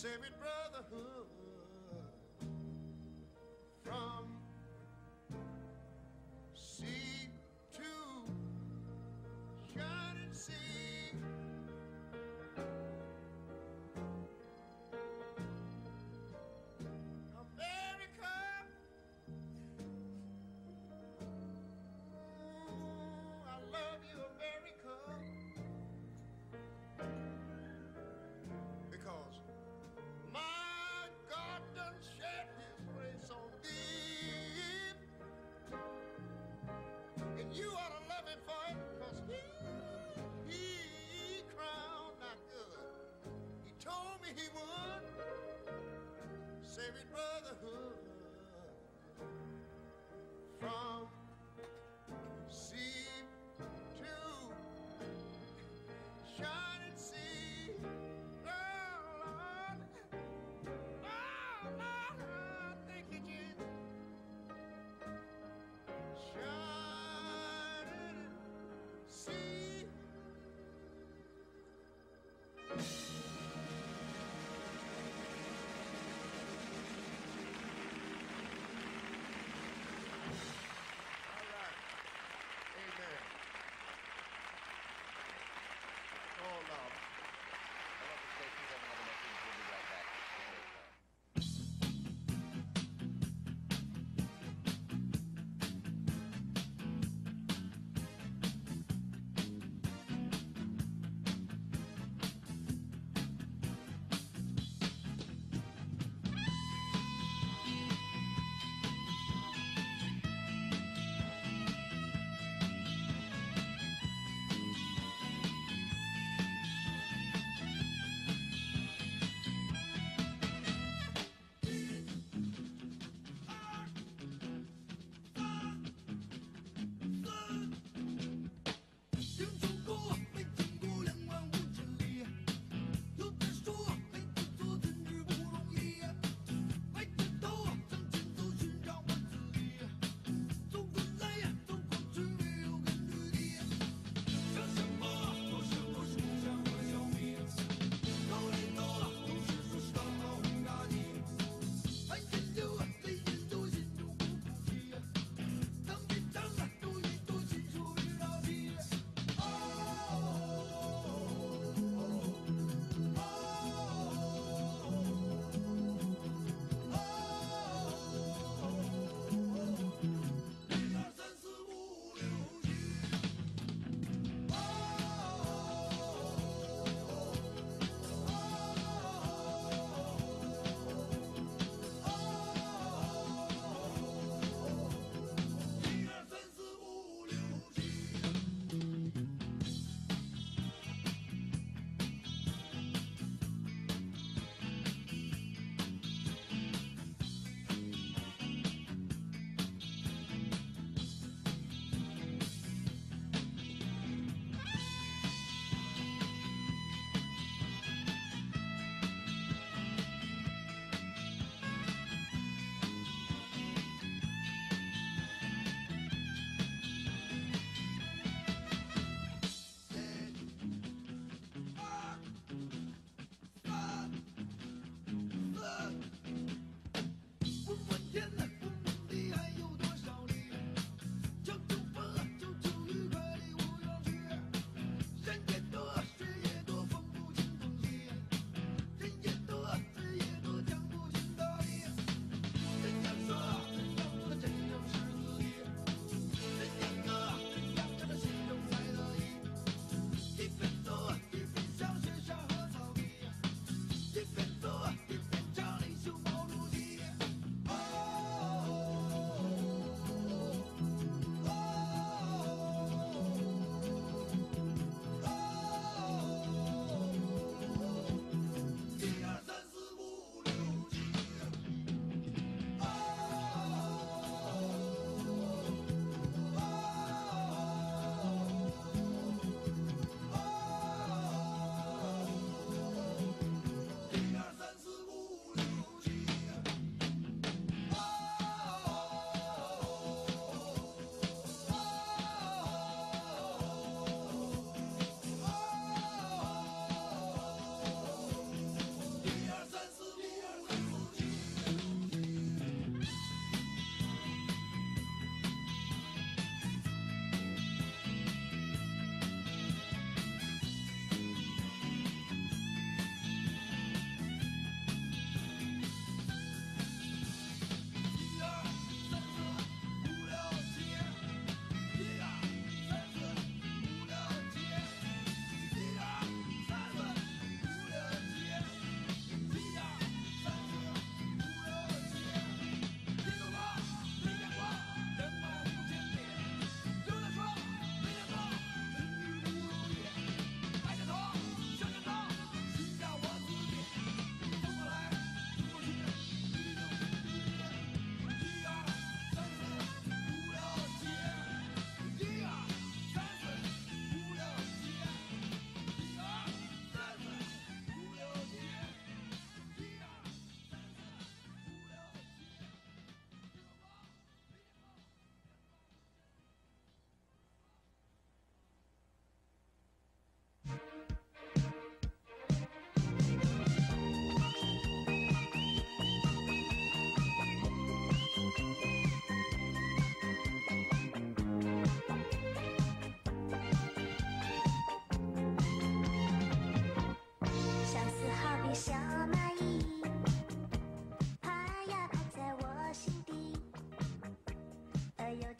Save it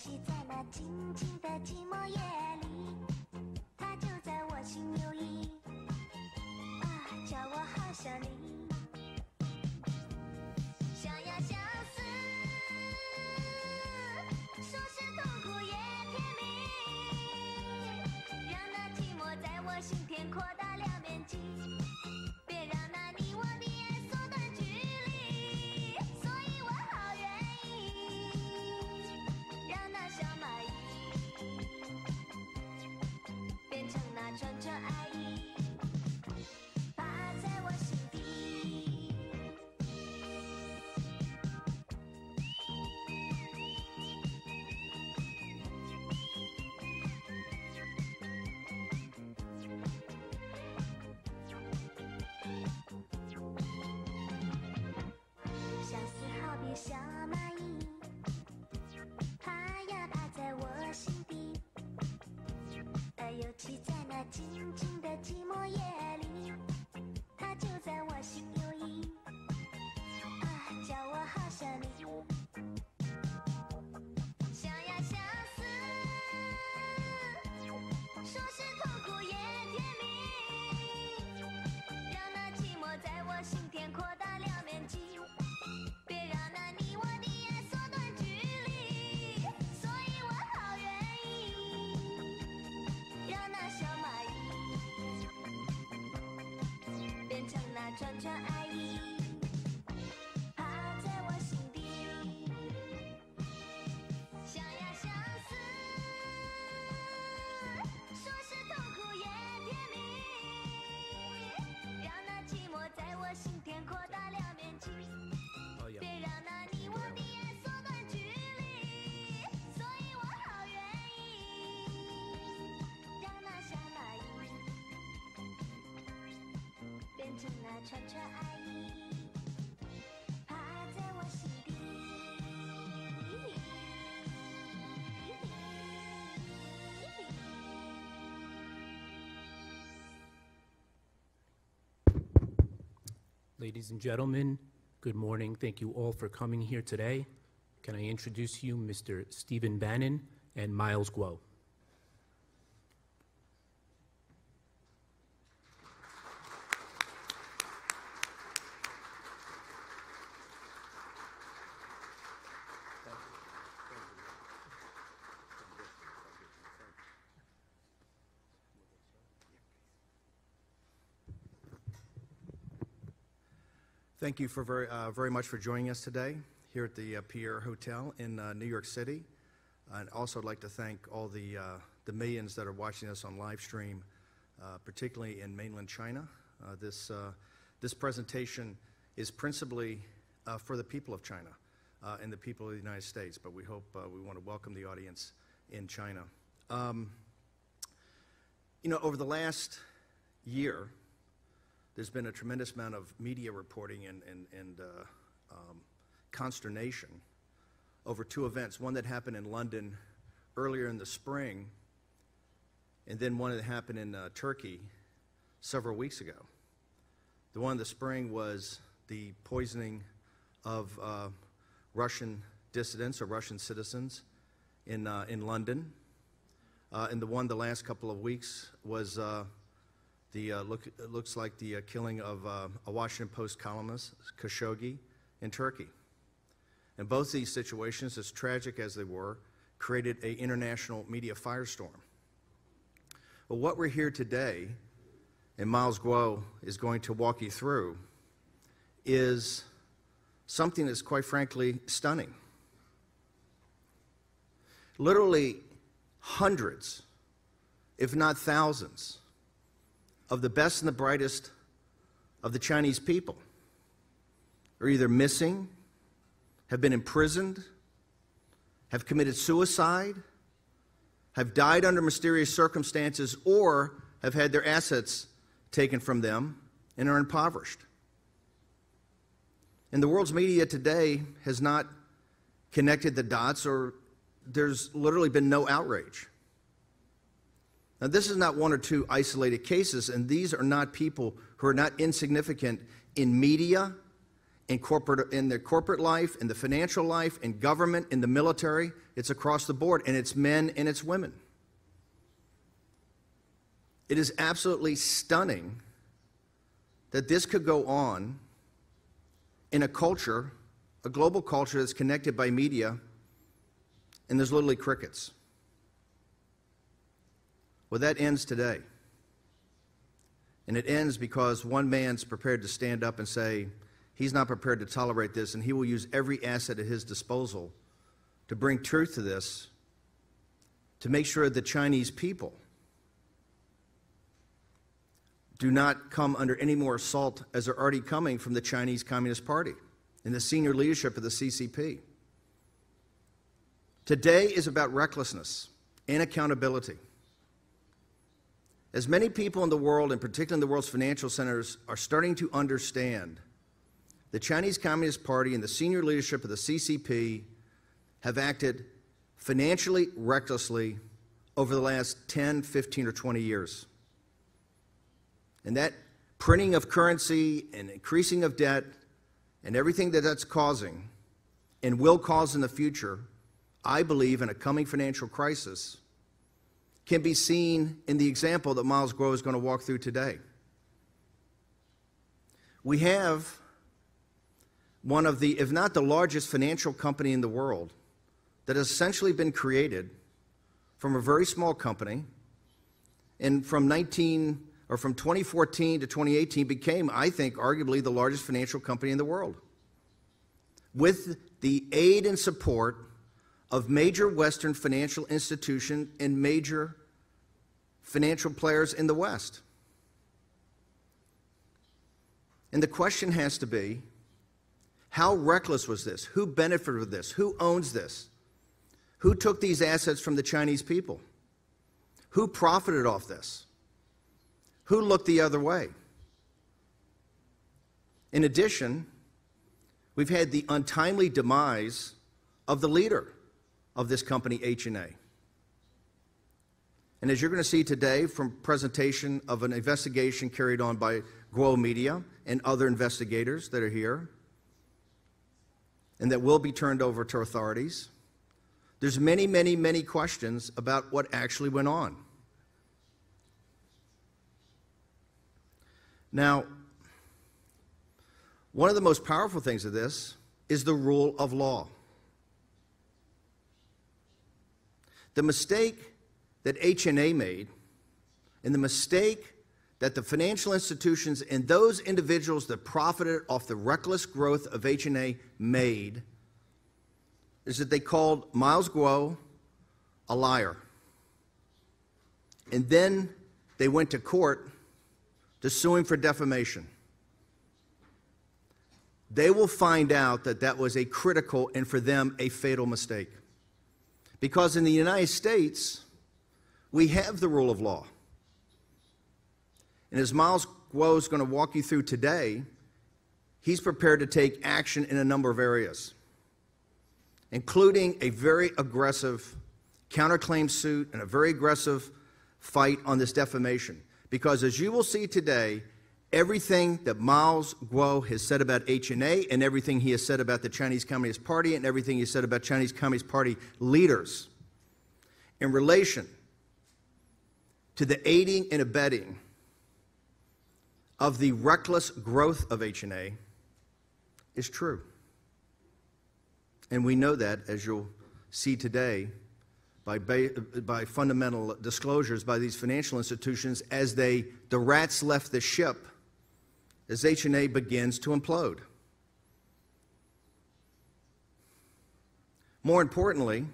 在那静静的寂寞夜。扩大了面积，别让那你我的爱缩短距离，所以我好愿意，让那小蚂蚁变成那串串爱。Ladies and gentlemen, good morning. Thank you all for coming here today. Can I introduce you Mr. Stephen Bannon and Miles Guo? you for very, uh, very much for joining us today here at the uh, Pierre Hotel in uh, New York City. And also, I'd like to thank all the, uh, the millions that are watching us on live stream, uh, particularly in mainland China. Uh, this, this presentation is principally for the people of China and the people of the United States, but we hope we want to welcome the audience in China. Um, you know, over the last year, there's been a tremendous amount of media reporting and, and, and uh, um, consternation over two events one that happened in London earlier in the spring, and then one that happened in uh, Turkey several weeks ago. The one in the spring was the poisoning of uh, Russian dissidents or Russian citizens in, uh, in London. Uh, and the one the last couple of weeks was uh, the, uh, look, it looks like the uh, killing of uh, a Washington Post columnist, Khashoggi, in Turkey. And both these situations, as tragic as they were, created an international media firestorm. But what we're here today, and Miles Guo is going to walk you through, is something that's quite frankly stunning. Literally hundreds, if not thousands, of the best and the brightest of the Chinese people are either missing, have been imprisoned, have committed suicide, have died under mysterious circumstances, or have had their assets taken from them and are impoverished. And the world's media today has not connected the dots, or there's literally been no outrage. Now, this is not one or two isolated cases, and these are not people who are not insignificant in media, in corporate, in their corporate life, in the financial life, in government, in the military. It's across the board, and it's men and it's women. It is absolutely stunning that this could go on in a culture, a global culture that's connected by media, and there's literally crickets. Well, that ends today. And it ends because one man's prepared to stand up and say, he's not prepared to tolerate this, and he will use every asset at his disposal to bring truth to this, to make sure the Chinese people do not come under any more assault as they are already coming from the Chinese Communist Party and the senior leadership of the CCP. Today is about recklessness and accountability. As many people in the world, and particularly in the world's financial centers, are starting to understand, the Chinese Communist Party and the senior leadership of the CCP have acted financially recklessly over the last 10, 15, or 20 years. And that printing of currency and increasing of debt and everything that that's causing and will cause in the future, I believe, in a coming financial crisis can be seen in the example that Miles Groh is going to walk through today. We have one of the, if not the largest financial company in the world, that has essentially been created from a very small company and from 19 or from 2014 to 2018 became i think arguably the largest financial company in the world with the aid and support of major western financial institutions and major financial players in the West. And the question has to be how reckless was this? Who benefited from this? Who owns this? Who took these assets from the Chinese people? Who profited off this? Who looked the other way? In addition, we've had the untimely demise of the leader of this company, H&A. And as you're going to see today from presentation of an investigation carried on by Guo Media and other investigators that are here and that will be turned over to authorities, there's many, many, many questions about what actually went on. Now, one of the most powerful things of this is the rule of law. The mistake that H&A made and the mistake that the financial institutions and those individuals that profited off the reckless growth of H&A made is that they called Miles Guo a liar. And then they went to court to sue him for defamation. They will find out that that was a critical and for them a fatal mistake. Because in the United States, we have the rule of law. And as Miles Guo is going to walk you through today, he's prepared to take action in a number of areas, including a very aggressive counterclaim suit and a very aggressive fight on this defamation. Because as you will see today, everything that Miles Guo has said about HNA and everything he has said about the Chinese Communist Party and everything he said about Chinese Communist Party leaders in relation to the aiding and abetting of the reckless growth of H&A is true. And we know that, as you'll see today, by, by fundamental disclosures by these financial institutions as they, the rats left the ship as H&A begins to implode. More importantly,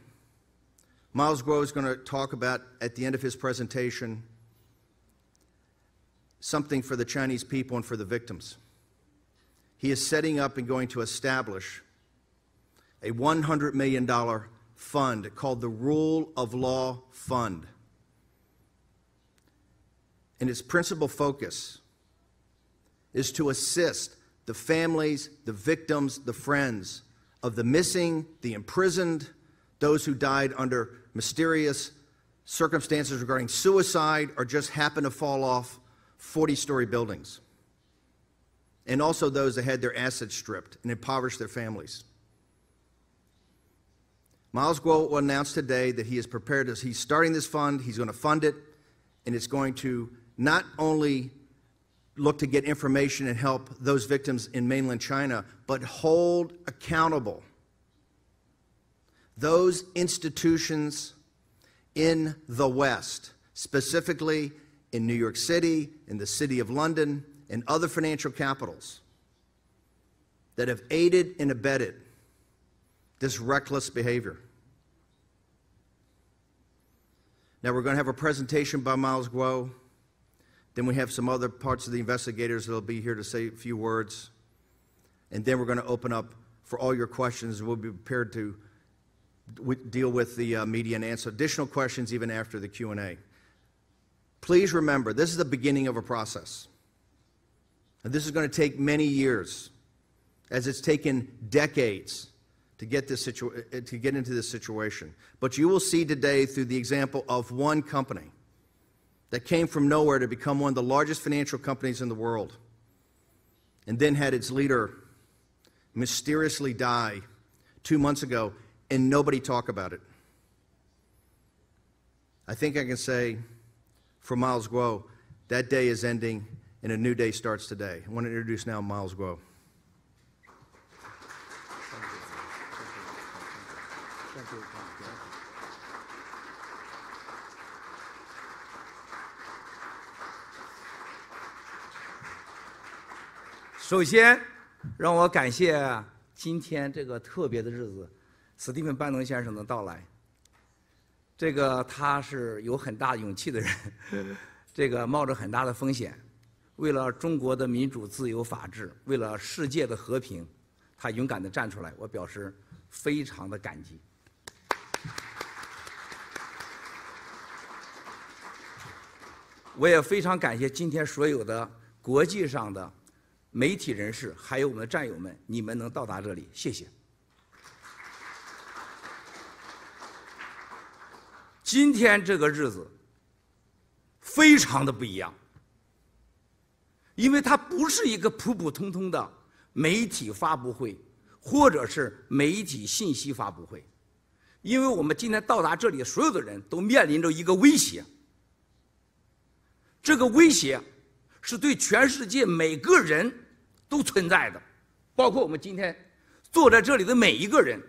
Miles Grove is going to talk about, at the end of his presentation, something for the Chinese people and for the victims. He is setting up and going to establish a $100 million fund called the Rule of Law Fund. And its principal focus is to assist the families, the victims, the friends of the missing, the imprisoned, those who died under mysterious circumstances regarding suicide or just happen to fall off 40 story buildings. And also those that had their assets stripped and impoverished their families. Miles Guo will announce today that he is prepared as he's starting this fund, he's going to fund it, and it's going to not only look to get information and help those victims in mainland China, but hold accountable those institutions in the West, specifically in New York City, in the City of London, and other financial capitals that have aided and abetted this reckless behavior. Now, we're going to have a presentation by Miles Guo. Then we have some other parts of the investigators that will be here to say a few words. And then we're going to open up for all your questions. We'll be prepared to deal with the uh, media and answer additional questions even after the Q&A. Please remember, this is the beginning of a process. And this is going to take many years, as it's taken decades to get, this situa- uh, to get into this situation. But you will see today through the example of one company that came from nowhere to become one of the largest financial companies in the world, and then had its leader mysteriously die two months ago and nobody talk about it. I think I can say for Miles Guo, that day is ending and a new day starts today. I want to introduce now Miles you 斯蒂芬·班农先生的到来，这个他是有很大勇气的人，这个冒着很大的风险，为了中国的民主、自由、法治，为了世界的和平，他勇敢的站出来，我表示非常的感激。我也非常感谢今天所有的国际上的媒体人士，还有我们的战友们，你们能到达这里，谢谢。今天这个日子非常的不一样，因为它不是一个普普通通的媒体发布会，或者是媒体信息发布会，因为我们今天到达这里所有的人都面临着一个威胁，这个威胁是对全世界每个人都存在的，包括我们今天坐在这里的每一个人，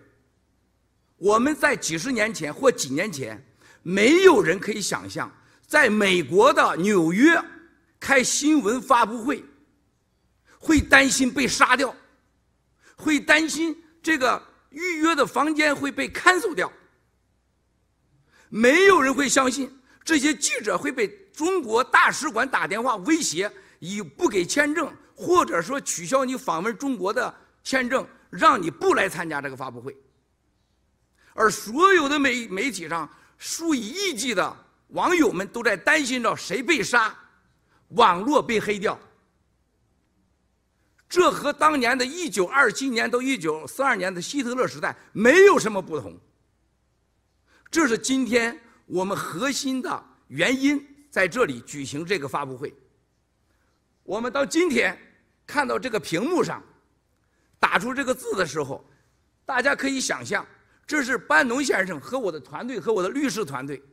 我们在几十年前或几年前。没有人可以想象，在美国的纽约开新闻发布会，会担心被杀掉，会担心这个预约的房间会被看守掉。没有人会相信这些记者会被中国大使馆打电话威胁，以不给签证或者说取消你访问中国的签证，让你不来参加这个发布会。而所有的媒媒体上。数以亿计的网友们都在担心着谁被杀，网络被黑掉。这和当年的一九二七年到一九四二年的希特勒时代没有什么不同。这是今天我们核心的原因，在这里举行这个发布会。我们到今天看到这个屏幕上打出这个字的时候，大家可以想象。这是班农先生和我的团队和我的律师团队，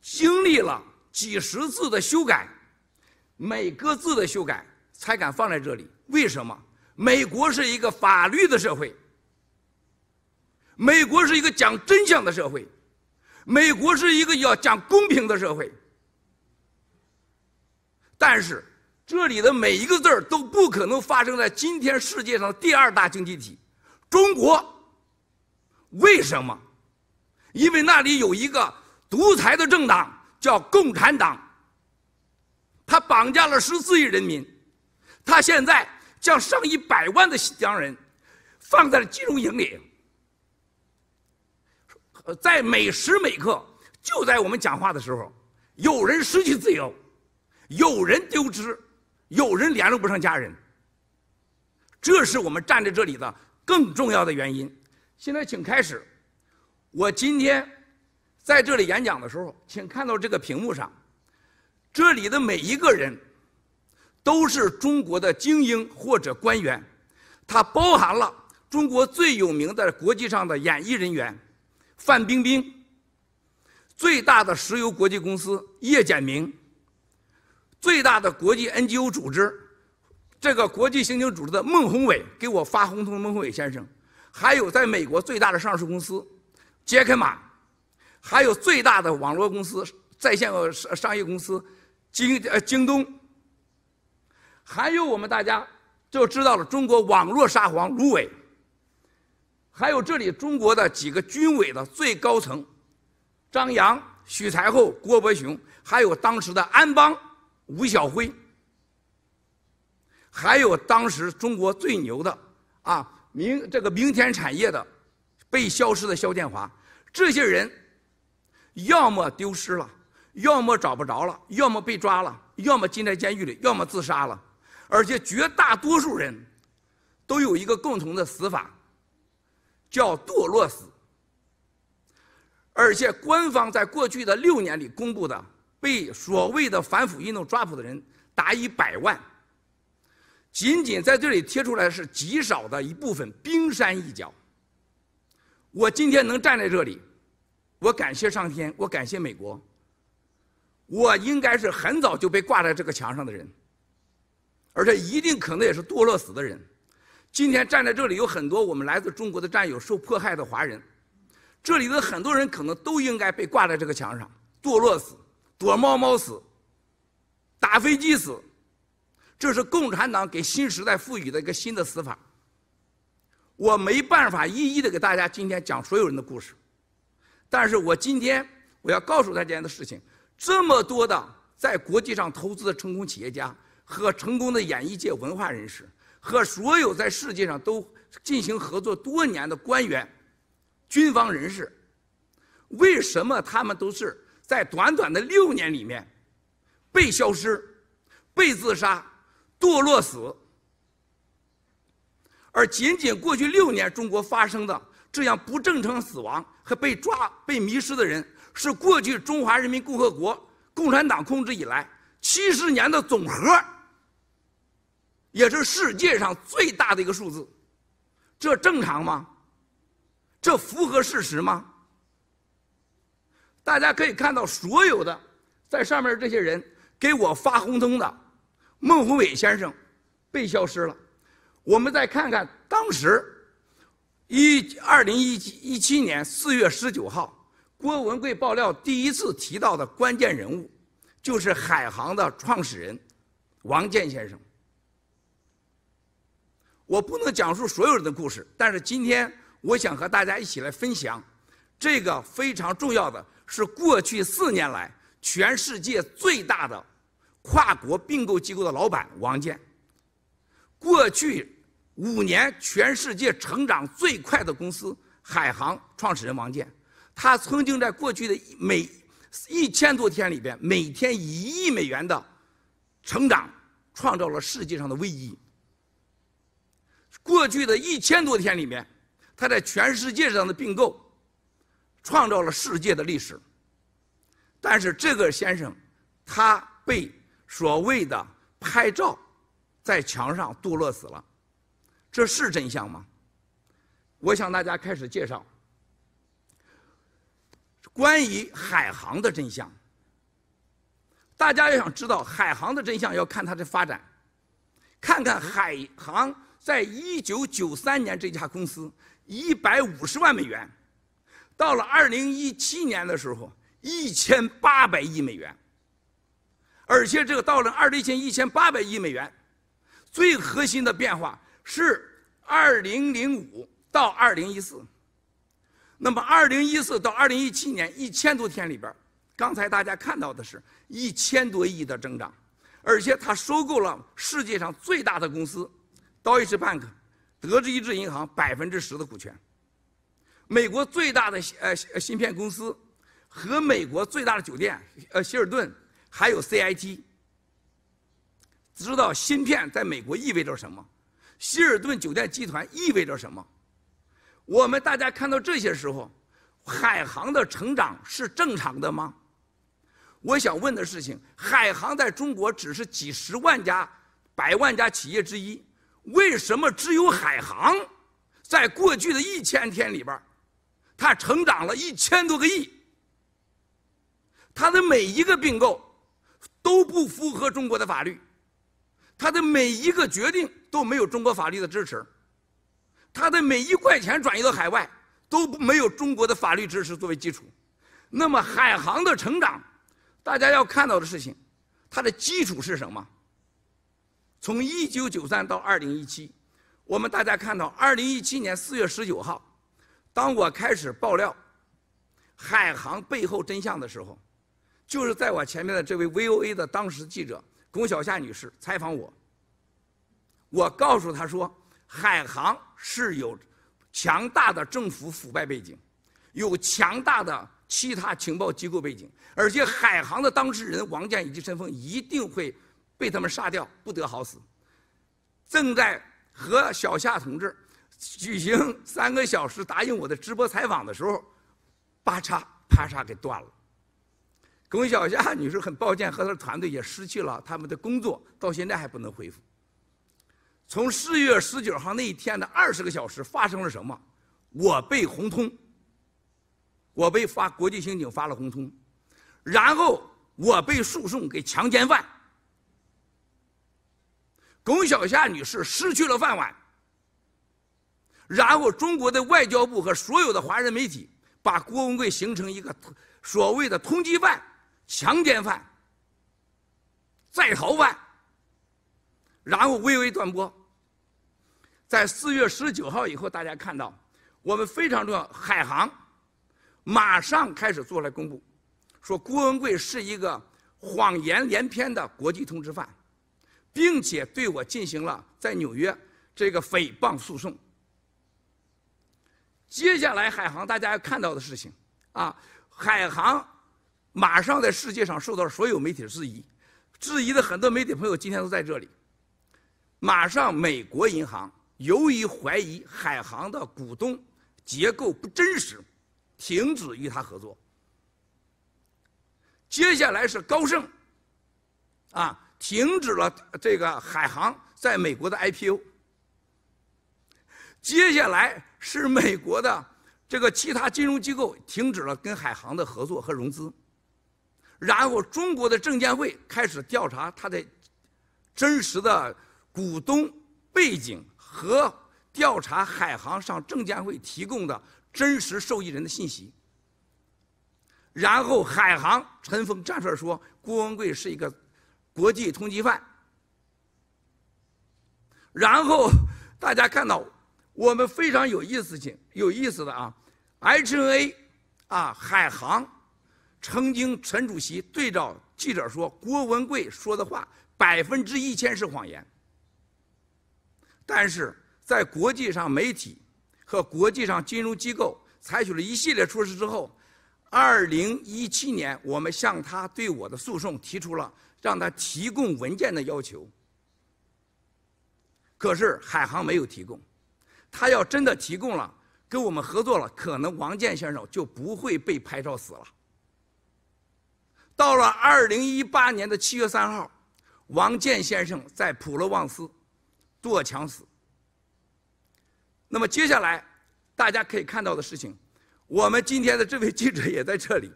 经历了几十次的修改，每个字的修改才敢放在这里。为什么？美国是一个法律的社会，美国是一个讲真相的社会，美国是一个要讲公平的社会。但是这里的每一个字儿都不可能发生在今天世界上第二大经济体，中国。为什么？因为那里有一个独裁的政党，叫共产党。他绑架了十四亿人民，他现在将上一百万的新疆人放在了集中营里。在每时每刻，就在我们讲话的时候，有人失去自由，有人丢失，有人联络不上家人。这是我们站在这里的更重要的原因。现在请开始。我今天在这里演讲的时候，请看到这个屏幕上，这里的每一个人都是中国的精英或者官员，它包含了中国最有名的国际上的演艺人员，范冰冰；最大的石油国际公司叶简明；最大的国际 NGO 组织，这个国际刑警组织的孟宏伟给我发红通，孟宏伟先生。还有在美国最大的上市公司，杰克马，还有最大的网络公司在线商商业公司，京呃京东，还有我们大家就知道了中国网络沙皇卢伟，还有这里中国的几个军委的最高层，张扬、许才厚、郭伯雄，还有当时的安邦吴晓辉，还有当时中国最牛的啊。明这个明天产业的，被消失的肖建华，这些人，要么丢失了，要么找不着了，要么被抓了，要么进在监狱里，要么自杀了，而且绝大多数人都有一个共同的死法，叫堕落死。而且官方在过去的六年里公布的被所谓的反腐运动抓捕的人达一百万。仅仅在这里贴出来是极少的一部分，冰山一角。我今天能站在这里，我感谢上天，我感谢美国。我应该是很早就被挂在这个墙上的人，而且一定可能也是堕落死的人。今天站在这里有很多我们来自中国的战友受迫害的华人，这里的很多人可能都应该被挂在这个墙上，堕落死、躲猫猫死、打飞机死。这是共产党给新时代赋予的一个新的死法。我没办法一一的给大家今天讲所有人的故事，但是我今天我要告诉大家的事情：这么多的在国际上投资的成功企业家和成功的演艺界文化人士，和所有在世界上都进行合作多年的官员、军方人士，为什么他们都是在短短的六年里面被消失、被自杀？堕落死。而仅仅过去六年，中国发生的这样不正常死亡和被抓、被迷失的人，是过去中华人民共和国共产党控制以来七十年的总和，也是世界上最大的一个数字。这正常吗？这符合事实吗？大家可以看到，所有的在上面这些人给我发红灯的。孟宏伟先生被消失了。我们再看看当时，一二零一七一七年四月十九号，郭文贵爆料第一次提到的关键人物，就是海航的创始人王健先生。我不能讲述所有人的故事，但是今天我想和大家一起来分享这个非常重要的是过去四年来全世界最大的。跨国并购机构的老板王健。过去五年全世界成长最快的公司海航创始人王健，他曾经在过去的每一千多天里边，每天以一亿美元的成长，创造了世界上的唯一。过去的一千多天里面，他在全世界上的并购，创造了世界的历史。但是这个先生，他被。所谓的拍照，在墙上堕落死了，这是真相吗？我向大家开始介绍关于海航的真相。大家要想知道海航的真相，要看它的发展，看看海航在1993年这家公司150万美元，到了2017年的时候1800亿美元。而且这个到了二零一一千八百亿美元，最核心的变化是二零零五到二零一四，那么二零一四到二零一七年一千多天里边，刚才大家看到的是一千多亿的增长，而且他收购了世界上最大的公司，道义士 bank 德意志银行百分之十的股权，美国最大的呃芯片公司，和美国最大的酒店呃希尔顿。还有 CIT，知道芯片在美国意味着什么？希尔顿酒店集团意味着什么？我们大家看到这些时候，海航的成长是正常的吗？我想问的事情：海航在中国只是几十万家、百万家企业之一，为什么只有海航在过去的一千天里边，它成长了一千多个亿？它的每一个并购？都不符合中国的法律，他的每一个决定都没有中国法律的支持，他的每一块钱转移到海外都没有中国的法律支持作为基础。那么海航的成长，大家要看到的事情，它的基础是什么？从一九九三到二零一七，我们大家看到，二零一七年四月十九号，当我开始爆料海航背后真相的时候。就是在我前面的这位 VOA 的当时记者龚小夏女士采访我，我告诉她说，海航是有强大的政府腐败背景，有强大的其他情报机构背景，而且海航的当事人王建以及陈峰一定会被他们杀掉，不得好死。正在和小夏同志举行三个小时答应我的直播采访的时候，啪嚓啪嚓给断了。龚小夏女士很抱歉，和她的团队也失去了他们的工作，到现在还不能恢复。从四月十九号那一天的二十个小时发生了什么？我被红通，我被发国际刑警发了红通，然后我被诉讼给强奸犯。龚小夏女士失去了饭碗，然后中国的外交部和所有的华人媒体把郭文贵形成一个所谓的通缉犯。强奸犯、在逃犯，然后微微断播。在四月十九号以后，大家看到，我们非常重要，海航马上开始做了公布，说郭文贵是一个谎言连篇的国际通缉犯，并且对我进行了在纽约这个诽谤诉讼。接下来，海航大家要看到的事情，啊，海航。马上在世界上受到所有媒体的质疑，质疑的很多媒体朋友今天都在这里。马上，美国银行由于怀疑海航的股东结构不真实，停止与他合作。接下来是高盛，啊，停止了这个海航在美国的 IPO。接下来是美国的这个其他金融机构停止了跟海航的合作和融资。然后中国的证监会开始调查他的真实的股东背景和调查海航上证监会提供的真实受益人的信息。然后海航陈峰站出来说郭文贵是一个国际通缉犯。然后大家看到我们非常有意思情有意思的啊，HNA 啊海航。曾经，陈主席对照记者说：“郭文贵说的话，百分之一千是谎言。”但是，在国际上媒体和国际上金融机构采取了一系列措施之后，二零一七年，我们向他对我的诉讼提出了让他提供文件的要求。可是，海航没有提供。他要真的提供了，跟我们合作了，可能王健先生就不会被拍照死了。到了二零一八年的七月三号，王健先生在普罗旺斯做强死。那么接下来大家可以看到的事情，我们今天的这位记者也在这里。《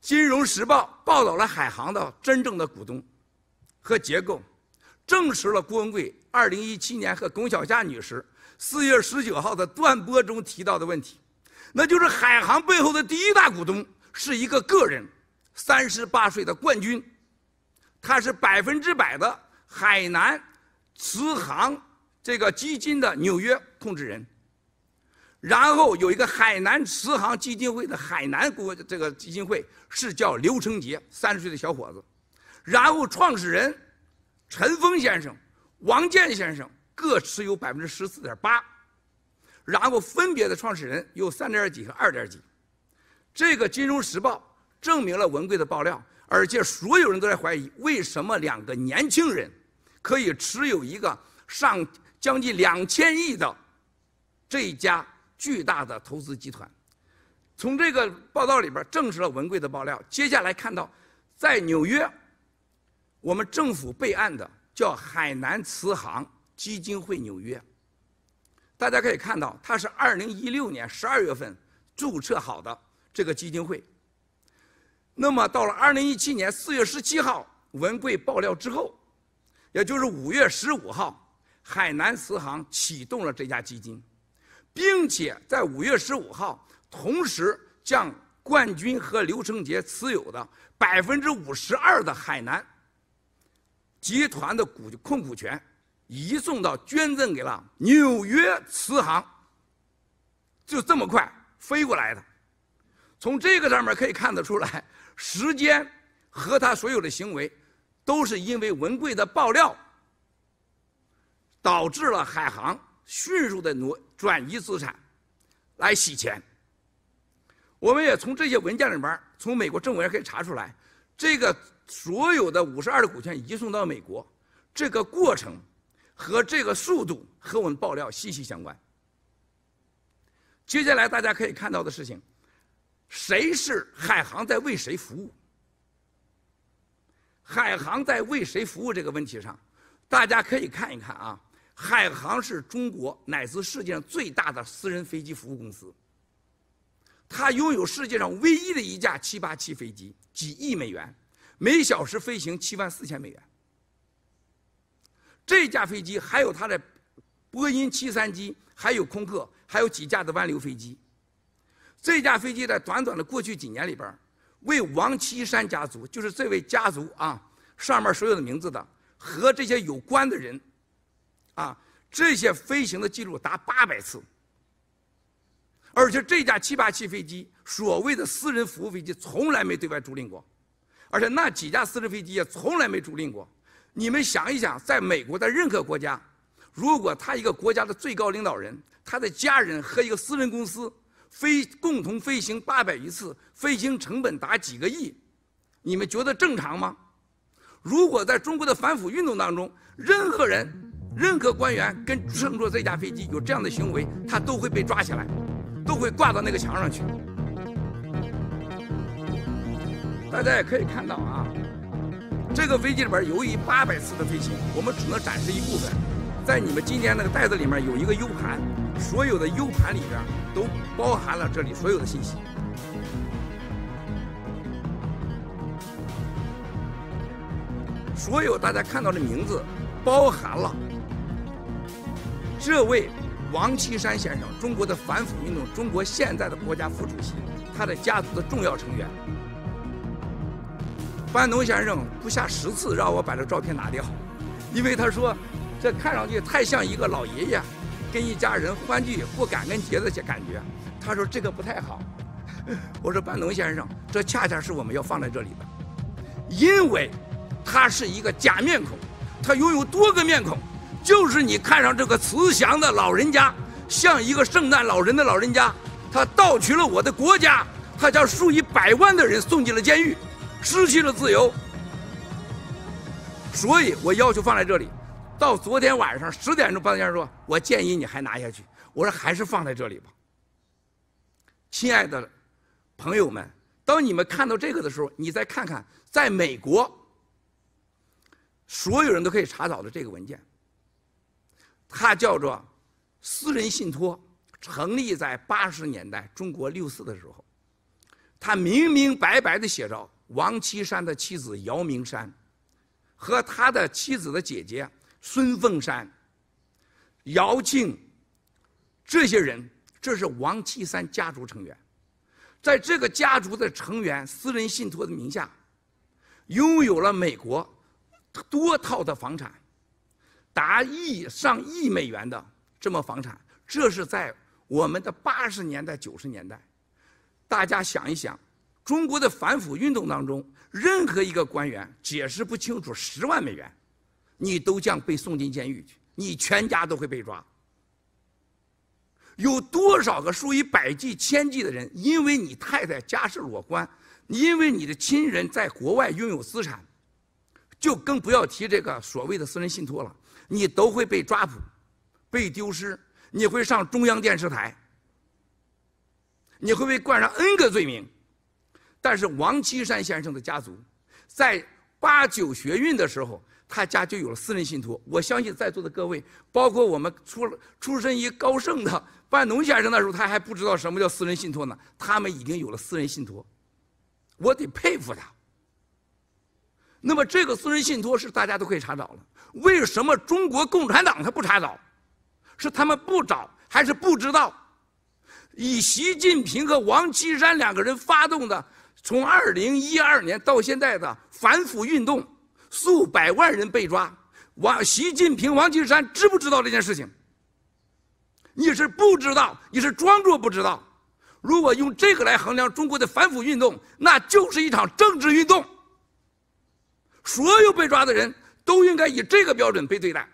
金融时报》报道了海航的真正的股东和结构，证实了郭文贵二零一七年和龚小夏女士四月十九号的断播中提到的问题，那就是海航背后的第一大股东是一个个人。三十八岁的冠军，他是百分之百的海南慈航这个基金的纽约控制人。然后有一个海南慈航基金会的海南国这个基金会是叫刘成杰三十岁的小伙子。然后创始人陈峰先生、王健先生各持有百分之十四点八，然后分别的创始人有三点几和二点几。这个《金融时报》。证明了文贵的爆料，而且所有人都在怀疑，为什么两个年轻人可以持有一个上将近两千亿的这一家巨大的投资集团？从这个报道里边证实了文贵的爆料。接下来看到，在纽约，我们政府备案的叫海南慈航基金会纽约。大家可以看到，它是二零一六年十二月份注册好的这个基金会。那么到了2017年4月17号，文贵爆料之后，也就是5月15号，海南慈航启动了这家基金，并且在5月15号同时将冠军和刘成杰持有的百分之五十二的海南集团的股控股权移送到捐赠给了纽约慈航。就这么快飞过来的，从这个上面可以看得出来。时间和他所有的行为，都是因为文贵的爆料导致了海航迅速的挪转移资产来洗钱。我们也从这些文件里面，从美国政委可以查出来，这个所有的五十二的股权移送到美国，这个过程和这个速度和我们爆料息息相关。接下来大家可以看到的事情。谁是海航在为谁服务？海航在为谁服务这个问题上，大家可以看一看啊。海航是中国乃至世界上最大的私人飞机服务公司。它拥有世界上唯一的一架七八七飞机，几亿美元，每小时飞行七万四千美元。这架飞机还有它的波音七三七，还有空客，还有几架的湾流飞机。这架飞机在短短的过去几年里边，为王岐山家族，就是这位家族啊上面所有的名字的和这些有关的人，啊，这些飞行的记录达八百次。而且这架七八七飞机，所谓的私人服务飞机，从来没对外租赁过，而且那几架私人飞机也从来没租赁过。你们想一想，在美国，在任何国家，如果他一个国家的最高领导人，他的家人和一个私人公司。飞共同飞行八百余次，飞行成本达几个亿，你们觉得正常吗？如果在中国的反腐运动当中，任何人、任何官员跟乘坐这架飞机有这样的行为，他都会被抓起来，都会挂到那个墙上去。大家也可以看到啊，这个飞机里边由于八百次的飞行，我们只能展示一部分。在你们今天那个袋子里面有一个 U 盘，所有的 U 盘里边都包含了这里所有的信息，所有大家看到的名字，包含了这位王岐山先生，中国的反腐运动，中国现在的国家副主席，他的家族的重要成员，班农先生不下十次让我把这照片拿掉，因为他说。这看上去太像一个老爷爷，跟一家人欢聚过感恩节的感觉。他说这个不太好。我说班农先生，这恰恰是我们要放在这里的，因为，他是一个假面孔，他拥有多个面孔，就是你看上这个慈祥的老人家，像一个圣诞老人的老人家，他盗取了我的国家，他将数以百万的人送进了监狱，失去了自由，所以我要求放在这里。到昨天晚上十点钟，方先生说：“我建议你还拿下去。”我说：“还是放在这里吧。”亲爱的朋友们，当你们看到这个的时候，你再看看，在美国，所有人都可以查找的这个文件，它叫做“私人信托”，成立在八十年代，中国六四的时候，它明明白白的写着：王岐山的妻子姚明山和他的妻子的姐姐。孙凤山、姚庆，这些人，这是王岐山家族成员，在这个家族的成员私人信托的名下，拥有了美国多套的房产，达亿上亿美元的这么房产，这是在我们的八十年代九十年代。大家想一想，中国的反腐运动当中，任何一个官员解释不清楚十万美元。你都将被送进监狱去，你全家都会被抓。有多少个数以百计、千计的人，因为你太太家世裸官，因为你的亲人在国外拥有资产，就更不要提这个所谓的私人信托了。你都会被抓捕、被丢失，你会上中央电视台，你会被冠上 N 个罪名。但是王岐山先生的家族，在八九学运的时候。他家就有了私人信托。我相信在座的各位，包括我们出了出身于高盛的万农先生，那时候他还不知道什么叫私人信托呢。他们已经有了私人信托，我得佩服他。那么这个私人信托是大家都可以查找了。为什么中国共产党他不查找？是他们不找，还是不知道？以习近平和王岐山两个人发动的，从二零一二年到现在的反腐运动。数百万人被抓，王习近平、王岐山知不知道这件事情？你是不知道，你是装作不知道。如果用这个来衡量中国的反腐运动，那就是一场政治运动。所有被抓的人都应该以这个标准被对待。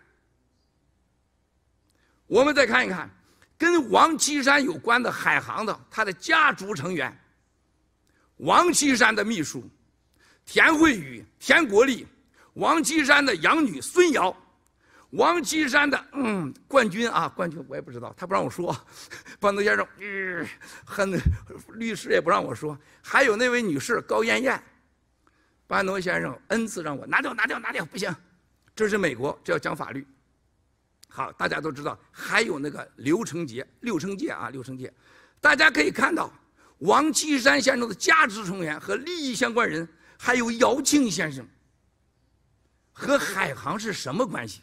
我们再看一看，跟王岐山有关的海航的他的家族成员，王岐山的秘书田慧宇、田国立。王岐山的养女孙瑶，王岐山的嗯，冠军啊，冠军我也不知道，他不让我说。班 德先生，嗯，很，律师也不让我说。还有那位女士高艳艳，班德先生恩赐让我拿掉，拿掉，拿掉，不行，这是美国，这要讲法律。好，大家都知道，还有那个刘成杰，刘成杰啊，刘成杰，大家可以看到，王岐山先生的家族成员和利益相关人，还有姚庆先生。和海航是什么关系？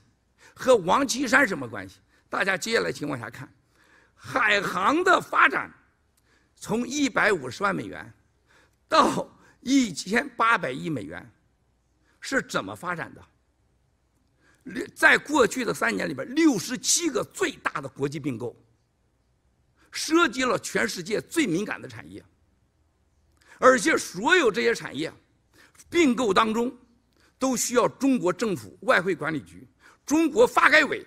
和王岐山什么关系？大家接下来情况下看，海航的发展，从一百五十万美元到一千八百亿美元，是怎么发展的？六在过去的三年里边，六十七个最大的国际并购，涉及了全世界最敏感的产业，而且所有这些产业并购当中。都需要中国政府外汇管理局、中国发改委、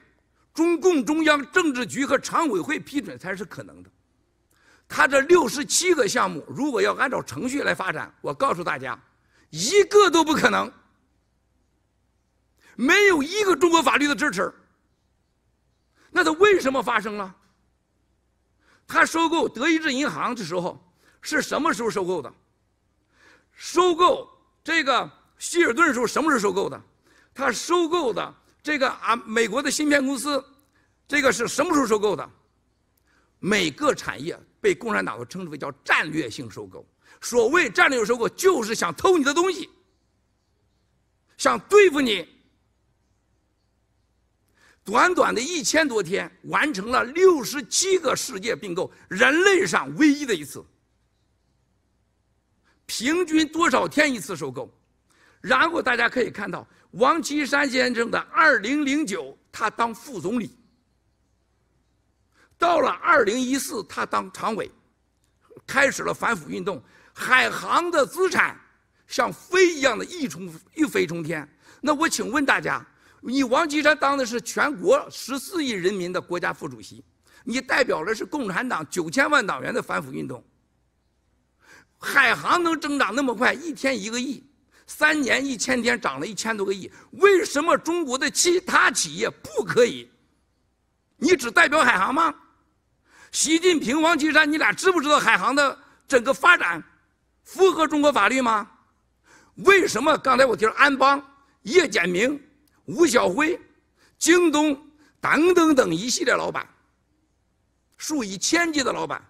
中共中央政治局和常委会批准才是可能的。他这六十七个项目，如果要按照程序来发展，我告诉大家，一个都不可能，没有一个中国法律的支持。那他为什么发生了？他收购德意志银行的时候是什么时候收购的？收购这个。希尔顿收什么时候收购的？他收购的这个啊，美国的芯片公司，这个是什么时候收购的？每个产业被共产党都称之为叫战略性收购。所谓战略性收购，就是想偷你的东西，想对付你。短短的一千多天，完成了六十七个世界并购，人类上唯一的一次。平均多少天一次收购？然后大家可以看到，王岐山先生的二零零九，他当副总理；到了二零一四，他当常委，开始了反腐运动。海航的资产像飞一样的，一冲一飞冲天。那我请问大家，你王岐山当的是全国十四亿人民的国家副主席，你代表的是共产党九千万党员的反腐运动。海航能增长那么快，一天一个亿。三年一千天涨了一千多个亿，为什么中国的其他企业不可以？你只代表海航吗？习近平、王岐山，你俩知不知道海航的整个发展符合中国法律吗？为什么刚才我提了安邦、叶简明、吴晓辉、京东等等等一系列老板，数以千计的老板，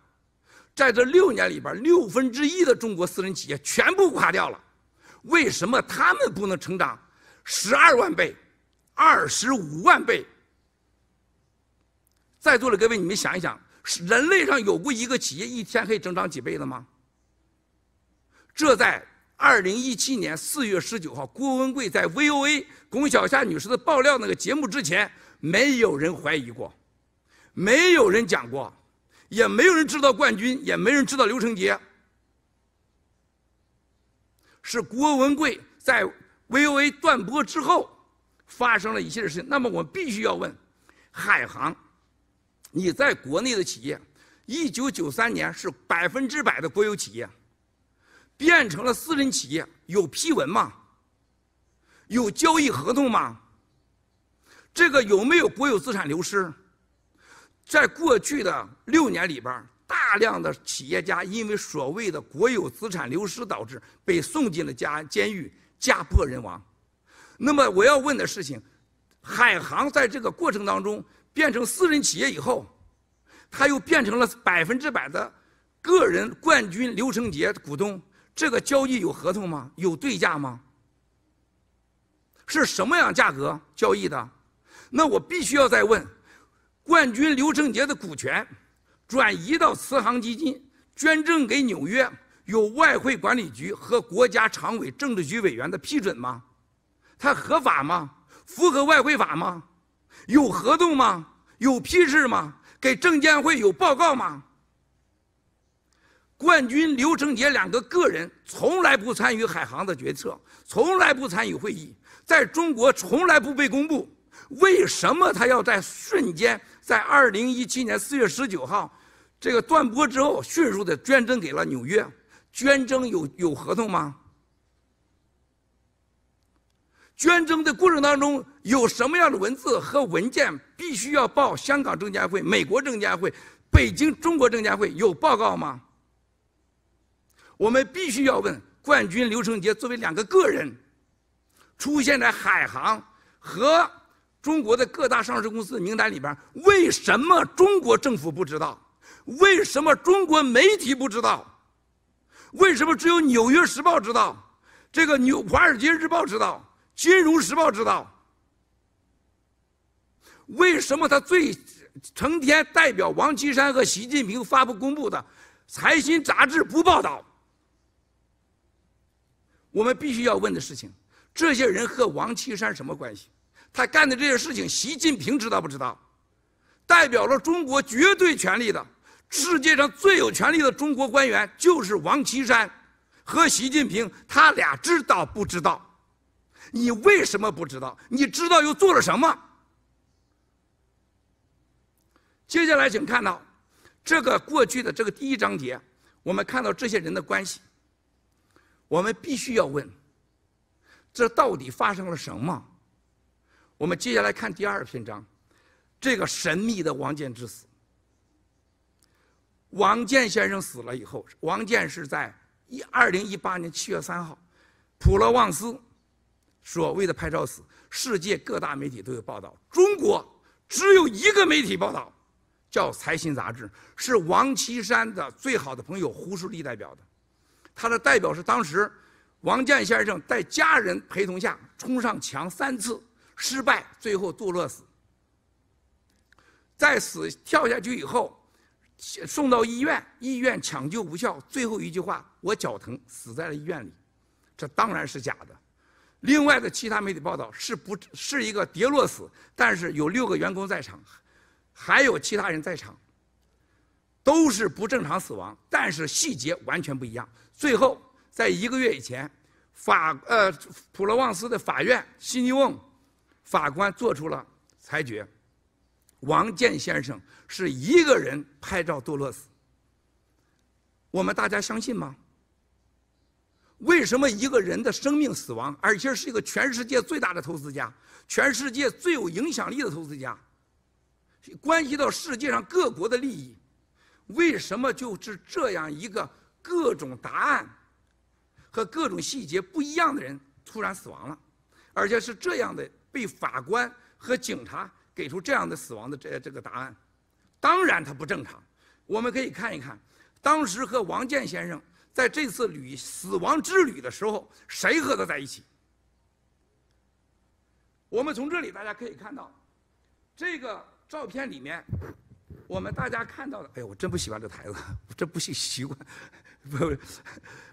在这六年里边，六分之一的中国私人企业全部垮掉了。为什么他们不能成长十二万倍、二十五万倍？在座的各位，你们想一想，人类上有过一个企业一天可以增长几倍的吗？这在二零一七年四月十九号郭文贵在 VOA 龚小夏女士的爆料那个节目之前，没有人怀疑过，没有人讲过，也没有人知道冠军，也没人知道刘成杰。是郭文贵在 VOA 断播之后发生了一系列事情。那么我们必须要问：海航，你在国内的企业，一九九三年是百分之百的国有企业，变成了私人企业，有批文吗？有交易合同吗？这个有没有国有资产流失？在过去的六年里边大量的企业家因为所谓的国有资产流失导致被送进了家监狱，家破人亡。那么我要问的事情，海航在这个过程当中变成私人企业以后，他又变成了百分之百的个人冠军刘成杰股东。这个交易有合同吗？有对价吗？是什么样价格交易的？那我必须要再问，冠军刘成杰的股权。转移到慈航基金捐赠给纽约，有外汇管理局和国家常委政治局委员的批准吗？它合法吗？符合外汇法吗？有合同吗？有批示吗？给证监会有报告吗？冠军刘成杰两个个人从来不参与海航的决策，从来不参与会议，在中国从来不被公布。为什么他要在瞬间在二零一七年四月十九号？这个断播之后，迅速的捐赠给了纽约。捐赠有有合同吗？捐赠的过程当中有什么样的文字和文件，必须要报香港证监会、美国证监会、北京中国证监会有报告吗？我们必须要问：冠军刘成杰作为两个个人出现在海航和中国的各大上市公司的名单里边，为什么中国政府不知道？为什么中国媒体不知道？为什么只有《纽约时报》知道，《这个纽华尔街日报》知道，《金融时报》知道？为什么他最成天代表王岐山和习近平发布公布的《财新》杂志不报道？我们必须要问的事情：这些人和王岐山什么关系？他干的这些事情，习近平知道不知道？代表了中国绝对权力的？世界上最有权力的中国官员就是王岐山和习近平，他俩知道不知道？你为什么不知道？你知道又做了什么？接下来，请看到这个过去的这个第一章节，我们看到这些人的关系。我们必须要问：这到底发生了什么？我们接下来看第二篇章，这个神秘的王建之死。王健先生死了以后，王健是在一二零一八年七月三号，普罗旺斯，所谓的拍照死。世界各大媒体都有报道，中国只有一个媒体报道，叫《财新》杂志，是王岐山的最好的朋友胡舒立代表的。他的代表是当时王健先生在家人陪同下冲上墙三次失败，最后堕落死。在死跳下去以后。送到医院，医院抢救无效，最后一句话：“我脚疼，死在了医院里。”这当然是假的。另外的其他媒体报道是不是一个跌落死，但是有六个员工在场，还有其他人在场，都是不正常死亡，但是细节完全不一样。最后，在一个月以前，法呃普罗旺斯的法院西尼翁法官做出了裁决。王健先生是一个人拍照堕乐死，我们大家相信吗？为什么一个人的生命死亡，而且是一个全世界最大的投资家，全世界最有影响力的投资家，关系到世界上各国的利益，为什么就是这样一个各种答案和各种细节不一样的人突然死亡了，而且是这样的被法官和警察？给出这样的死亡的这这个答案，当然它不正常。我们可以看一看，当时和王健先生在这次旅死亡之旅的时候，谁和他在一起？我们从这里大家可以看到，这个照片里面，我们大家看到的。哎呦，我真不喜欢这台子，这不习习惯，不，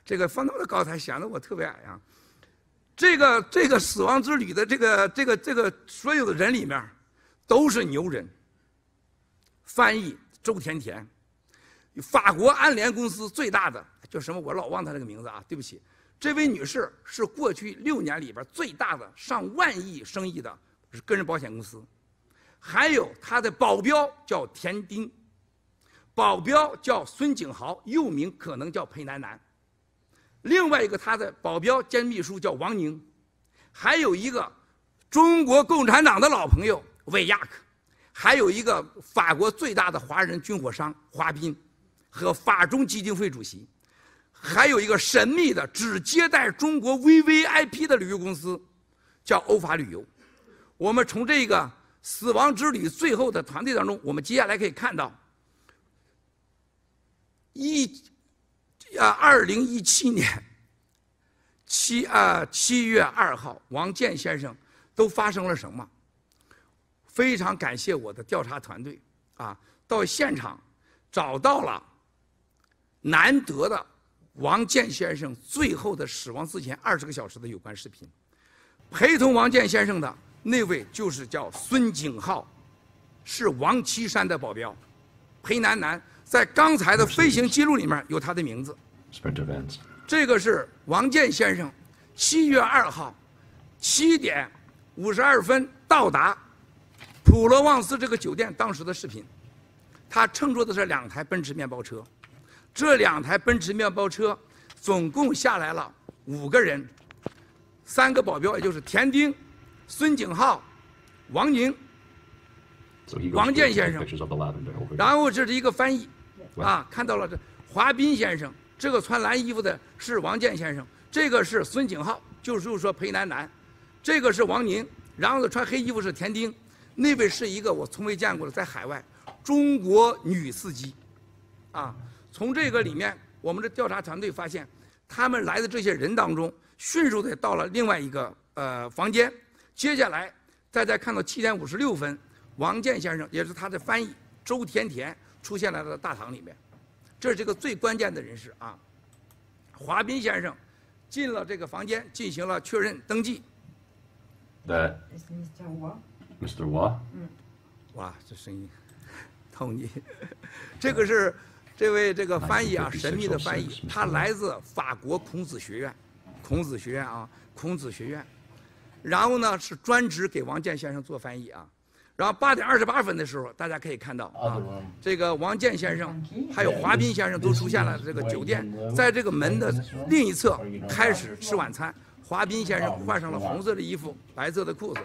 这个放那么高，才显得我特别矮呀。这个这个死亡之旅的这个这个这个所有的人里面。都是牛人。翻译周甜甜，法国安联公司最大的叫什么？我老忘他这个名字啊，对不起。这位女士是过去六年里边最大的上万亿生意的个人保险公司。还有她的保镖叫田丁，保镖叫孙景豪，又名可能叫裴楠楠。另外一个她的保镖兼秘书叫王宁，还有一个中国共产党的老朋友。维亚克，还有一个法国最大的华人军火商华彬，和法中基金会主席，还有一个神秘的只接待中国 VVIP 的旅游公司，叫欧法旅游。我们从这个死亡之旅最后的团队当中，我们接下来可以看到，一啊，二零一七年七啊七月二号，王健先生都发生了什么？非常感谢我的调查团队啊！到现场找到了难得的王健先生最后的死亡之前二十个小时的有关视频。陪同王健先生的那位就是叫孙景浩，是王岐山的保镖，裴楠楠在刚才的飞行记录里面有他的名字。这个是王健先生七月二号七点五十二分到达。普罗旺斯这个酒店当时的视频，他乘坐的是两台奔驰面包车，这两台奔驰面包车总共下来了五个人，三个保镖，也就是田丁、孙景浩、王宁、王健先生。然后这是一个翻译，啊，看到了这华斌先生，这个穿蓝衣服的是王健先生，这个是孙景浩，就是说裴楠楠，这个是王宁，然后穿黑衣服是田丁。那位是一个我从未见过的，在海外中国女司机，啊，从这个里面，我们的调查团队发现，他们来的这些人当中，迅速的到了另外一个呃房间。接下来，大家看到七点五十六分，王健先生也是他的翻译周甜甜出现了大堂里面，这是一个最关键的人士啊。华斌先生进了这个房间进行了确认登记。对。Mr. Waw，哇，这声音，n y 这个是这位这个翻译啊，神秘的翻译，他来自法国孔子学院，孔子学院啊，孔子学院。然后呢，是专职给王健先生做翻译啊。然后八点二十八分的时候，大家可以看到啊，这个王健先生还有华斌先生都出现了，这个酒店在这个门的另一侧开始吃晚餐。华斌先生换上了红色的衣服，白色的裤子。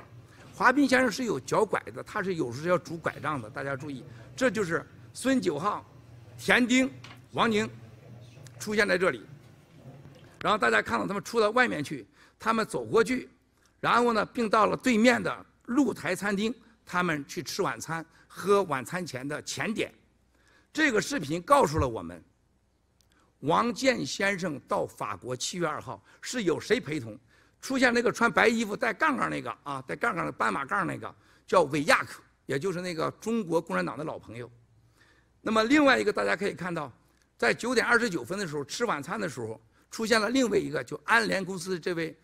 华彬先生是有脚拐的，他是有时候要拄拐杖的。大家注意，这就是孙九号、田丁、王宁出现在这里。然后大家看到他们出到外面去，他们走过去，然后呢，并到了对面的露台餐厅，他们去吃晚餐，喝晚餐前的前点。这个视频告诉了我们，王健先生到法国七月二号是有谁陪同。出现那个穿白衣服带杠杠那个啊，带杠杠的斑马杠那个，叫韦亚克，也就是那个中国共产党的老朋友。那么另外一个大家可以看到，在九点二十九分的时候吃晚餐的时候，出现了另外一个，就安联公司这位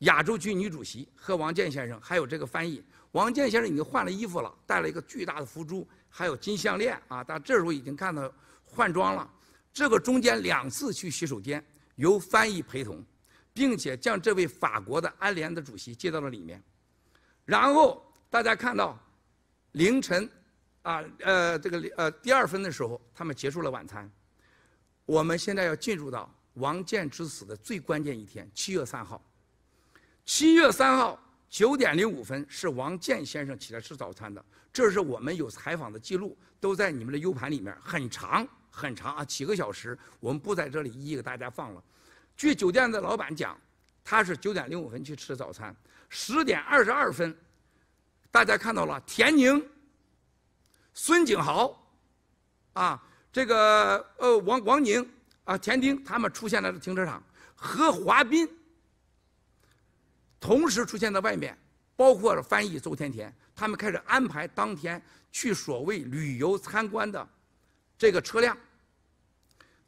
亚洲区女主席和王健先生，还有这个翻译王健先生已经换了衣服了，戴了一个巨大的佛珠，还有金项链啊。但这时候已经看到换装了，这个中间两次去洗手间，由翻译陪同。并且将这位法国的安联的主席接到了里面，然后大家看到凌晨啊，呃，这个呃第二分的时候，他们结束了晚餐。我们现在要进入到王健之死的最关键一天，七月三号。七月三号九点零五分是王健先生起来吃早餐的，这是我们有采访的记录，都在你们的 U 盘里面，很长很长啊，几个小时，我们不在这里一一给大家放了。据酒店的老板讲，他是九点零五分去吃早餐，十点二十二分，大家看到了田宁、孙景豪，啊，这个呃王王宁啊田丁他们出现在停车场，和华斌同时出现在外面，包括了翻译周甜甜，他们开始安排当天去所谓旅游参观的这个车辆。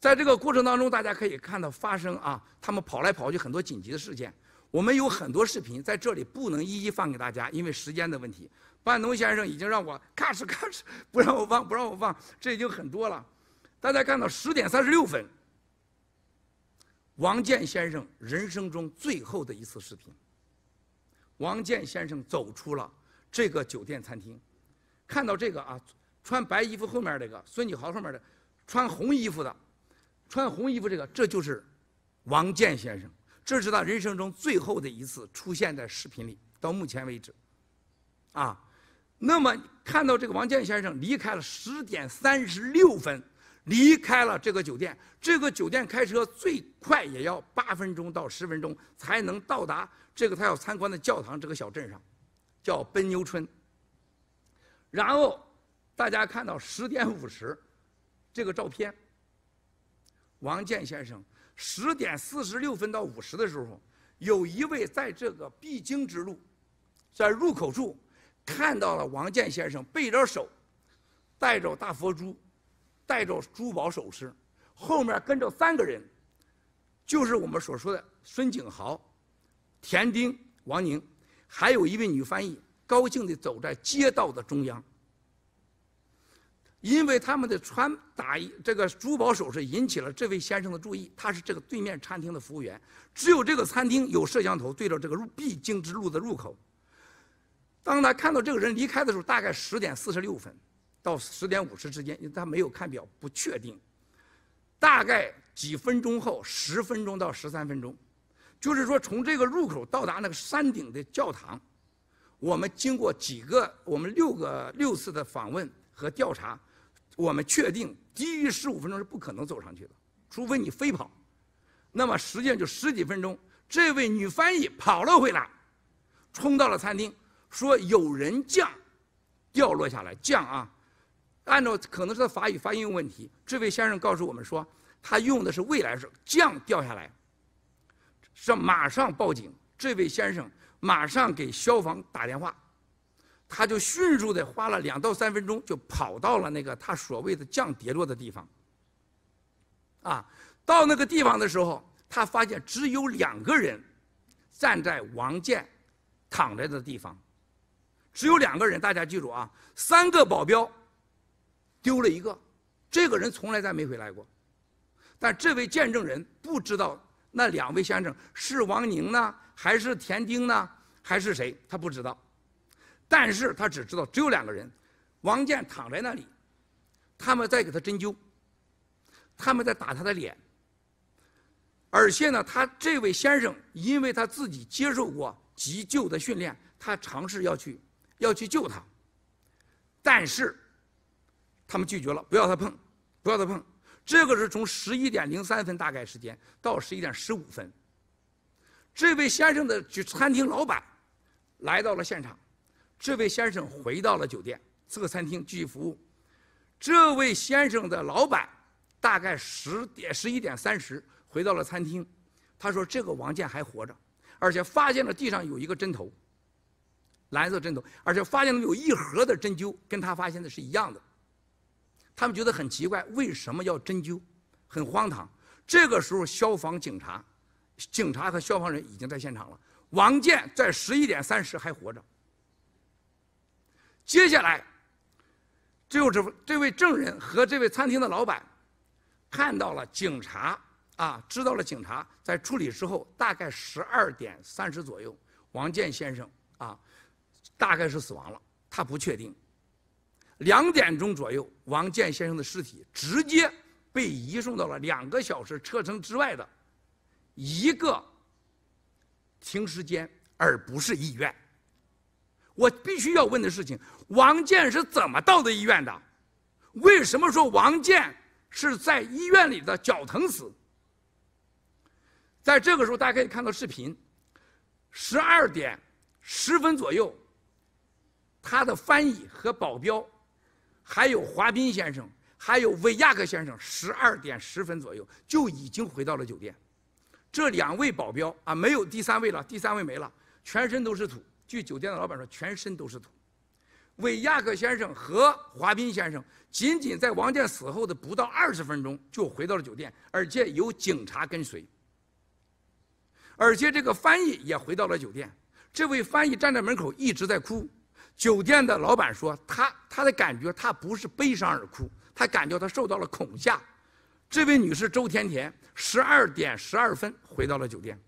在这个过程当中，大家可以看到发生啊，他们跑来跑去，很多紧急的事件。我们有很多视频在这里不能一一放给大家，因为时间的问题。半农先生已经让我咔哧咔哧不让我放，不让我放，这已经很多了。大家看到十点三十六分，王健先生人生中最后的一次视频。王健先生走出了这个酒店餐厅，看到这个啊，穿白衣服后面这个孙启豪后面的穿红衣服的。穿红衣服这个，这就是王健先生。这是他人生中最后的一次出现在视频里。到目前为止，啊，那么看到这个王健先生离开了十点三十六分，离开了这个酒店。这个酒店开车最快也要八分钟到十分钟才能到达这个他要参观的教堂。这个小镇上叫奔牛村。然后大家看到十点五十这个照片。王健先生十点四十六分到五十的时候，有一位在这个必经之路，在入口处看到了王健先生背着手，带着大佛珠，带着珠宝首饰，后面跟着三个人，就是我们所说的孙景豪、田丁、王宁，还有一位女翻译，高兴地走在街道的中央。因为他们的穿打衣这个珠宝首饰引起了这位先生的注意，他是这个对面餐厅的服务员。只有这个餐厅有摄像头对着这个入必经之路的入口。当他看到这个人离开的时候，大概十点四十六分到十点五十之间，因为他没有看表，不确定。大概几分钟后，十分钟到十三分钟，就是说从这个入口到达那个山顶的教堂，我们经过几个，我们六个六次的访问。和调查，我们确定低于十五分钟是不可能走上去的，除非你飞跑。那么实际上就十几分钟。这位女翻译跑了回来，冲到了餐厅，说有人降，掉落下来降啊。按照可能是他法语发音有问题，这位先生告诉我们说，他用的是未来式降掉下来，是马上报警。这位先生马上给消防打电话。他就迅速的花了两到三分钟，就跑到了那个他所谓的降跌落的地方。啊，到那个地方的时候，他发现只有两个人站在王建躺在的地方，只有两个人。大家记住啊，三个保镖丢了一个，这个人从来再没回来过。但这位见证人不知道那两位先生是王宁呢，还是田丁呢，还是谁？他不知道。但是他只知道只有两个人，王健躺在那里，他们在给他针灸，他们在打他的脸，而且呢，他这位先生因为他自己接受过急救的训练，他尝试要去要去救他，但是他们拒绝了，不要他碰，不要他碰。这个是从十一点零三分大概时间到十一点十五分，这位先生的去餐厅老板来到了现场。这位先生回到了酒店，这个餐厅继续服务。这位先生的老板大概十点十一点三十回到了餐厅，他说：“这个王建还活着，而且发现了地上有一个针头，蓝色针头，而且发现了有一盒的针灸，跟他发现的是一样的。”他们觉得很奇怪，为什么要针灸？很荒唐。这个时候，消防警察、警察和消防人已经在现场了。王建在十一点三十还活着。接下来，就是这位证人和这位餐厅的老板看到了警察啊，知道了警察在处理之后，大概十二点三十左右，王健先生啊，大概是死亡了，他不确定。两点钟左右，王健先生的尸体直接被移送到了两个小时车程之外的一个停尸间，而不是医院。我必须要问的事情。王健是怎么到的医院的？为什么说王健是在医院里的脚疼死？在这个时候，大家可以看到视频，十二点十分左右，他的翻译和保镖，还有华斌先生，还有维亚克先生，十二点十分左右就已经回到了酒店。这两位保镖啊，没有第三位了，第三位没了，全身都是土。据酒店的老板说，全身都是土。为亚克先生和华斌先生，仅仅在王健死后的不到二十分钟就回到了酒店，而且有警察跟随。而且这个翻译也回到了酒店，这位翻译站在门口一直在哭。酒店的老板说，他他的感觉他不是悲伤而哭，他感觉他受到了恐吓。这位女士周甜甜十二点十二分回到了酒店。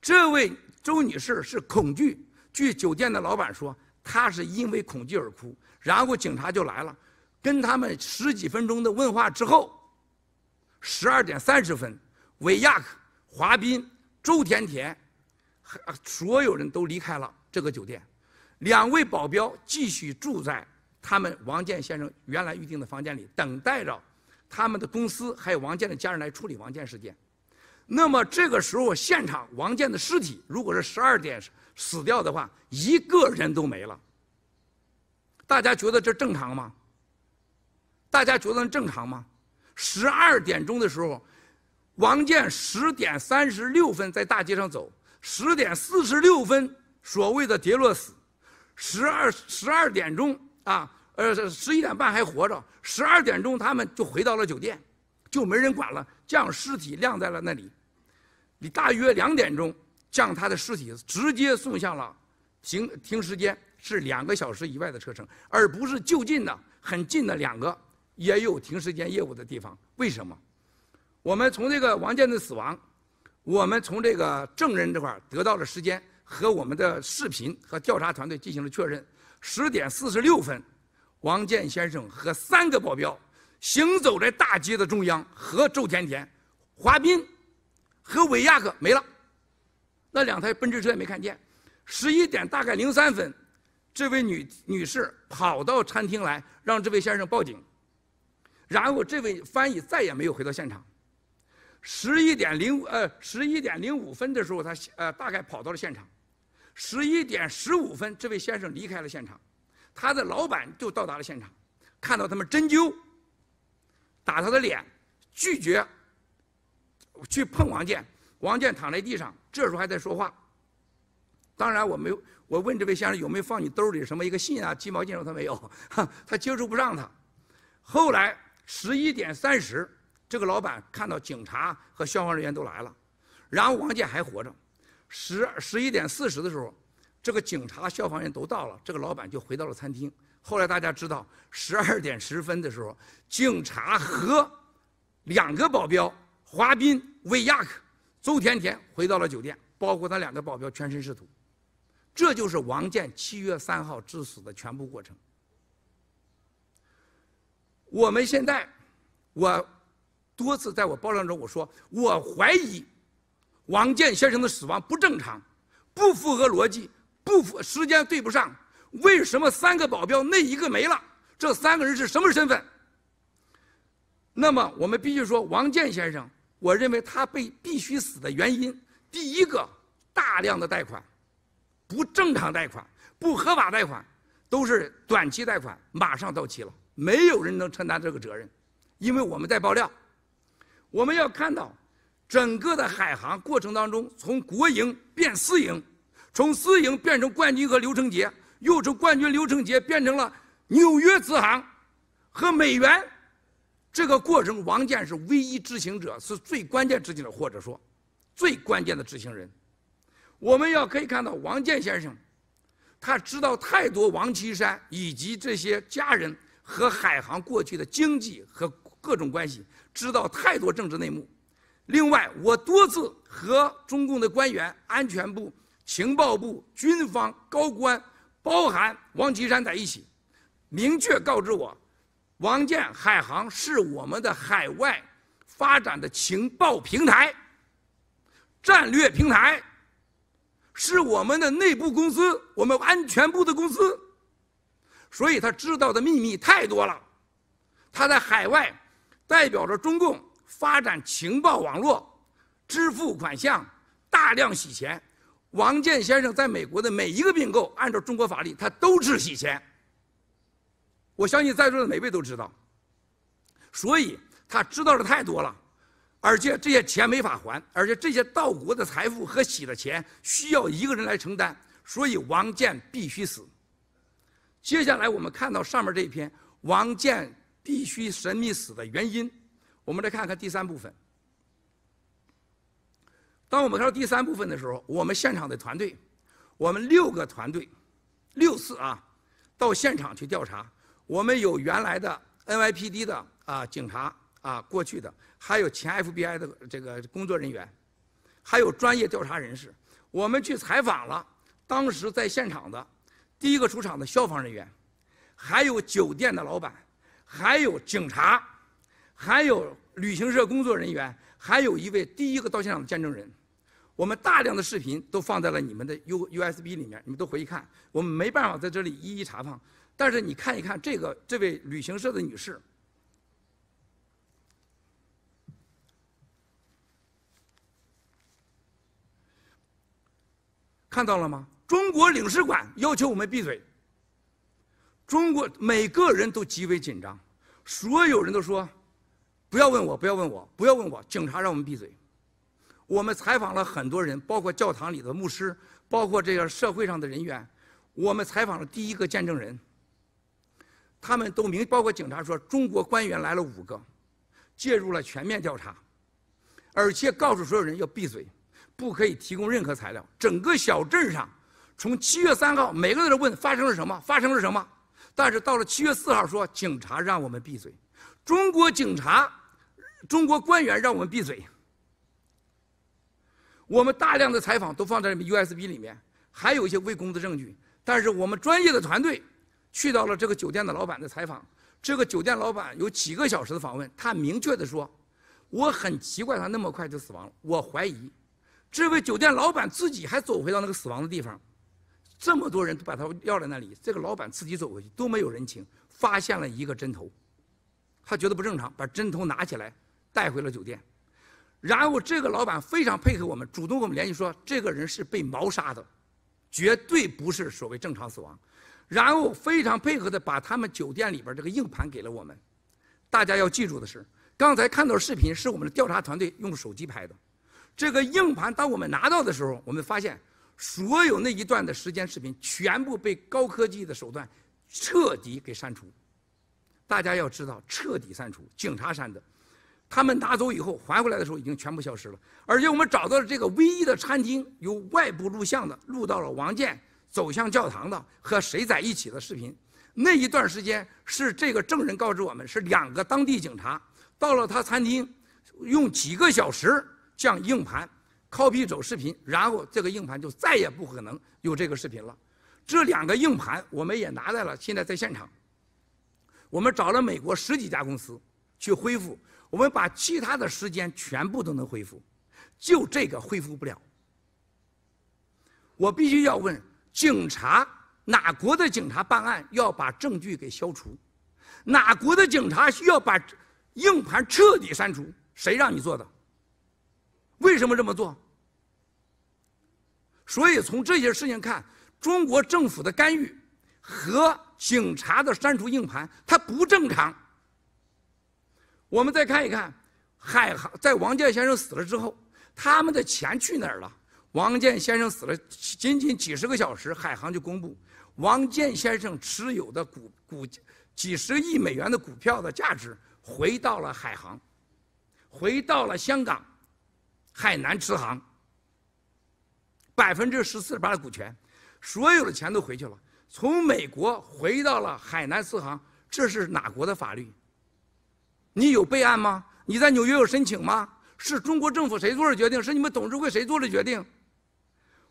这位周女士是恐惧，据酒店的老板说。他是因为恐惧而哭，然后警察就来了，跟他们十几分钟的问话之后，十二点三十分，韦亚克、华彬、周甜甜，所有人都离开了这个酒店，两位保镖继续住在他们王建先生原来预定的房间里，等待着他们的公司还有王建的家人来处理王建事件。那么这个时候，现场王建的尸体如果是十二点。死掉的话，一个人都没了。大家觉得这正常吗？大家觉得正常吗？十二点钟的时候，王建十点三十六分在大街上走，十点四十六分所谓的跌落死，十二十二点钟啊，呃十一点半还活着，十二点钟他们就回到了酒店，就没人管了，将尸体晾在了那里。你大约两点钟。将他的尸体直接送向了停停尸间，是两个小时以外的车程，而不是就近的很近的两个也有停尸间业务的地方。为什么？我们从这个王建的死亡，我们从这个证人这块得到了时间和我们的视频和调查团队进行了确认：十点四十六分，王建先生和三个保镖行走在大街的中央，和周甜甜、华斌和韦亚克没了。那两台奔驰车也没看见。十一点大概零三分，这位女女士跑到餐厅来，让这位先生报警。然后这位翻译再也没有回到现场。十一点零呃十一点零五分的时候，他呃大概跑到了现场。十一点十五分，这位先生离开了现场，他的老板就到达了现场，看到他们针灸，打他的脸，拒绝去碰王健。王建躺在地上，这时候还在说话。当然，我没有。我问这位先生有没有放你兜里什么一个信啊？鸡毛信？说他没有，他接触不上他。后来十一点三十，这个老板看到警察和消防人员都来了，然后王建还活着。十十一点四十的时候，这个警察、消防员都到了，这个老板就回到了餐厅。后来大家知道，十二点十分的时候，警察和两个保镖华斌、魏亚克。周甜甜回到了酒店，包括他两个保镖，全身是土。这就是王建七月三号致死的全部过程。我们现在，我多次在我爆料中我说，我怀疑王健先生的死亡不正常，不符合逻辑，不符时间对不上。为什么三个保镖那一个没了？这三个人是什么身份？那么我们必须说，王健先生。我认为他被必须死的原因，第一个，大量的贷款，不正常贷款、不合法贷款，都是短期贷款，马上到期了，没有人能承担这个责任，因为我们在爆料，我们要看到，整个的海航过程当中，从国营变私营，从私营变成冠军和刘成杰，又从冠军刘成杰变成了纽约支行，和美元。这个过程，王健是唯一执行者，是最关键执行者，或者说，最关键的执行人。我们要可以看到，王健先生，他知道太多王岐山以及这些家人和海航过去的经济和各种关系，知道太多政治内幕。另外，我多次和中共的官员、安全部、情报部、军方高官，包含王岐山在一起，明确告知我。王建海航是我们的海外发展的情报平台、战略平台，是我们的内部公司，我们安全部的公司，所以他知道的秘密太多了。他在海外代表着中共发展情报网络，支付款项，大量洗钱。王建先生在美国的每一个并购，按照中国法律，他都是洗钱。我相信在座的每位都知道，所以他知道的太多了，而且这些钱没法还，而且这些盗国的财富和洗的钱需要一个人来承担，所以王健必须死。接下来我们看到上面这一篇，王健必须神秘死的原因。我们来看看第三部分。当我们看到第三部分的时候，我们现场的团队，我们六个团队，六次啊，到现场去调查。我们有原来的 NYPD 的啊警察啊过去的，还有前 FBI 的这个工作人员，还有专业调查人士。我们去采访了当时在现场的，第一个出场的消防人员，还有酒店的老板，还有警察，还有旅行社工作人员，还有一位第一个到现场的见证人。我们大量的视频都放在了你们的 U USB 里面，你们都回去看。我们没办法在这里一一查放。但是你看一看这个这位旅行社的女士，看到了吗？中国领事馆要求我们闭嘴。中国每个人都极为紧张，所有人都说：“不要问我，不要问我，不要问我。”警察让我们闭嘴。我们采访了很多人，包括教堂里的牧师，包括这个社会上的人员。我们采访了第一个见证人。他们都明，包括警察说，中国官员来了五个，介入了全面调查，而且告诉所有人要闭嘴，不可以提供任何材料。整个小镇上，从七月三号，每个人问发生了什么，发生了什么，但是到了七月四号，说警察让我们闭嘴，中国警察，中国官员让我们闭嘴。我们大量的采访都放在 U.S.B 里面，还有一些未公布的证据，但是我们专业的团队。去到了这个酒店的老板的采访，这个酒店老板有几个小时的访问，他明确的说，我很奇怪他那么快就死亡了，我怀疑，这位酒店老板自己还走回到那个死亡的地方，这么多人都把他撂在那里，这个老板自己走回去都没有人情，发现了一个针头，他觉得不正常，把针头拿起来带回了酒店，然后这个老板非常配合我们，主动跟我们联系说，这个人是被谋杀的，绝对不是所谓正常死亡。然后非常配合的把他们酒店里边这个硬盘给了我们。大家要记住的是，刚才看到视频是我们的调查团队用手机拍的。这个硬盘当我们拿到的时候，我们发现所有那一段的时间视频全部被高科技的手段彻底给删除。大家要知道，彻底删除，警察删的。他们拿走以后还回来的时候已经全部消失了。而且我们找到了这个唯一的餐厅有外部录像的，录到了王建。走向教堂的和谁在一起的视频，那一段时间是这个证人告知我们是两个当地警察到了他餐厅，用几个小时将硬盘拷贝走视频，然后这个硬盘就再也不可能有这个视频了。这两个硬盘我们也拿到了，现在在现场。我们找了美国十几家公司去恢复，我们把其他的时间全部都能恢复，就这个恢复不了。我必须要问。警察哪国的警察办案要把证据给消除，哪国的警察需要把硬盘彻底删除？谁让你做的？为什么这么做？所以从这些事情看，中国政府的干预和警察的删除硬盘，它不正常。我们再看一看，海航在王健先生死了之后，他们的钱去哪儿了？王健先生死了，仅仅几十个小时，海航就公布，王健先生持有的股股几十亿美元的股票的价值回到了海航，回到了香港，海南支行百分之十四点八的股权，所有的钱都回去了，从美国回到了海南支行，这是哪国的法律？你有备案吗？你在纽约有申请吗？是中国政府谁做的决定？是你们董事会谁做的决定？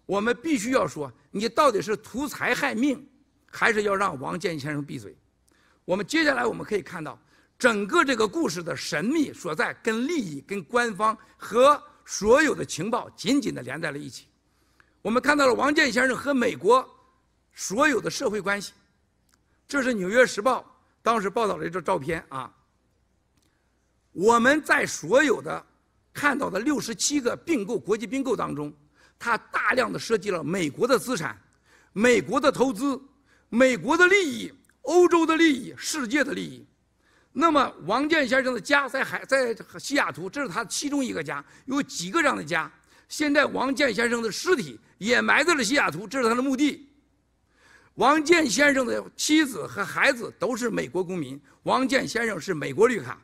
我们必须要说，你到底是图财害命，还是要让王健先生闭嘴？我们接下来我们可以看到，整个这个故事的神秘所在跟利益、跟官方和所有的情报紧紧的连在了一起。我们看到了王健先生和美国所有的社会关系。这是《纽约时报》当时报道的一张照片啊。我们在所有的看到的六十七个并购国际并购当中。他大量的涉及了美国的资产、美国的投资、美国的利益、欧洲的利益、世界的利益。那么，王健先生的家在海，在西雅图，这是他其中一个家，有几个这样的家。现在，王健先生的尸体也埋在了西雅图，这是他的墓地。王健先生的妻子和孩子都是美国公民，王健先生是美国绿卡。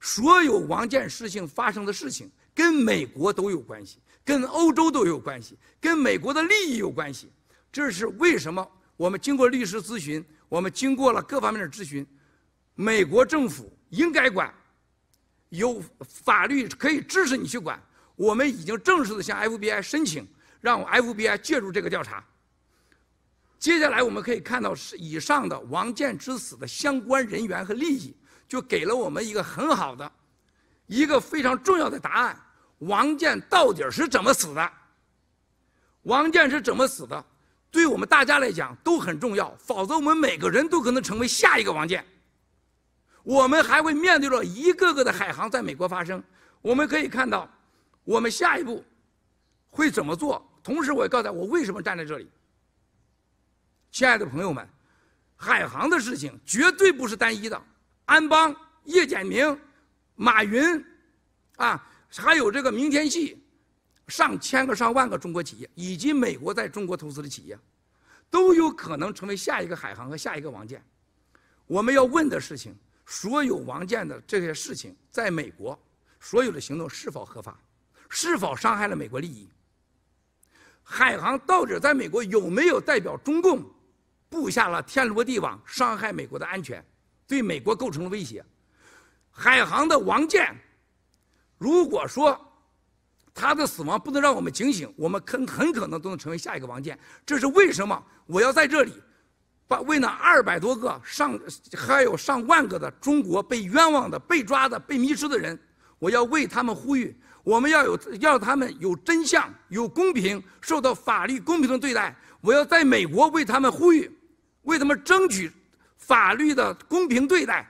所有王健事情发生的事情。跟美国都有关系，跟欧洲都有关系，跟美国的利益有关系，这是为什么？我们经过律师咨询，我们经过了各方面的咨询，美国政府应该管，有法律可以支持你去管。我们已经正式的向 FBI 申请，让 FBI 介入这个调查。接下来我们可以看到是以上的王建之死的相关人员和利益，就给了我们一个很好的，一个非常重要的答案。王健到底是怎么死的？王健是怎么死的？对我们大家来讲都很重要，否则我们每个人都可能成为下一个王健。我们还会面对着一个个的海航在美国发生。我们可以看到，我们下一步会怎么做。同时，我也告诉大家，我为什么站在这里。亲爱的朋友们，海航的事情绝对不是单一的。安邦、叶简明、马云，啊。还有这个明天系，上千个、上万个中国企业，以及美国在中国投资的企业，都有可能成为下一个海航和下一个王建。我们要问的事情，所有王建的这些事情，在美国所有的行动是否合法，是否伤害了美国利益？海航到底在美国有没有代表中共布下了天罗地网，伤害美国的安全，对美国构成了威胁？海航的王建。如果说他的死亡不能让我们警醒，我们肯很可能都能成为下一个王健。这是为什么？我要在这里把为那二百多个上还有上万个的中国被冤枉的、被抓的、被迷失的人，我要为他们呼吁。我们要有要他们有真相、有公平，受到法律公平的对待。我要在美国为他们呼吁，为他们争取法律的公平对待，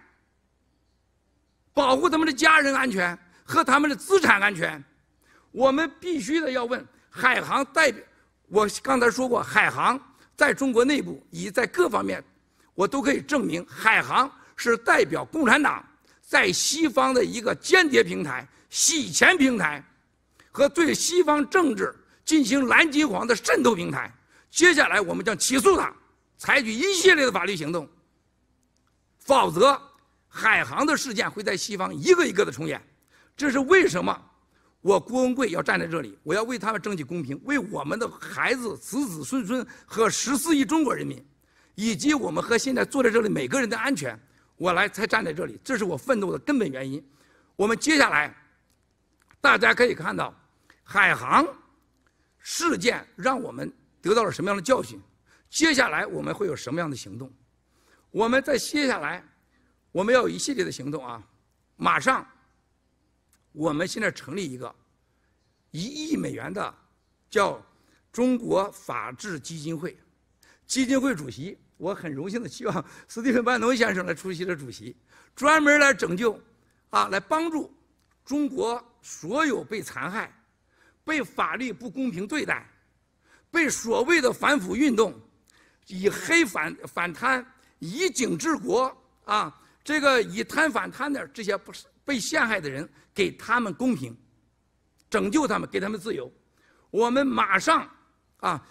保护他们的家人安全。和他们的资产安全，我们必须的要问海航代。表，我刚才说过，海航在中国内部以及在各方面，我都可以证明，海航是代表共产党在西方的一个间谍平台、洗钱平台和对西方政治进行蓝金黄的渗透平台。接下来我们将起诉他，采取一系列的法律行动。否则，海航的事件会在西方一个一个的重演。这是为什么我郭文贵要站在这里？我要为他们争取公平，为我们的孩子、子子孙孙和十四亿中国人民，以及我们和现在坐在这里每个人的安全，我来才站在这里，这是我奋斗的根本原因。我们接下来，大家可以看到，海航事件让我们得到了什么样的教训？接下来我们会有什么样的行动？我们在接下来，我们要有一系列的行动啊！马上。我们现在成立一个一亿美元的叫“中国法治基金会”，基金会主席我很荣幸的希望斯蒂芬·班农先生来出席的主席，专门来拯救，啊，来帮助中国所有被残害、被法律不公平对待、被所谓的反腐运动以黑反反贪、以警治国啊，这个以贪反贪的这些不是被陷害的人。给他们公平，拯救他们，给他们自由。我们马上啊，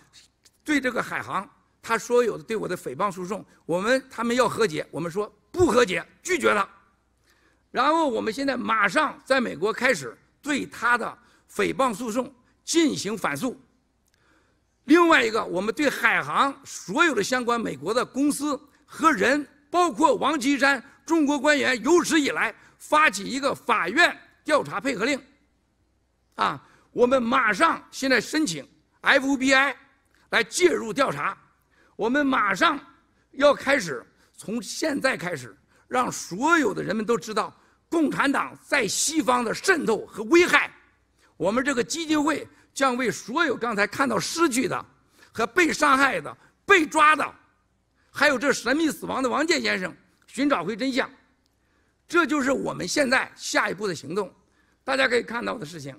对这个海航他所有的对我的诽谤诉讼，我们他们要和解，我们说不和解，拒绝了。然后我们现在马上在美国开始对他的诽谤诉讼进行反诉。另外一个，我们对海航所有的相关美国的公司和人，包括王岐山中国官员，有史以来发起一个法院。调查配合令，啊，我们马上现在申请 FBI 来介入调查。我们马上要开始，从现在开始，让所有的人们都知道共产党在西方的渗透和危害。我们这个基金会将为所有刚才看到失去的和被伤害的、被抓的，还有这神秘死亡的王健先生寻找回真相。这就是我们现在下一步的行动。大家可以看到的事情，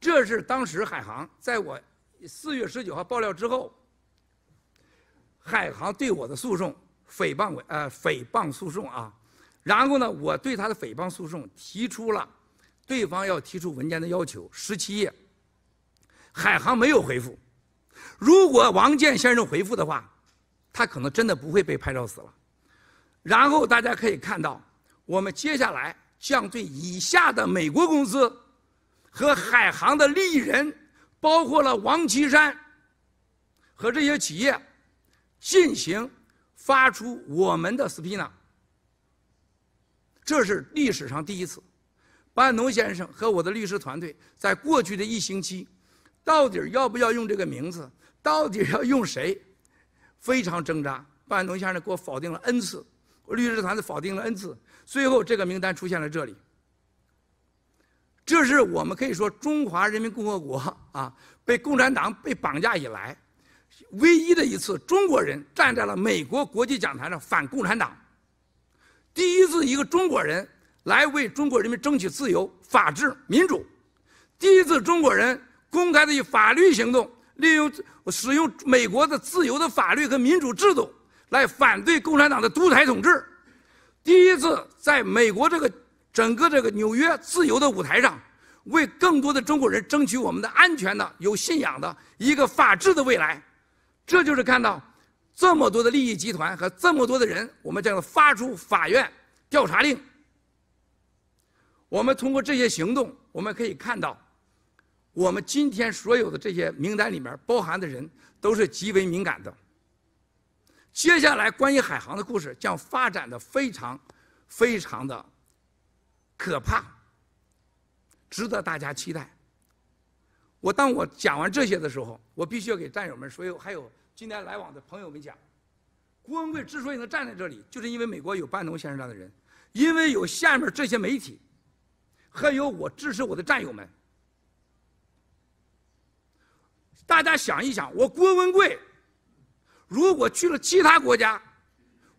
这是当时海航在我四月十九号爆料之后，海航对我的诉讼诽谤我，呃诽谤诉讼啊，然后呢，我对他的诽谤诉讼提出了对方要提出文件的要求十七页，海航没有回复，如果王健先生回复的话，他可能真的不会被拍照死了。然后大家可以看到，我们接下来。将对以下的美国公司和海航的利益人，包括了王岐山和这些企业进行发出我们的 subpoena。这是历史上第一次。万农先生和我的律师团队在过去的一星期，到底要不要用这个名字？到底要用谁？非常挣扎。万农先生给我否定了 n 次，我律师团队否定了 n 次。最后，这个名单出现了这里。这是我们可以说，中华人民共和国啊，被共产党被绑架以来，唯一的一次中国人站在了美国国际讲台上反共产党，第一次一个中国人来为中国人民争取自由、法治、民主，第一次中国人公开的以法律行动，利用使用美国的自由的法律和民主制度来反对共产党的独裁统治。第一次在美国这个整个这个纽约自由的舞台上，为更多的中国人争取我们的安全的、有信仰的、一个法治的未来，这就是看到这么多的利益集团和这么多的人，我们将发出法院调查令。我们通过这些行动，我们可以看到，我们今天所有的这些名单里面包含的人都是极为敏感的。接下来，关于海航的故事将发展的非常，非常的可怕，值得大家期待。我当我讲完这些的时候，我必须要给战友们，所有还有今天来往的朋友们讲，郭文贵之所以能站在这里，就是因为美国有班农先生这样的人，因为有下面这些媒体，还有我支持我的战友们。大家想一想，我郭文贵。如果去了其他国家，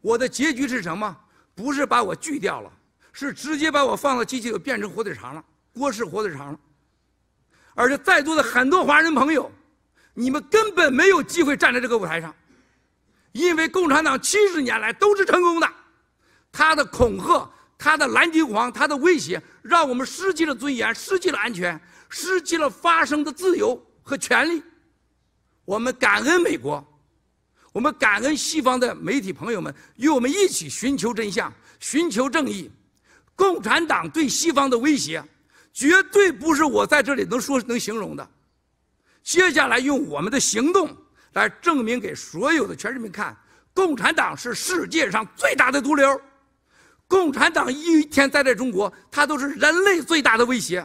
我的结局是什么？不是把我锯掉了，是直接把我放到机器里变成火腿肠了，郭式火腿肠了。而且在座的很多华人朋友，你们根本没有机会站在这个舞台上，因为共产党七十年来都是成功的，他的恐吓、他的蓝金黄、他的威胁，让我们失去了尊严、失去了安全、失去了发声的自由和权利。我们感恩美国。我们感恩西方的媒体朋友们与我们一起寻求真相、寻求正义。共产党对西方的威胁，绝对不是我在这里能说能形容的。接下来用我们的行动来证明给所有的全人民看，共产党是世界上最大的毒瘤。共产党一天待在中国，它都是人类最大的威胁。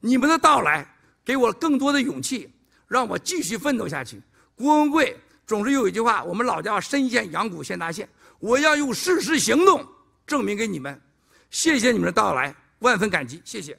你们的到来给我更多的勇气，让我继续奋斗下去。郭文贵。总是有一句话，我们老家深县阳谷县大县”。我要用事实行动证明给你们。谢谢你们的到来，万分感激。谢谢。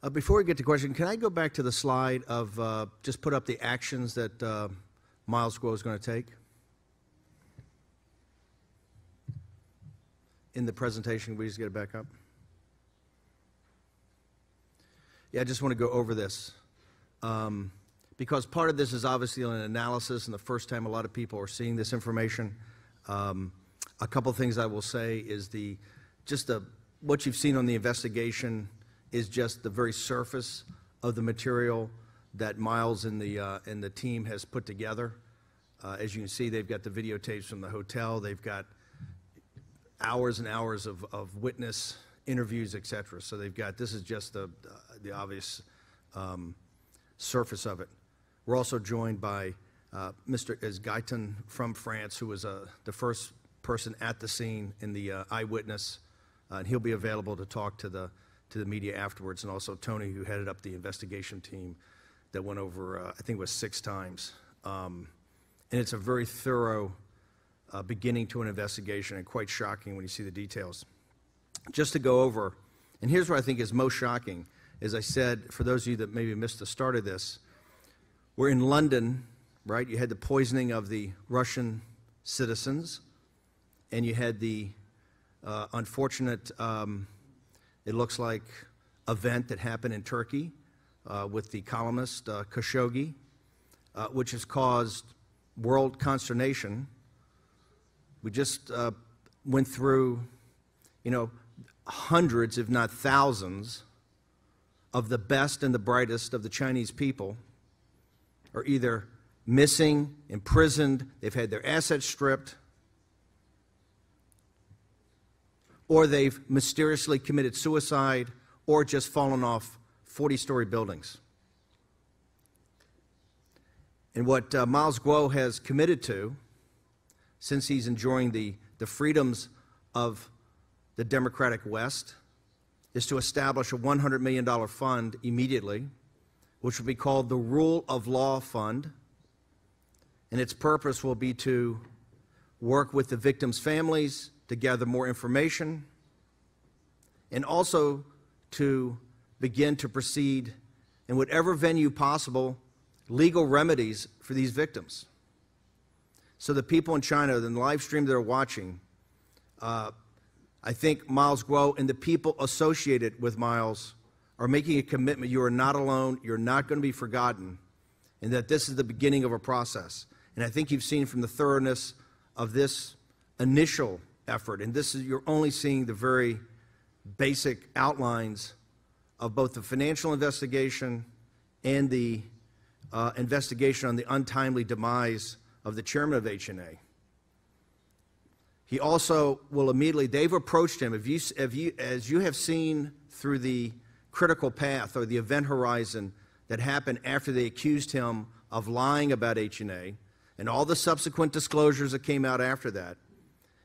呃，Before we get to question, can I go back to the slide of just put up the actions that? Miles Square is going to take in the presentation. We just get it back up. Yeah, I just want to go over this um, because part of this is obviously an analysis, and the first time a lot of people are seeing this information. Um, a couple things I will say is the just the what you've seen on the investigation is just the very surface of the material that Miles and the, uh, and the team has put together. Uh, as you can see, they've got the videotapes from the hotel. They've got hours and hours of, of witness interviews, et cetera. So they've got, this is just the, uh, the obvious um, surface of it. We're also joined by uh, Mr. Is from France, who was uh, the first person at the scene in the uh, eyewitness, uh, and he'll be available to talk to the, to the media afterwards, and also Tony, who headed up the investigation team that went over, uh, I think it was six times. Um, and it's a very thorough uh, beginning to an investigation and quite shocking when you see the details. Just to go over, and here's what I think is most shocking. As I said, for those of you that maybe missed the start of this, we're in London, right? You had the poisoning of the Russian citizens, and you had the uh, unfortunate, um, it looks like, event that happened in Turkey uh, with the columnist uh, Khashoggi, uh, which has caused world consternation. We just uh, went through, you know, hundreds, if not thousands, of the best and the brightest of the Chinese people are either missing, imprisoned, they've had their assets stripped, or they've mysteriously committed suicide or just fallen off 40 story buildings. And what uh, Miles Guo has committed to, since he's enjoying the, the freedoms of the Democratic West, is to establish a $100 million fund immediately, which will be called the Rule of Law Fund. And its purpose will be to work with the victims' families to gather more information and also to begin to proceed in whatever venue possible legal remedies for these victims. So the people in China, the live stream that are watching, uh, I think Miles Guo and the people associated with Miles are making a commitment. You are not alone. You're not going to be forgotten. And that this is the beginning of a process. And I think you've seen from the thoroughness of this initial effort, and this is you're only seeing the very basic outlines of both the financial investigation and the uh, investigation on the untimely demise of the chairman of HNA. He also will immediately, they've approached him, if you, if you, as you have seen through the critical path or the event horizon that happened after they accused him of lying about HNA and all the subsequent disclosures that came out after that.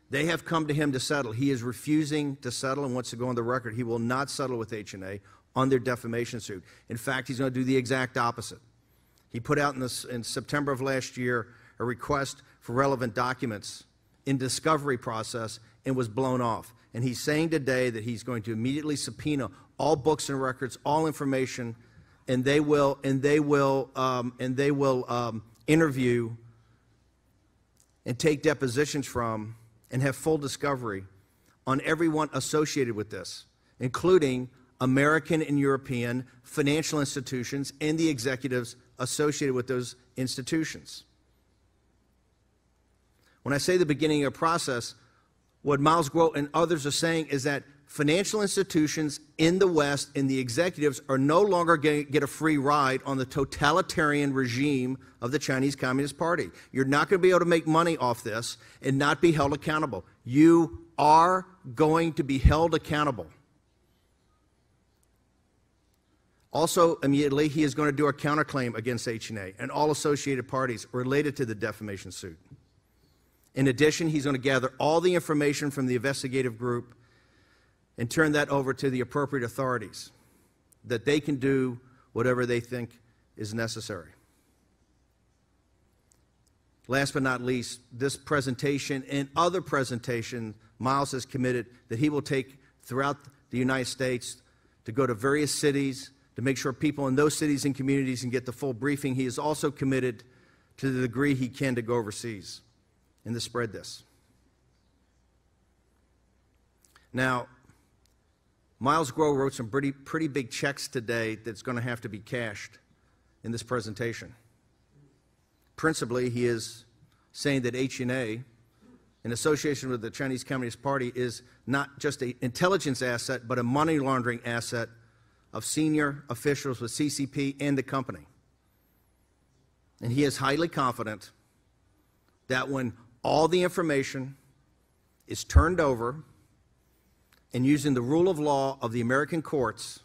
They have come to him to settle. He is refusing to settle and wants to go on the record. He will not settle with HNA on their defamation suit. In fact, he's going to do the exact opposite. He put out in, this, in September of last year a request for relevant documents in discovery process and was blown off. And he's saying today that he's going to immediately subpoena all books and records, all information, and they will and they will um, and they will um, interview and take depositions from and have full discovery on everyone associated with this, including American and European financial institutions and the executives associated with those institutions. When I say the beginning of a process, what Miles Grote and others are saying is that financial institutions in the West and the executives are no longer going to get a free ride on the totalitarian regime of the Chinese Communist Party. You're not going to be able to make money off this and not be held accountable. You are going to be held accountable. Also, immediately, he is going to do a counterclaim against H&A and all associated parties related to the defamation suit. In addition, he's going to gather all the information from the investigative group and turn that over to the appropriate authorities that they can do whatever they think is necessary. Last but not least, this presentation and other presentations Miles has committed that he will take throughout the United States to go to various cities to make sure people in those cities and communities can get the full briefing. He is also committed to the degree he can to go overseas and to spread this. Now, Miles Grow wrote some pretty, pretty big checks today that's going to have to be cashed in this presentation. Principally, he is saying that HNA, in association with the Chinese Communist Party, is not just an intelligence asset, but a money laundering asset of senior officials with CCP and the company. And he is highly confident that when all the information is turned over and using the rule of law of the American courts,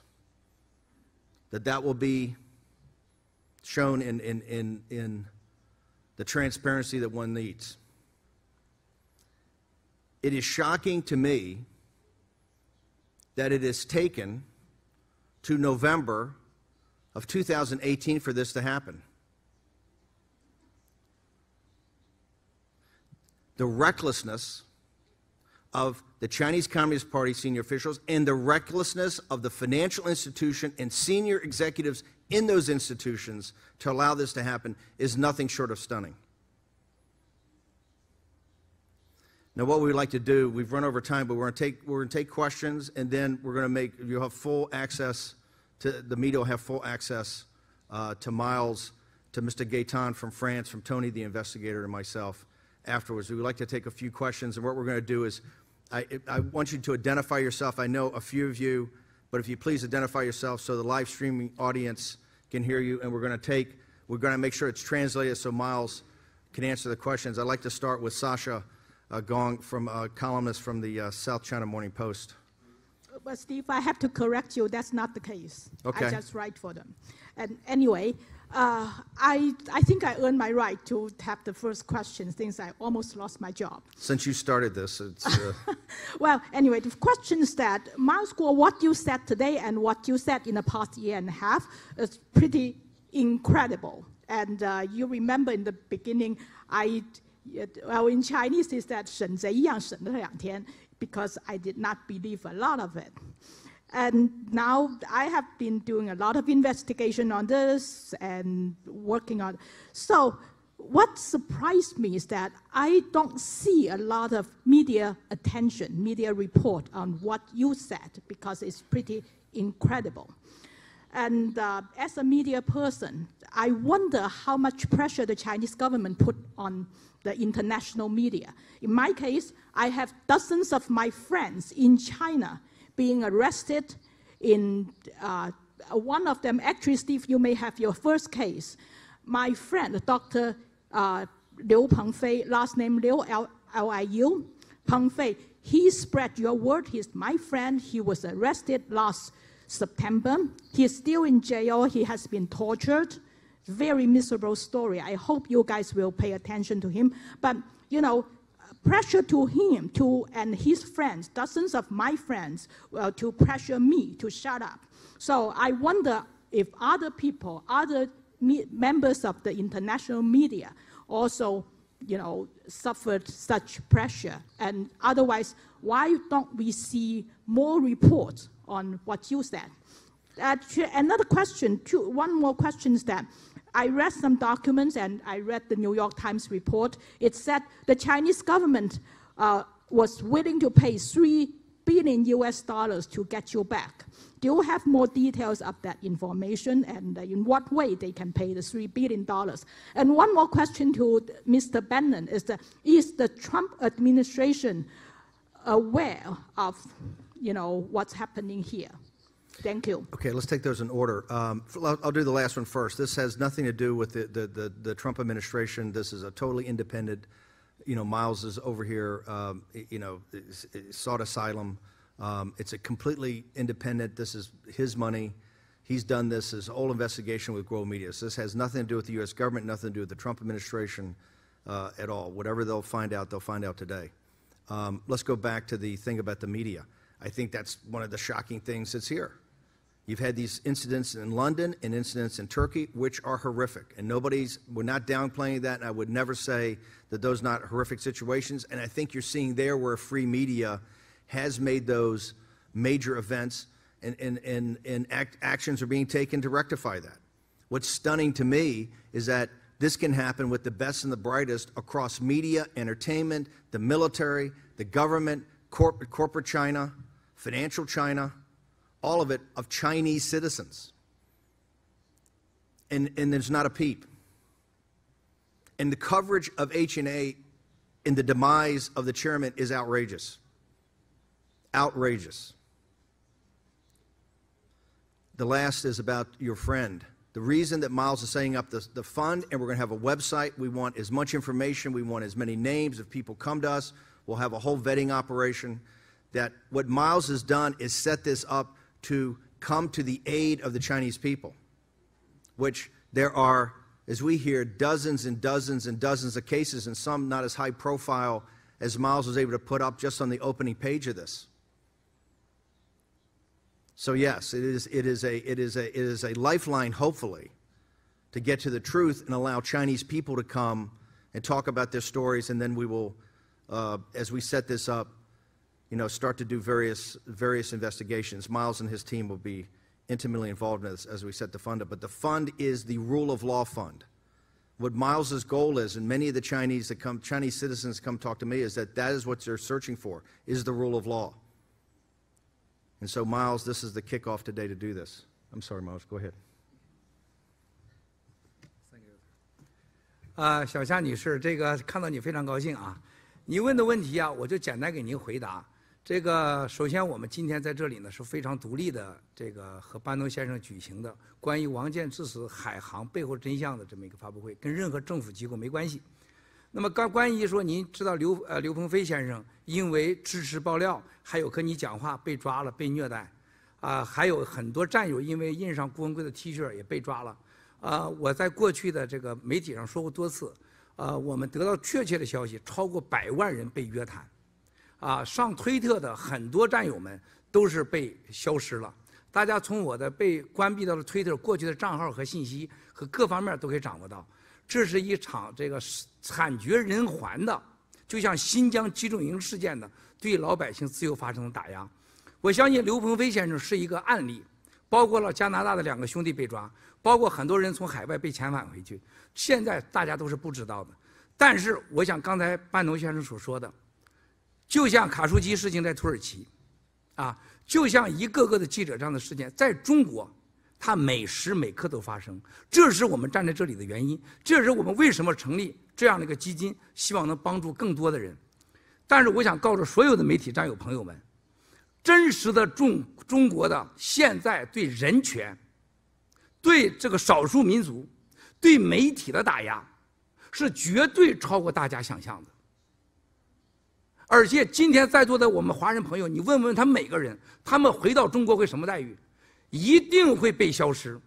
that that will be shown in, in, in, in the transparency that one needs. It is shocking to me that it has taken to November of 2018 for this to happen. The recklessness of the Chinese Communist Party senior officials and the recklessness of the financial institution and senior executives in those institutions to allow this to happen is nothing short of stunning. Now, what we'd like to do, we've run over time, but we're going to take, we're going to take questions, and then we're going to make, you'll have full access to, the media will have full access uh, to Miles, to Mr. Gaetan from France, from Tony the investigator, and myself afterwards. We would like to take a few questions, and what we're going to do is I, I want you to identify yourself. I know a few of you, but if you please identify yourself so the live streaming audience can hear you, and we're going to take, we're going to make sure it's translated so Miles can answer the questions. I'd like to start with Sasha. Uh, gong, from a uh, columnist from the uh, South China Morning Post. But Steve, I have to correct you. That's not the case. Okay. I just write for them. And anyway, uh, I, I think I earned my right to have the first question since I almost lost my job. Since you started this, it's. Uh... well, anyway, the question is that my score, what you said today and what you said in the past year and a half is pretty incredible. And uh, you remember in the beginning, I well, in Chinese is that 省贼一样省了两天 because I did not believe a lot of it. And now I have been doing a lot of investigation on this and working on. So what surprised me is that I don't see a lot of media attention, media report on what you said because it's pretty incredible. And uh, as a media person, I wonder how much pressure the Chinese government put on the international media. In my case, I have dozens of my friends in China being arrested in uh, one of them, actually, Steve, you may have your first case. My friend, Dr. Uh, Liu Pengfei, last name Liu, L-I-U, Pengfei, he spread your word, he's my friend, he was arrested last September. He is still in jail. He has been tortured. Very miserable story. I hope you guys will pay attention to him. But, you know, pressure to him to and his friends, dozens of my friends, uh, to pressure me to shut up. So I wonder if other people, other members of the international media also, you know, suffered such pressure. And otherwise, why don't we see more reports on what you said. Uh, another question, two, one more question is that I read some documents and I read the New York Times report. It said the Chinese government uh, was willing to pay three billion US dollars to get you back. Do you have more details of that information and in what way they can pay the three billion dollars? And one more question to Mr. Bannon is that is the Trump administration aware of you know, what's happening here. Thank you. Okay, let's take those in order. Um, I'll, I'll do the last one first. This has nothing to do with the, the, the, the Trump administration. This is a totally independent, you know, Miles is over here, um, you know, sought asylum. Um, it's a completely independent, this is his money. He's done this, this whole investigation with Grow Media. So this has nothing to do with the U.S. government, nothing to do with the Trump administration uh, at all. Whatever they'll find out, they'll find out today. Um, let's go back to the thing about the media. I think that's one of the shocking things that's here. You've had these incidents in London and incidents in Turkey, which are horrific. And nobody's, we're not downplaying that. And I would never say that those not horrific situations. And I think you're seeing there where free media has made those major events and, and, and, and act, actions are being taken to rectify that. What's stunning to me is that this can happen with the best and the brightest across media, entertainment, the military, the government, corp corporate China financial China, all of it of Chinese citizens. And, and there's not a peep. And the coverage of H&A and the demise of the chairman is outrageous. Outrageous. The last is about your friend. The reason that Miles is setting up the, the fund, and we're going to have a website, we want as much information, we want as many names. If people come to us, we'll have a whole vetting operation that what Miles has done is set this up to come to the aid of the Chinese people, which there are, as we hear, dozens and dozens and dozens of cases, and some not as high profile as Miles was able to put up just on the opening page of this. So yes, it is, it is, a, it is, a, it is a lifeline, hopefully, to get to the truth and allow Chinese people to come and talk about their stories, and then we will, uh, as we set this up, you know, start to do various, various investigations. Miles and his team will be intimately involved in this as we set the fund up. But the fund is the rule of law fund. What Miles's goal is, and many of the Chinese that come, Chinese citizens come talk to me, is that that is what they're searching for, is the rule of law. And so, Miles, this is the kickoff today to do this. I'm sorry, Miles, go ahead. 啊，小夏女士，这个看到你非常高兴啊。你问的问题啊，我就简单给您回答。Uh, 这个首先，我们今天在这里呢是非常独立的，这个和班农先生举行的关于王建致死海航背后真相的这么一个发布会，跟任何政府机构没关系。那么，刚关于说您知道刘呃刘鹏飞先生因为支持爆料，还有和你讲话被抓了被虐待，啊，还有很多战友因为印上郭文贵的 T 恤也被抓了，啊，我在过去的这个媒体上说过多次，啊，我们得到确切的消息，超过百万人被约谈。啊，上推特的很多战友们都是被消失了，大家从我的被关闭到了推特过去的账号和信息和各方面都可以掌握到。这是一场这个惨绝人寰的，就像新疆集中营事件的对老百姓自由发生的打压。我相信刘鹏飞先生是一个案例，包括了加拿大的两个兄弟被抓，包括很多人从海外被遣返回去，现在大家都是不知道的。但是我想刚才班农先生所说的。就像卡舒基事情在土耳其，啊，就像一个个的记者这样的事件在中国，它每时每刻都发生。这是我们站在这里的原因，这是我们为什么成立这样的一个基金，希望能帮助更多的人。但是我想告诉所有的媒体战友朋友们，真实的中中国的现在对人权、对这个少数民族、对媒体的打压，是绝对超过大家想象的。而且今天在座的我们华人朋友，你问问他每个人，他们回到中国会什么待遇？一定会被消失，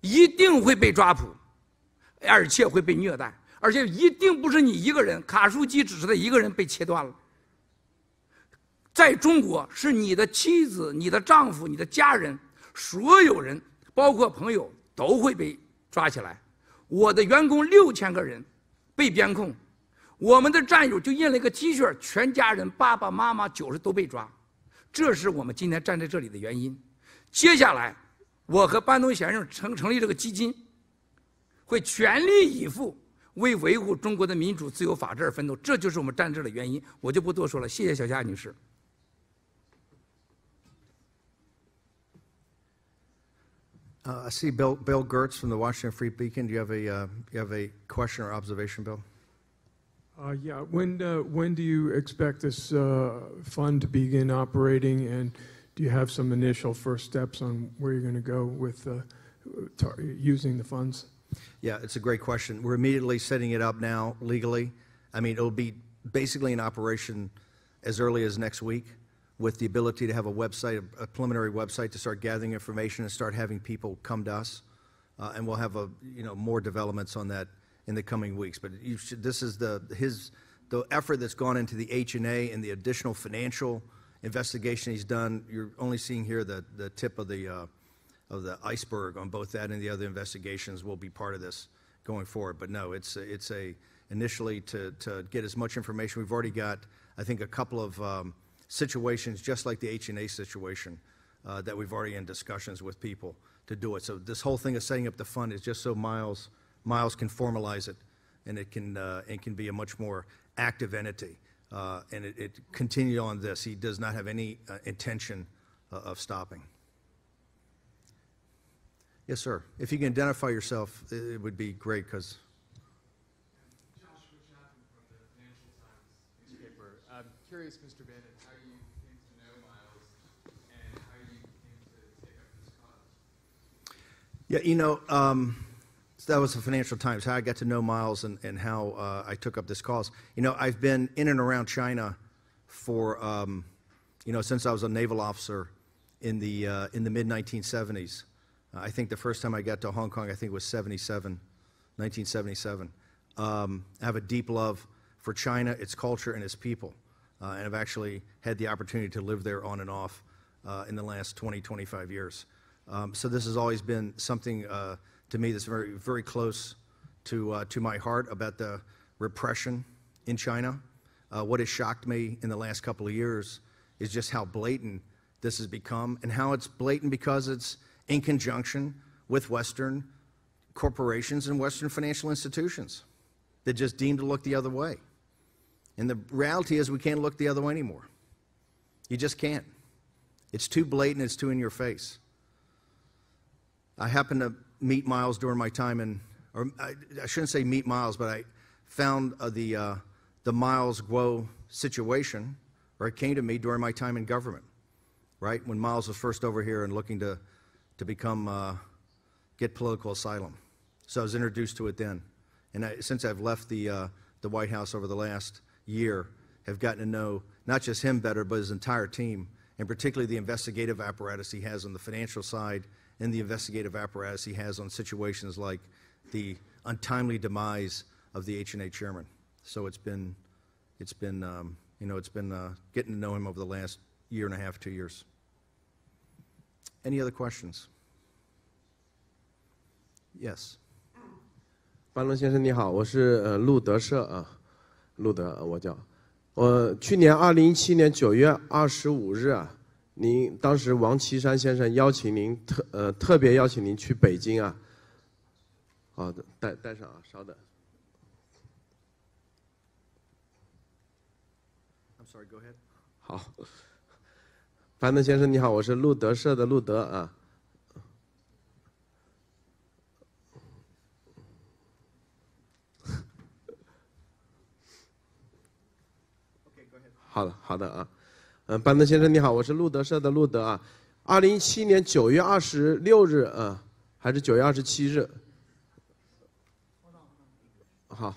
一定会被抓捕，而且会被虐待，而且一定不是你一个人。卡舒基只是他一个人被切断了，在中国是你的妻子、你的丈夫、你的家人，所有人，包括朋友都会被抓起来。我的员工六千个人被监控。我们的战友就印了一个 T 恤，全家人爸爸妈妈九十都被抓，这是我们今天站在这里的原因。接下来，我和班东先生成成立这个基金，会全力以赴为维护中国的民主、自由、法治而奋斗。这就是我们站这的原因，我就不多说了。谢谢小夏女士。呃，I see Bill Bill Gertz from the Washington Free Beacon. Do you have a uh, you have a question or observation, Bill? Uh, yeah. Uh, when do you expect this uh, fund to begin operating, and do you have some initial first steps on where you're going to go with using the funds? Yeah, it's a great question. We're immediately setting it up now legally. I mean, it'll be basically in operation as early as next week with the ability to have a website, a preliminary website to start gathering information and start having people come to us. And we'll have more developments on that in the coming weeks. But should, this is the, his, the effort that's gone into the H&A and the additional financial investigation he's done. You're only seeing here the, the tip of the, uh, of the iceberg on both that and the other investigations will be part of this going forward. But no, it's, it's a initially to, to get as much information. We've already got, I think, a couple of um, situations just like the H&A situation uh, that we've already in discussions with people to do it. So this whole thing of setting up the fund is just so Miles – Miles can formalize it, and it can, uh, can be a much more active entity. Uh, and it, it, continued on this. He does not have any uh, intention uh, of stopping. Yes, sir. If you can identify yourself, it, it would be great because. I'm curious, Mr. Bennett, how you came to know Miles and how you came to take up this cause. Yeah, you know, um, that was the Financial Times, how I got to know Miles and, and how uh, I took up this cause. You know, I've been in and around China for, um, you know, since I was a naval officer in the, uh, in the mid 1970s. Uh, I think the first time I got to Hong Kong, I think it was 77, 1977. Um, I have a deep love for China, its culture, and its people. Uh, and I've actually had the opportunity to live there on and off uh, in the last 20, 25 years. Um, so this has always been something uh, to me that's very, very close to, uh, to my heart about the repression in China. Uh, what has shocked me in the last couple of years is just how blatant this has become and how it's blatant because it's in conjunction with Western corporations and Western financial institutions that just deem to look the other way. And the reality is we can't look the other way anymore. You just can't. It's too blatant, it's too in your face. I happen to meet Miles during my time in, or I, I shouldn't say meet Miles, but I found uh, the, uh, the Miles Guo situation, or it came to me during my time in government, right? When Miles was first over here and looking to, to become, uh, get political asylum. So I was introduced to it then. And I, since I've left the, uh, the White House over the last year, have gotten to know not just him better, but his entire team, and particularly the investigative apparatus he has on the financial side and the investigative apparatus he has on situations like the untimely demise of the H&A chairman. So it's been, it's been, um, you know, it's been uh, getting to know him over the last year and a half, two years. Any other questions? Yes. 班伦先生你好，我是呃路德社啊，路德我叫，我去年二零一七年九月二十五日啊，您当时王岐山先生邀请您特呃特别邀请您去北京啊，好的，带带上啊，稍等。好，樊登先生你好，我是路德社的路德啊。好的，好的啊。嗯，班德先生你好，我是路德社的路德啊。二零一七年九月二十六日啊，还是九月二十七日？好。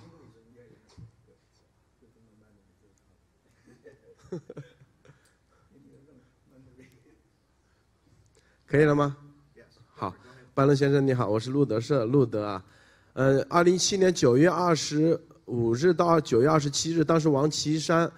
可以了吗？好，班德先生你好，我是路德社路德啊。嗯，二零一七年九月二十五日到九月二十七日，当时王岐山。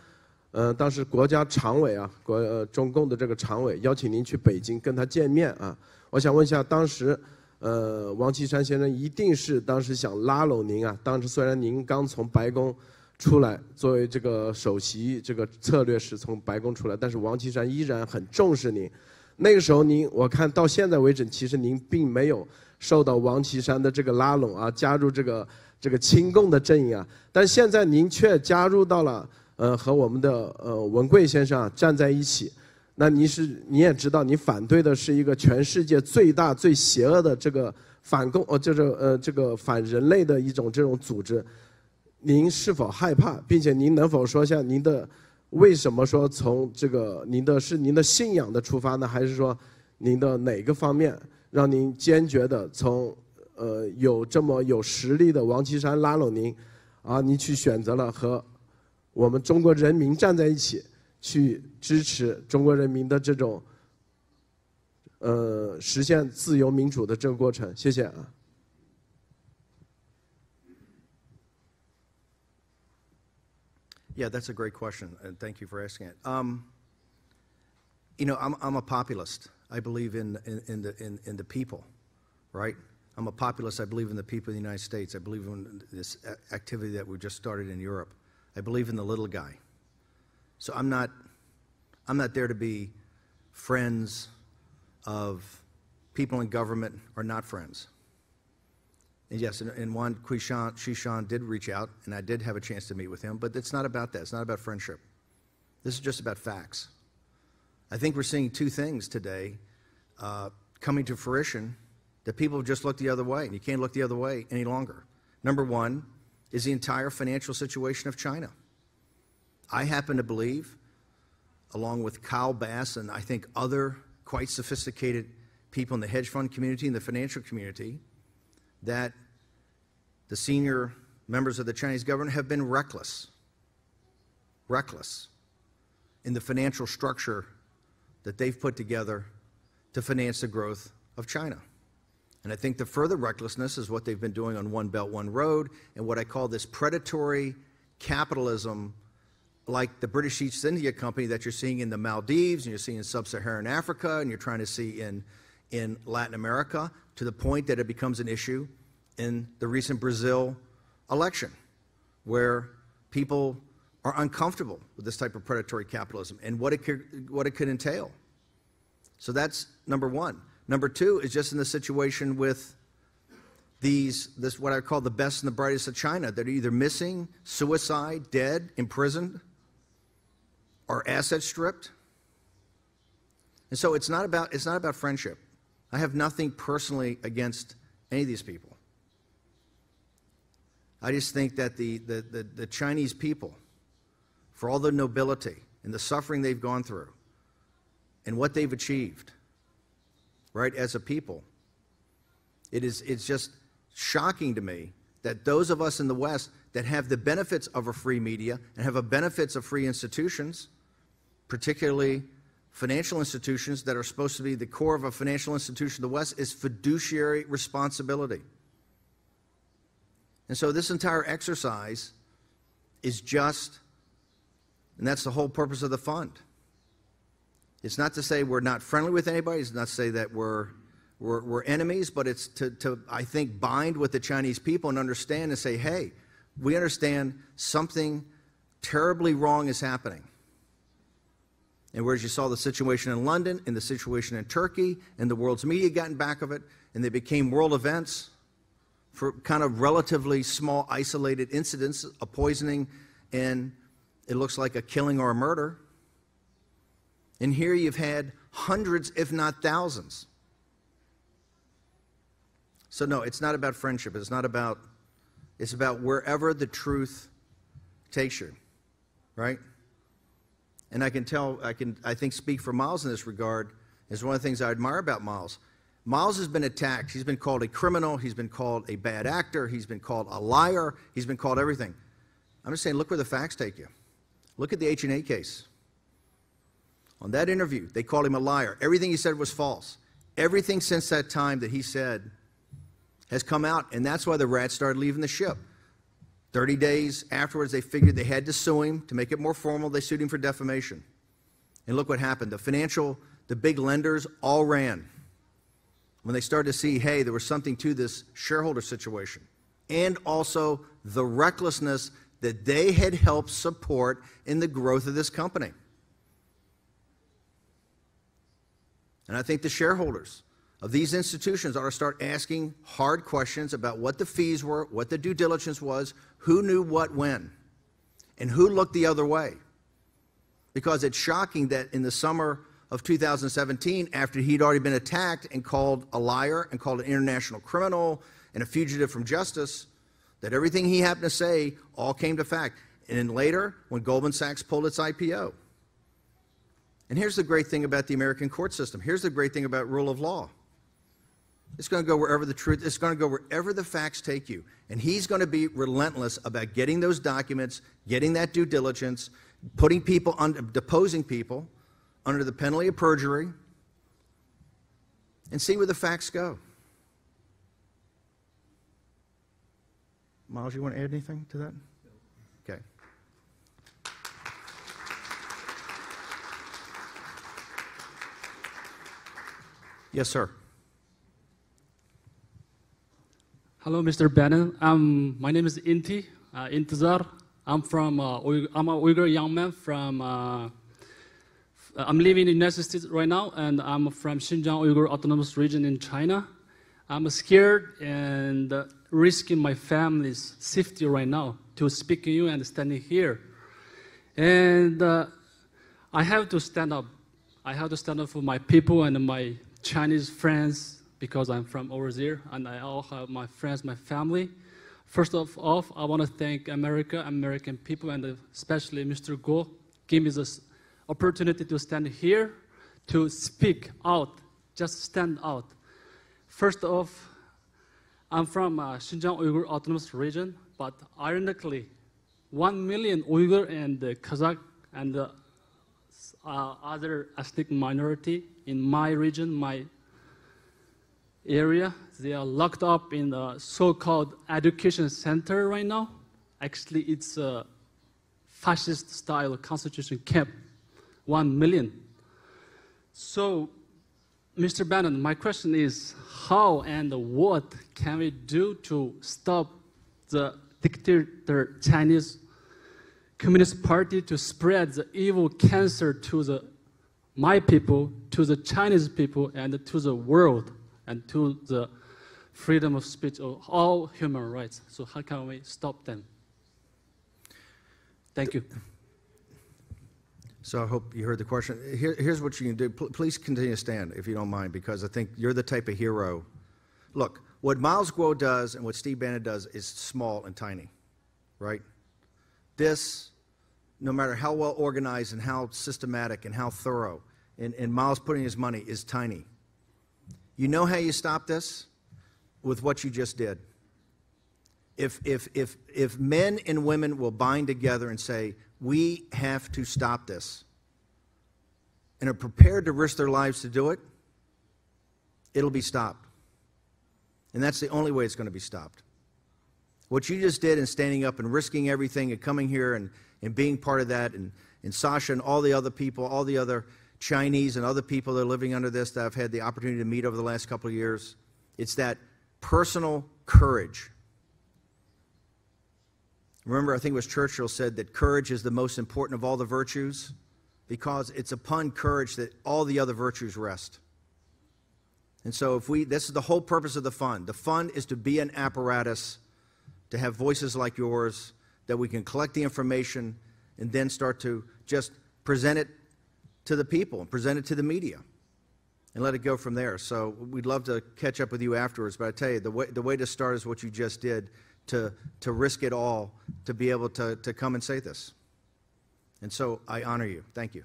嗯，当时国家常委啊，国中共的这个常委邀请您去北京跟他见面啊。我想问一下，当时，呃，王岐山先生一定是当时想拉拢您啊。当时虽然您刚从白宫出来，作为这个首席，这个策略是从白宫出来，但是王岐山依然很重视您。那个时候您，我看到现在为止，其实您并没有受到王岐山的这个拉拢啊，加入这个这个亲共的阵营啊。但现在您却加入到了。呃，和我们的呃文贵先生站在一起，那您是，你也知道，你反对的是一个全世界最大、最邪恶的这个反共，呃，就是呃这个反人类的一种这种组织。您是否害怕？并且您能否说一下您的为什么说从这个您的是您的信仰的出发呢？还是说您的哪个方面让您坚决的从呃有这么有实力的王岐山拉拢您，啊，您去选择了和？我们中国人民站在一起，去支持中国人民的这种，呃，实现自由民主的这个过程。谢谢啊。Yeah, that's a great question, and thank you for asking it. Um, you know, I'm, I'm a populist. I believe in, in, in, the, in, in the people, right? I'm a populist. I believe in the people of the United States. I believe in this activity that we just started in Europe. I believe in the little guy. So I'm not, I'm not there to be friends of people in government or not friends. And yes, and, and Juan Quishan, Shishan did reach out, and I did have a chance to meet with him, but it's not about that. It's not about friendship. This is just about facts. I think we're seeing two things today uh, coming to fruition that people have just looked the other way, and you can't look the other way any longer. Number one, is the entire financial situation of China. I happen to believe, along with Kyle Bass and I think other quite sophisticated people in the hedge fund community and the financial community, that the senior members of the Chinese government have been reckless, reckless in the financial structure that they've put together to finance the growth of China. And I think the further recklessness is what they've been doing on One Belt, One Road, and what I call this predatory capitalism, like the British East India Company that you're seeing in the Maldives and you're seeing in sub Saharan Africa and you're trying to see in, in Latin America, to the point that it becomes an issue in the recent Brazil election, where people are uncomfortable with this type of predatory capitalism and what it could, what it could entail. So that's number one. Number two is just in the situation with these, this what I call the best and the brightest of China. that are either missing, suicide, dead, imprisoned, or asset stripped. And so it's not about it's not about friendship. I have nothing personally against any of these people. I just think that the, the, the, the Chinese people, for all the nobility and the suffering they've gone through and what they've achieved, right, as a people. It is, it's just shocking to me that those of us in the West that have the benefits of a free media and have the benefits of free institutions, particularly financial institutions that are supposed to be the core of a financial institution in the West, is fiduciary responsibility. And so this entire exercise is just, and that's the whole purpose of the fund. It's not to say we're not friendly with anybody. It's not to say that we're, we're, we're enemies, but it's to, to, I think, bind with the Chinese people and understand and say, hey, we understand something terribly wrong is happening. And whereas you saw the situation in London and the situation in Turkey and the world's media got in back of it and they became world events for kind of relatively small isolated incidents, a poisoning and it looks like a killing or a murder. And here you've had hundreds, if not thousands. So, no, it's not about friendship. It's not about, it's about wherever the truth takes you, right? And I can tell, I can, I think, speak for Miles in this regard. It's one of the things I admire about Miles. Miles has been attacked. He's been called a criminal. He's been called a bad actor. He's been called a liar. He's been called everything. I'm just saying, look where the facts take you. Look at the H&A case. On that interview, they called him a liar. Everything he said was false. Everything since that time that he said has come out, and that's why the rats started leaving the ship. 30 days afterwards, they figured they had to sue him. To make it more formal, they sued him for defamation. And look what happened. The financial, the big lenders all ran when they started to see, hey, there was something to this shareholder situation. And also the recklessness that they had helped support in the growth of this company. And I think the shareholders of these institutions ought to start asking hard questions about what the fees were, what the due diligence was, who knew what when, and who looked the other way. Because it's shocking that in the summer of 2017, after he'd already been attacked and called a liar and called an international criminal and a fugitive from justice, that everything he happened to say all came to fact. And then later, when Goldman Sachs pulled its IPO, and here's the great thing about the American court system. Here's the great thing about rule of law. It's going to go wherever the truth, it's going to go wherever the facts take you. And he's going to be relentless about getting those documents, getting that due diligence, putting people under, deposing people under the penalty of perjury, and see where the facts go. Miles, you want to add anything to that? Yes, sir. Hello, Mr. Bannon. Um, my name is Inti, uh, Intizar. I'm from, uh, Uyghur, I'm a Uyghur young man from, uh, I'm living in the United States right now, and I'm from Xinjiang Uyghur Autonomous Region in China. I'm scared and risking my family's safety right now to speak to you and standing here. And uh, I have to stand up. I have to stand up for my people and my Chinese friends because I'm from over there and I all have my friends, my family. First of all, I want to thank America, American people, and especially Mr. Go. Give me this opportunity to stand here, to speak out, just stand out. First off, I'm from uh, Xinjiang Uyghur Autonomous Region, but ironically, one million Uyghur and uh, Kazakh and uh, uh, other ethnic minority in my region, my area. They are locked up in the so-called education center right now. Actually, it's a fascist-style concentration camp, one million. So, Mr. Bannon, my question is, how and what can we do to stop the dictator Chinese Communist Party to spread the evil cancer to the my people, to the Chinese people, and to the world, and to the freedom of speech of all human rights. So how can we stop them? Thank you. So I hope you heard the question. Here, here's what you can do. P please continue to stand if you don't mind, because I think you're the type of hero. Look, what Miles Guo does and what Steve Bannon does is small and tiny, right? this, no matter how well organized and how systematic and how thorough, and, and Miles putting his money, is tiny. You know how you stop this? With what you just did. If, if, if, if men and women will bind together and say, we have to stop this, and are prepared to risk their lives to do it, it'll be stopped. And that's the only way it's going to be stopped. What you just did in standing up and risking everything and coming here and, and being part of that, and, and Sasha and all the other people, all the other Chinese and other people that are living under this that I've had the opportunity to meet over the last couple of years, it's that personal courage. Remember, I think it was Churchill said that courage is the most important of all the virtues because it's upon courage that all the other virtues rest. And so if we this is the whole purpose of the fund. The fund is to be an apparatus to have voices like yours that we can collect the information and then start to just present it to the people and present it to the media and let it go from there. So we'd love to catch up with you afterwards, but I tell you, the way, the way to start is what you just did to, to risk it all to be able to, to come and say this. And so I honor you. Thank you.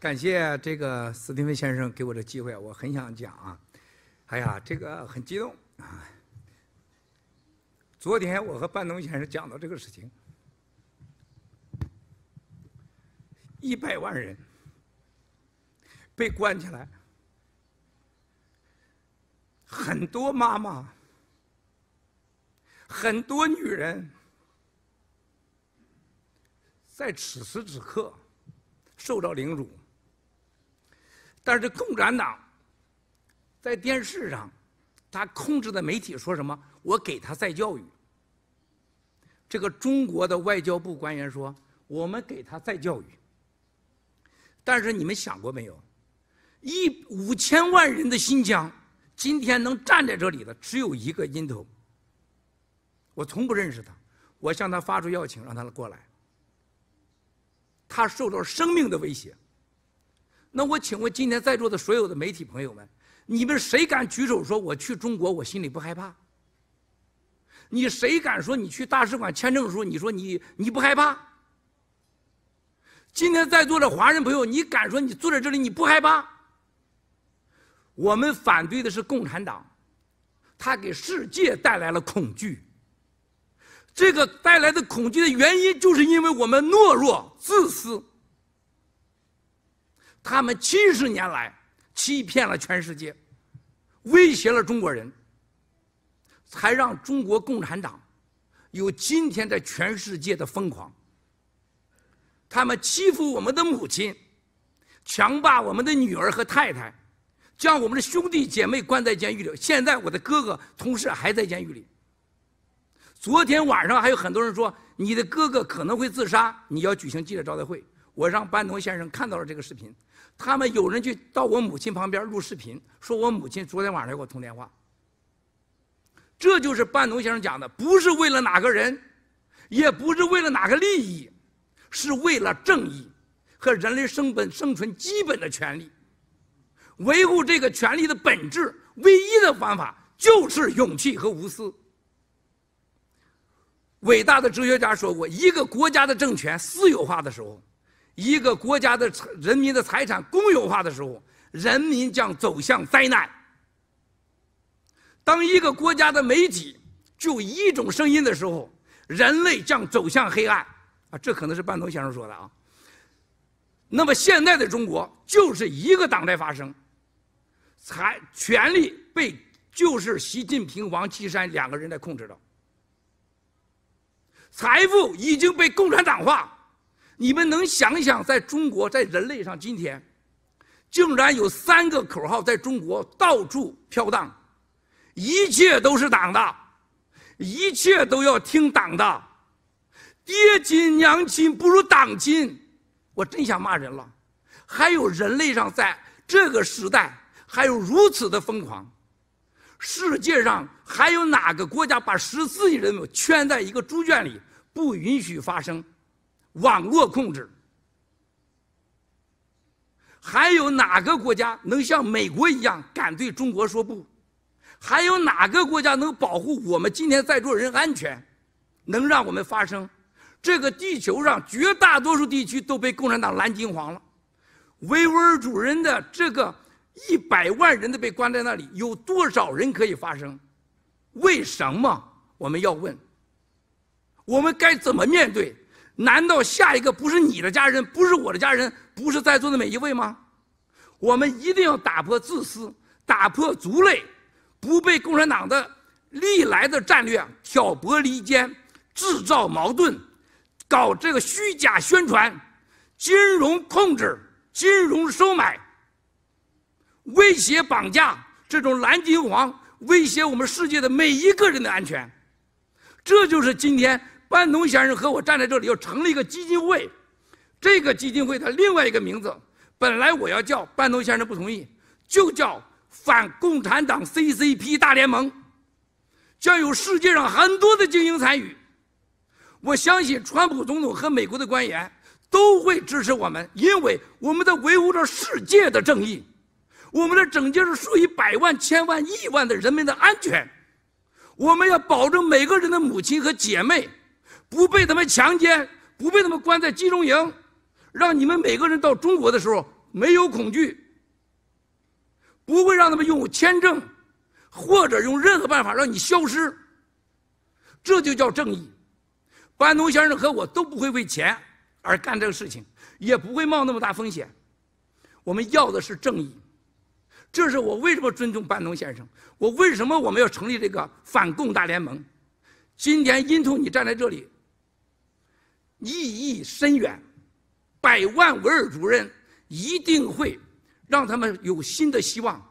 感谢这个斯蒂芬先生给我的机会，我很想讲啊，哎呀，这个很激动啊！昨天我和半东先生讲到这个事情，一百万人被关起来，很多妈妈，很多女人，在此时此刻受到凌辱。但是共产党在电视上，他控制的媒体说什么？我给他再教育。这个中国的外交部官员说：“我们给他再教育。”但是你们想过没有？一五千万人的新疆，今天能站在这里的只有一个因头。我从不认识他，我向他发出邀请，让他过来。他受到生命的威胁。那我请问今天在座的所有的媒体朋友们，你们谁敢举手说我去中国我心里不害怕？你谁敢说你去大使馆签证的时候你说你你不害怕？今天在座的华人朋友，你敢说你坐在这里你不害怕？我们反对的是共产党，他给世界带来了恐惧。这个带来的恐惧的原因，就是因为我们懦弱、自私。他们七十年来欺骗了全世界，威胁了中国人，才让中国共产党有今天在全世界的疯狂。他们欺负我们的母亲，强霸我们的女儿和太太，将我们的兄弟姐妹关在监狱里。现在我的哥哥、同事还在监狱里。昨天晚上还有很多人说你的哥哥可能会自杀，你要举行记者招待会。我让班农先生看到了这个视频。他们有人去到我母亲旁边录视频，说我母亲昨天晚上给我通电话。这就是半农先生讲的，不是为了哪个人，也不是为了哪个利益，是为了正义和人类生本生存基本的权利，维护这个权利的本质，唯一的方法就是勇气和无私。伟大的哲学家说过，一个国家的政权私有化的时候。一个国家的人民的财产公有化的时候，人民将走向灾难；当一个国家的媒体就一种声音的时候，人类将走向黑暗。啊，这可能是半农先生说的啊。那么现在的中国就是一个党在发声，财权力被就是习近平、王岐山两个人在控制着，财富已经被共产党化。你们能想想，在中国，在人类上，今天竟然有三个口号在中国到处飘荡：一切都是党的，一切都要听党的，爹亲娘亲不如党亲。我真想骂人了。还有人类上，在这个时代，还有如此的疯狂。世界上还有哪个国家把十四亿人口圈在一个猪圈里，不允许发声？网络控制，还有哪个国家能像美国一样敢对中国说不？还有哪个国家能保护我们今天在座人安全？能让我们发声？这个地球上绝大多数地区都被共产党蓝、金、黄了，维吾尔族人的这个一百万人都被关在那里，有多少人可以发声？为什么我们要问？我们该怎么面对？难道下一个不是你的家人，不是我的家人，不是在座的每一位吗？我们一定要打破自私，打破族类，不被共产党的历来的战略挑拨离间、制造矛盾、搞这个虚假宣传、金融控制、金融收买、威胁绑架这种蓝金黄，威胁我们世界的每一个人的安全。这就是今天。班农先生和我站在这里，又成立一个基金会。这个基金会的另外一个名字，本来我要叫班农先生不同意，就叫反共产党 CCP 大联盟。将有世界上很多的精英参与。我相信川普总统和美国的官员都会支持我们，因为我们在维护着世界的正义，我们在拯救着数以百万、千万、亿万的人民的安全。我们要保证每个人的母亲和姐妹。不被他们强奸，不被他们关在集中营，让你们每个人到中国的时候没有恐惧，不会让他们用签证，或者用任何办法让你消失，这就叫正义。班农先生和我都不会为钱而干这个事情，也不会冒那么大风险。我们要的是正义，这是我为什么尊重班农先生，我为什么我们要成立这个反共大联盟。今天，因同你站在这里。意义深远，百万维尔主任一定会让他们有新的希望。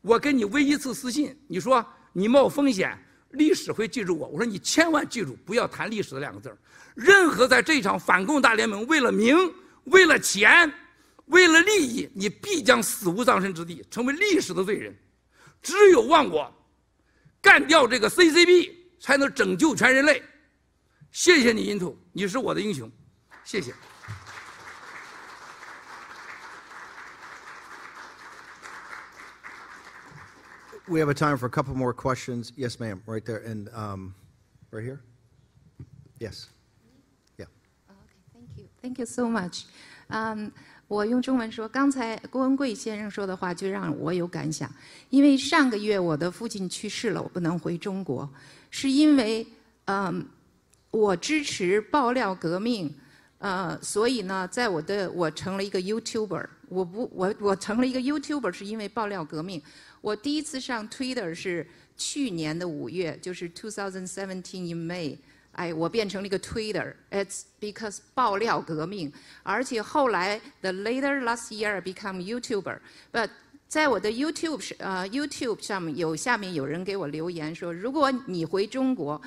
我跟你微一次私信，你说你冒风险，历史会记住我。我说你千万记住，不要谈历史的两个字任何在这场反共大联盟为了名、为了钱、为了利益，你必将死无葬身之地，成为历史的罪人。只有忘我，干掉这个 CCB，才能拯救全人类。谢谢你印度，你是我的英雄，谢谢。We have a time for a couple more questions. Yes, ma'am, right there and um, right here. Yes. Yeah. Okay, thank you, thank you so much. Um, 我用中文说，刚才郭文贵先生说的话就让我有感想，因为上个月我的父亲去世了，我不能回中国，是因为嗯。我支持爆料革命，呃，所以呢，在我的我成了一个 YouTuber。我不，我我成了一个 YouTuber 是因为爆料革命。我第一次上 Twitter 是去年的五月，就是 two thousand seventeen in May。哎，我变成了一个 Twitter。It's because 爆料革命。而且后来 the later last year become YouTuber。But 在我的 YouTube 上，呃，YouTube 上面有下面有人给我留言说，如果你回中国。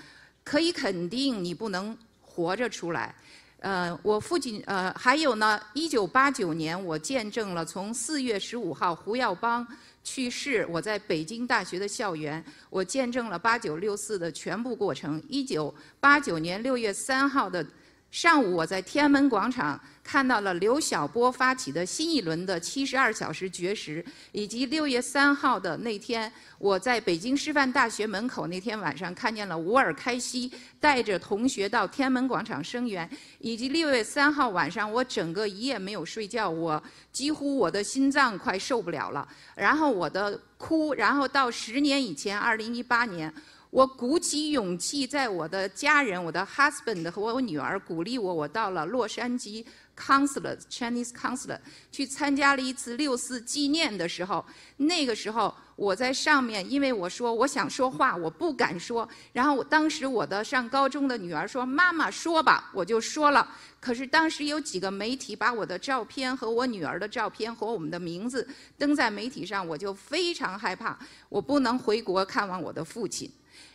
可以肯定，你不能活着出来。呃，我父亲，呃，还有呢。一九八九年，我见证了从四月十五号胡耀邦去世，我在北京大学的校园，我见证了八九六四的全部过程。一九八九年六月三号的上午，我在天安门广场。看到了刘晓波发起的新一轮的七十二小时绝食，以及六月三号的那天，我在北京师范大学门口那天晚上，看见了吾尔开西带着同学到天安门广场声援，以及六月三号晚上，我整个一夜没有睡觉，我几乎我的心脏快受不了了。然后我的哭，然后到十年以前，二零一八年，我鼓起勇气，在我的家人、我的 husband 和我女儿鼓励我，我到了洛杉矶。c o u n s e l o r Chinese c o u n s e l o r 去参加了一次六四纪念的时候，那个时候我在上面，因为我说我想说话，我不敢说。然后我当时我的上高中的女儿说：“妈妈说吧。”我就说了。可是当时有几个媒体把我的照片和我女儿的照片和我们的名字登在媒体上，我就非常害怕，我不能回国看望我的父亲。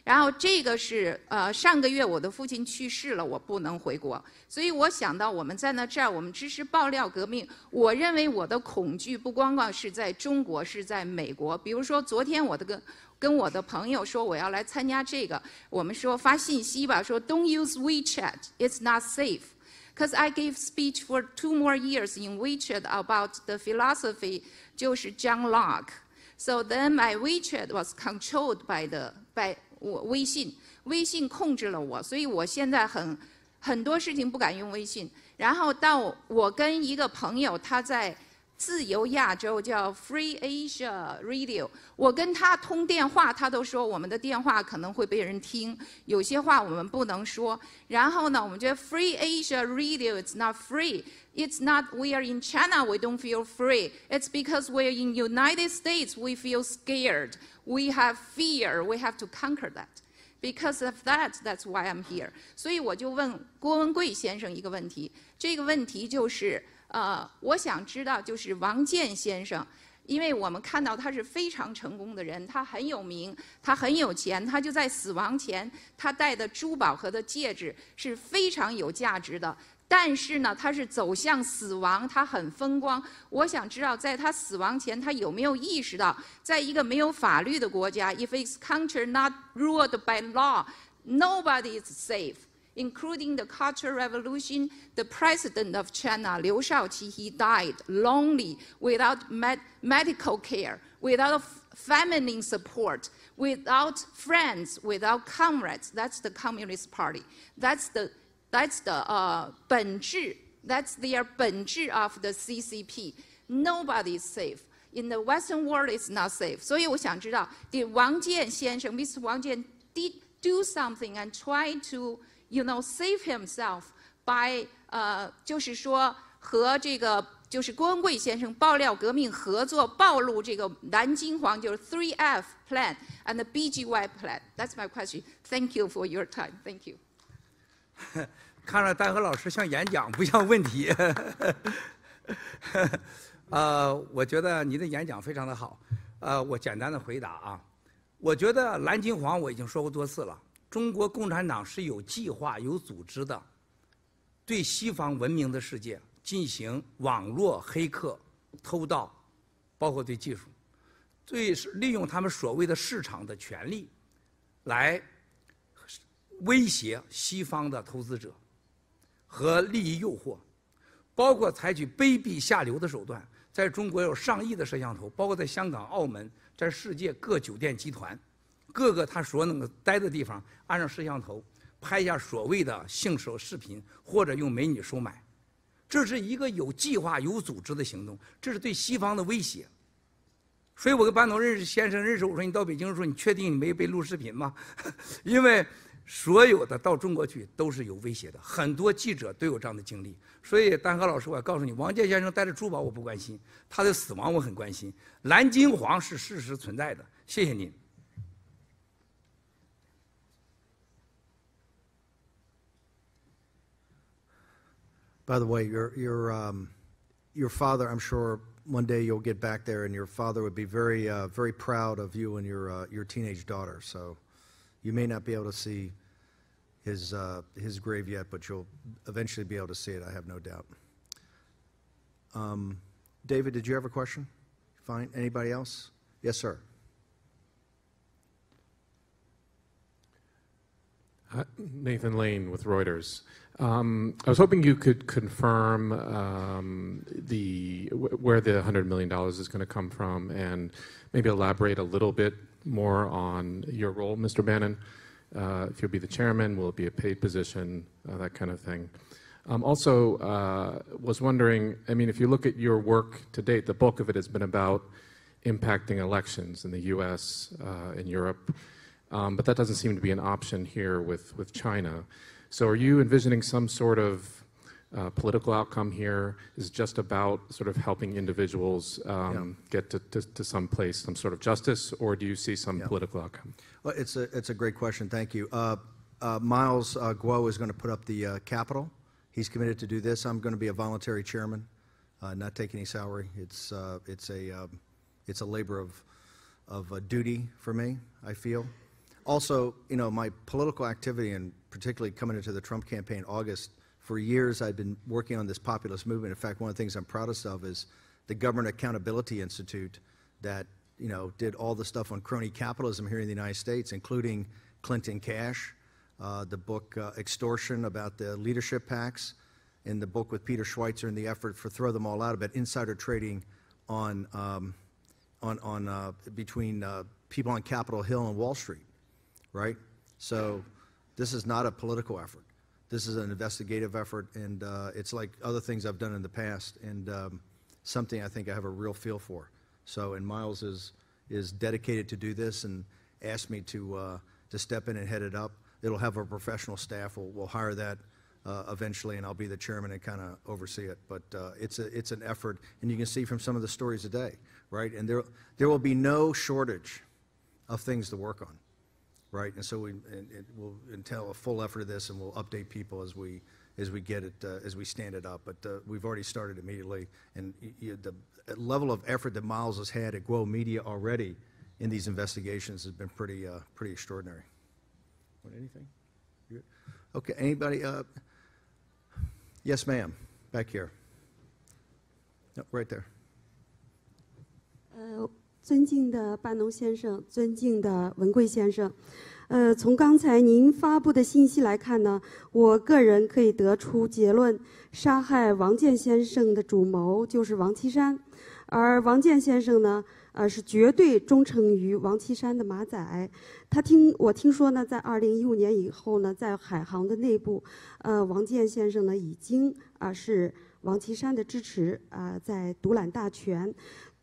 然后这个是呃，上个月我的父亲去世了，我不能回国，所以我想到我们在那这儿，我们支持爆料革命。我认为我的恐惧不光光是在中国，是在美国。比如说昨天我的跟跟我的朋友说我要来参加这个，我们说发信息吧，说 Don't use WeChat, it's not safe. Because I gave speech for two more years in WeChat about the philosophy 就是 John Locke. So then my WeChat was controlled by the by 我微信，微信控制了我，所以我现在很很多事情不敢用微信。然后到我跟一个朋友，他在。自由亚洲，叫 Free Asia Radio。我跟他通电话，他都说我们的电话可能会被人听，有些话我们不能说。然后呢，我们觉得 Free Asia Radio it's not free。It's not we are in China, we don't feel free. It's because we're in United States, we feel scared. We have fear, we have to conquer that. Because of that, that's why I'm here. 所以我就问郭文贵先生一个问题，这个问题就是。呃，我想知道，就是王健先生，因为我们看到他是非常成功的人，他很有名，他很有钱，他就在死亡前，他戴的珠宝和的戒指是非常有价值的。但是呢，他是走向死亡，他很风光。我想知道，在他死亡前，他有没有意识到，在一个没有法律的国家，if it's country not ruled by law，nobody is safe。including the Cultural Revolution, the president of China, Liu Shaoqi, he died lonely, without med medical care, without family support, without friends, without comrades. That's the Communist Party. That's the that's the uh, 本质, that's their 本质 of the CCP. Nobody is safe. In the Western world, it's not safe. So Did Wang Jian Mr. Wang Jian did do something and try to You know, save himself by 呃，就是说和这个就是郭文贵先生爆料革命合作，暴露这个蓝金黄就是 Three F Plan and the BGY Plan. That's my question. Thank you for your time. Thank you. 看着丹河老师像演讲不像问题。呃，我觉得您的演讲非常的好。啊，我简单的回答啊，我觉得蓝金黄我已经说过多次了。中国共产党是有计划、有组织的，对西方文明的世界进行网络黑客、偷盗，包括对技术，对利用他们所谓的市场的权利，来威胁西方的投资者和利益诱惑，包括采取卑鄙下流的手段。在中国有上亿的摄像头，包括在香港、澳门，在世界各酒店集团。各个他所能待的地方，安上摄像头，拍下所谓的性手视频，或者用美女收买，这是一个有计划、有组织的行动，这是对西方的威胁。所以我跟班头认识，先生认识，我说你到北京的时候，你确定你没被录视频吗？因为所有的到中国去都是有威胁的，很多记者都有这样的经历。所以丹河老师，我告诉你，王健先生带着珠宝我不关心，他的死亡我很关心。蓝金黄是事实存在的，谢谢您。By the way, your your um, your father, I'm sure one day you'll get back there, and your father would be very uh, very proud of you and your uh, your teenage daughter. So you may not be able to see his uh, his grave yet, but you'll eventually be able to see it. I have no doubt. Um, David, did you have a question? Fine. Anybody else? Yes, sir. Nathan Lane with Reuters. Um, I was hoping you could confirm um, where the $100 million is going to come from and maybe elaborate a little bit more on your role, Mr. Bannon. Uh, if you'll be the chairman, will it be a paid position, uh, that kind of thing. Um, also, uh, was wondering, I mean, if you look at your work to date, the bulk of it has been about impacting elections in the U.S., in Europe, but that doesn't seem to be an option here with China. So are you envisioning some sort of uh, political outcome here is just about sort of helping individuals um, yeah. get to, to, to, some place, some sort of justice, or do you see some yeah. political outcome? Well, it's a, it's a great question. Thank you. Uh, uh, Miles uh, Guo is going to put up the uh, capital. He's committed to do this. I'm going to be a voluntary chairman, uh, not take any salary. It's, uh, it's, a, um, it's a labor of, of duty for me, I feel. Also, you know, my political activity and particularly coming into the Trump campaign August, for years I've been working on this populist movement. In fact, one of the things I'm proudest of is the Government Accountability Institute that, you know, did all the stuff on crony capitalism here in the United States, including Clinton Cash, uh, the book uh, Extortion about the leadership packs, and the book with Peter Schweitzer and the effort for Throw Them All Out about insider trading on, um, on, on uh, between uh, people on Capitol Hill and Wall Street right? So this is not a political effort. This is an investigative effort, and uh, it's like other things I've done in the past, and um, something I think I have a real feel for. So, and Miles is is dedicated to do this, and asked me to uh, to step in and head it up. It'll have a professional staff. We'll, we'll hire that uh, eventually, and I'll be the chairman and kind of oversee it. But uh, it's a it's an effort, and you can see from some of the stories today, right? And there there will be no shortage of things to work on right? And so we, and it will entail a full effort of this, and we'll update people as we as we get it uh, as we stand it up. But uh, we've already started immediately, and the level of effort that Miles has had at Grow Media already in these investigations has been pretty uh, pretty extraordinary. Want anything? Okay. Anybody? Uh, yes, ma'am. Back here. No, right there. Uh, 尊敬的班农先生，尊敬的文贵先生，呃，从刚才您发布的信息来看呢，我个人可以得出结论：杀害王建先生的主谋就是王岐山，而王建先生呢，呃，是绝对忠诚于王岐山的马仔。他听我听说呢，在二零一五年以后呢，在海航的内部，呃，王建先生呢，已经啊是王岐山的支持啊，在独揽大权。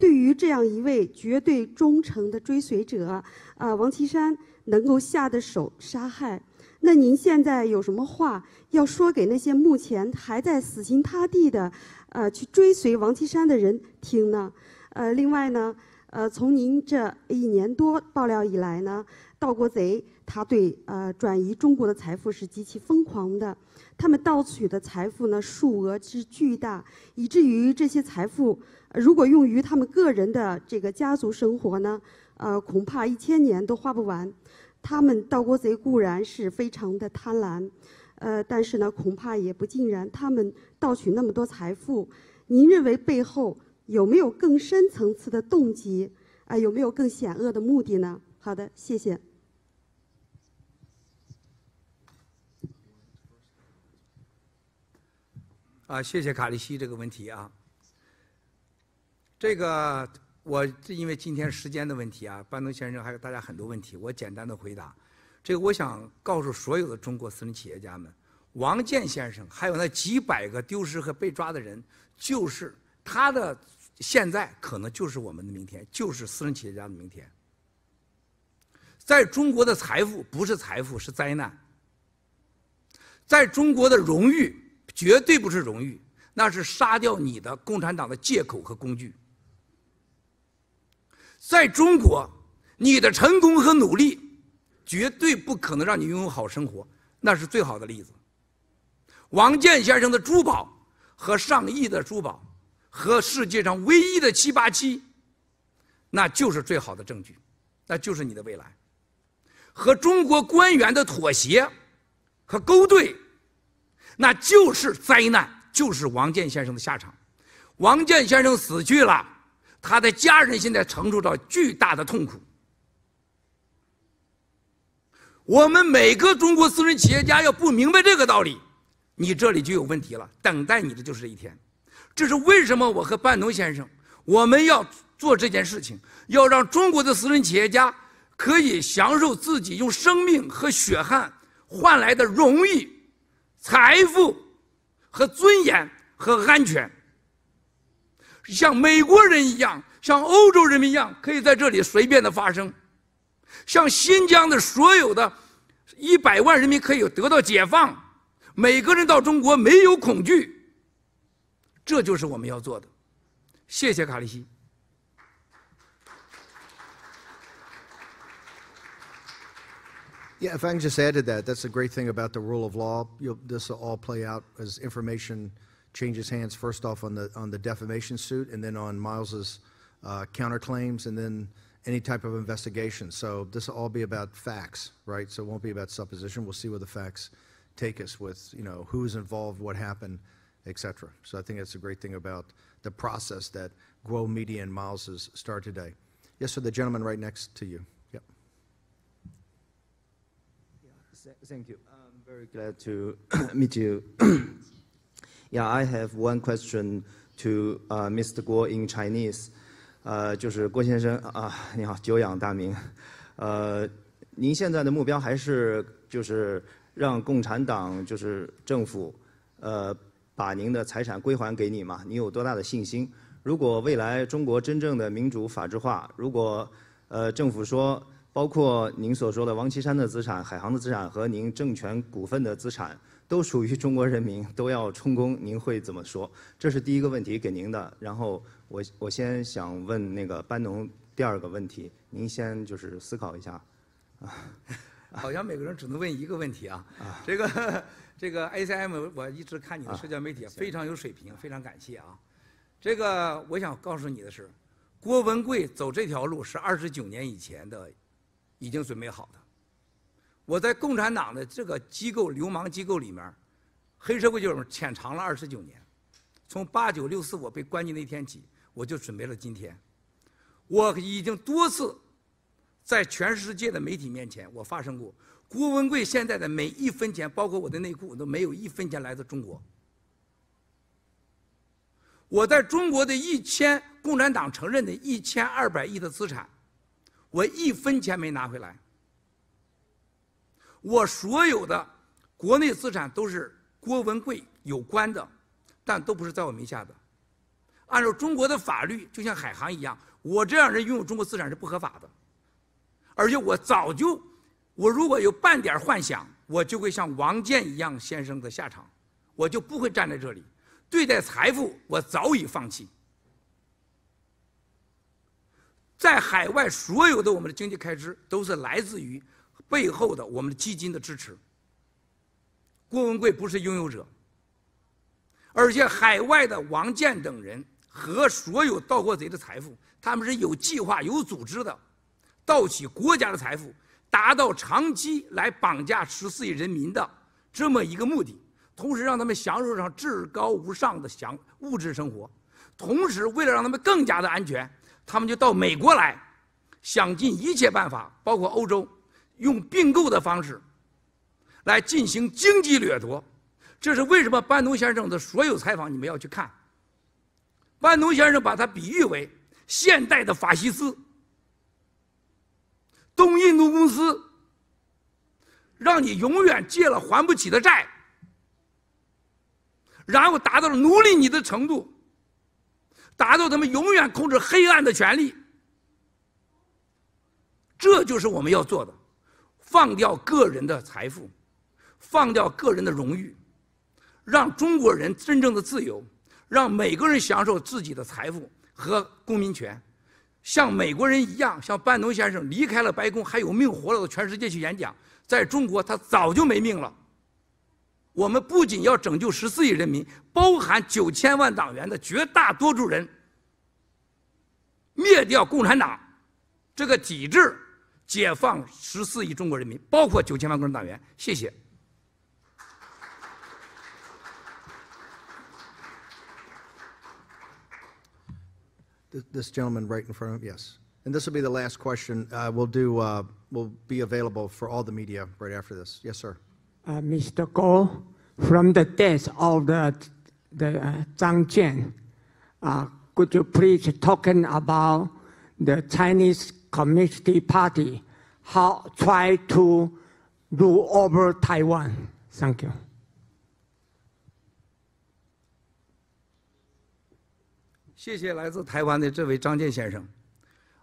对于这样一位绝对忠诚的追随者，啊，王岐山能够下的手杀害，那您现在有什么话要说给那些目前还在死心塌地的，呃，去追随王岐山的人听呢？呃，另外呢，呃，从您这一年多爆料以来呢，盗国贼他对呃转移中国的财富是极其疯狂的，他们盗取的财富呢数额之巨大，以至于这些财富。如果用于他们个人的这个家族生活呢，呃，恐怕一千年都花不完。他们盗国贼固然是非常的贪婪，呃，但是呢，恐怕也不尽然。他们盗取那么多财富，您认为背后有没有更深层次的动机？啊，有没有更险恶的目的呢？好的，谢谢。啊，谢谢卡利西这个问题啊。这个，我是因为今天时间的问题啊，班农先生还有大家很多问题，我简单的回答。这个，我想告诉所有的中国私人企业家们，王健先生还有那几百个丢失和被抓的人，就是他的现在可能就是我们的明天，就是私人企业家的明天。在中国的财富不是财富，是灾难。在中国的荣誉绝对不是荣誉，那是杀掉你的共产党的借口和工具。在中国，你的成功和努力绝对不可能让你拥有好生活，那是最好的例子。王健先生的珠宝和上亿的珠宝，和世界上唯一的七八七，那就是最好的证据，那就是你的未来。和中国官员的妥协和勾兑，那就是灾难，就是王健先生的下场。王健先生死去了。他的家人现在承受着巨大的痛苦。我们每个中国私人企业家要不明白这个道理，你这里就有问题了。等待你的就是这一天。这是为什么？我和半农先生，我们要做这件事情，要让中国的私人企业家可以享受自己用生命和血汗换来的荣誉、财富和尊严和安全。像美国人一样，像欧洲人民一样，可以在这里随便的发生，像新疆的所有的一百万人民可以得到解放，每个人到中国没有恐惧，这就是我们要做的。谢谢卡利西。Yeah, if I can just add to that, that's the great thing about the rule of law. this will all play out as information changes hands first off on the on the defamation suit, and then on Miles's uh, counterclaims, and then any type of investigation. So this will all be about facts, right? So it won't be about supposition. We'll see where the facts take us with you know who is involved, what happened, etc. So I think that's a great thing about the process that Guo Media and Miles's start today. Yes, sir, the gentleman right next to you. Yep. Yeah, thank you. I'm very glad to meet you. Yeah, I have one question to, uh, Mr. Guo in Chinese, uh, 就是郭先生啊，你好，久仰大名，呃，您现在的目标还是就是让共产党就是政府，呃，把您的财产归还给你嘛？你有多大的信心？如果未来中国真正的民主法制化，如果，呃，政府说包括您所说的王岐山的资产、海航的资产和您政权股份的资产。都属于中国人民，都要充公，您会怎么说？这是第一个问题给您的。然后我我先想问那个班农第二个问题，您先就是思考一下啊。好像每个人只能问一个问题啊。这个这个 ACM，我一直看你的社交媒体，非常有水平，非常感谢啊。这个我想告诉你的是，郭文贵走这条路是二十九年以前的，已经准备好的。我在共产党的这个机构、流氓机构里面，黑社会就是潜藏了二十九年。从八九六四我被关进那天起，我就准备了今天。我已经多次在全世界的媒体面前，我发生过。郭文贵现在的每一分钱，包括我的内裤，都没有一分钱来自中国。我在中国的一千共产党承认的一千二百亿的资产，我一分钱没拿回来。我所有的国内资产都是郭文贵有关的，但都不是在我名下的。按照中国的法律，就像海航一样，我这样人拥有中国资产是不合法的。而且我早就，我如果有半点幻想，我就会像王健一样先生的下场，我就不会站在这里。对待财富，我早已放弃。在海外，所有的我们的经济开支都是来自于。背后的我们的基金的支持。郭文贵不是拥有者，而且海外的王健等人和所有盗过贼的财富，他们是有计划、有组织的，盗取国家的财富，达到长期来绑架十四亿人民的这么一个目的，同时让他们享受上至高无上的享物质生活，同时为了让他们更加的安全，他们就到美国来，想尽一切办法，包括欧洲。用并购的方式来进行经济掠夺，这是为什么？班农先生的所有采访你们要去看。班农先生把他比喻为现代的法西斯。东印度公司让你永远借了还不起的债，然后达到了奴隶你的程度，达到他们永远控制黑暗的权利。这就是我们要做的。放掉个人的财富，放掉个人的荣誉，让中国人真正的自由，让每个人享受自己的财富和公民权，像美国人一样，像班农先生离开了白宫还有命活到全世界去演讲，在中国他早就没命了。我们不仅要拯救十四亿人民，包含九千万党员的绝大多数人，灭掉共产党这个体制。This gentleman right in front of yes, and this will be the last question. Uh, we'll do. Uh, will be available for all the media right after this. Yes, sir. Uh, Mr. Go, from the death of the the uh, Zhang Jian, uh, could you please talking about the Chinese Communist Party how try to rule over Taiwan. Thank you. 谢谢来自台湾的这位张健先生。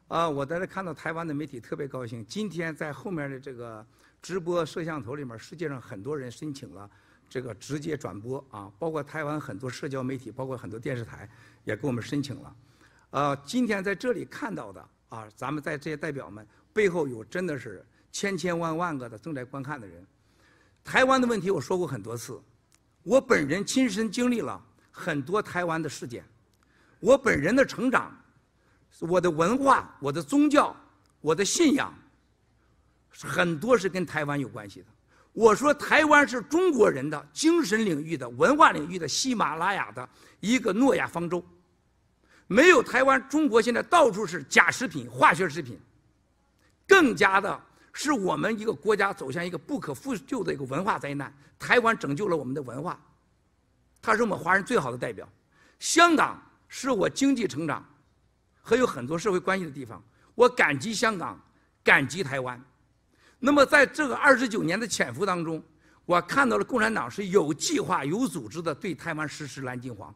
啊，我在这看到台湾的媒体特别高兴。今天在后面的这个直播摄像头里面，世界上很多人申请了这个直接转播啊，包括台湾很多社交媒体，包括很多电视台也给我们申请了。啊，今天在这里看到的。啊，咱们在这些代表们背后有真的是千千万万个的正在观看的人。台湾的问题我说过很多次，我本人亲身经历了很多台湾的事件，我本人的成长、我的文化、我的宗教、我的信仰，很多是跟台湾有关系的。我说台湾是中国人的精神领域的、文化领域的喜马拉雅的一个诺亚方舟。没有台湾，中国现在到处是假食品、化学食品，更加的是我们一个国家走向一个不可复救的一个文化灾难。台湾拯救了我们的文化，他是我们华人最好的代表。香港是我经济成长和有很多社会关系的地方，我感激香港，感激台湾。那么在这个二十九年的潜伏当中，我看到了共产党是有计划、有组织的对台湾实施蓝金黄。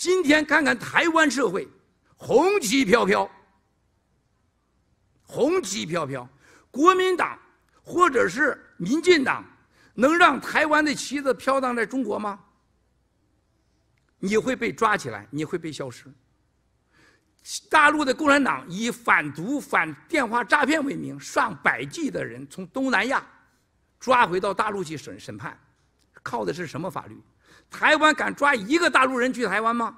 今天看看台湾社会，红旗飘飘。红旗飘飘，国民党或者是民进党，能让台湾的旗子飘荡在中国吗？你会被抓起来，你会被消失。大陆的共产党以反毒、反电话诈骗为名，上百计的人从东南亚抓回到大陆去审审判，靠的是什么法律？台湾敢抓一个大陆人去台湾吗？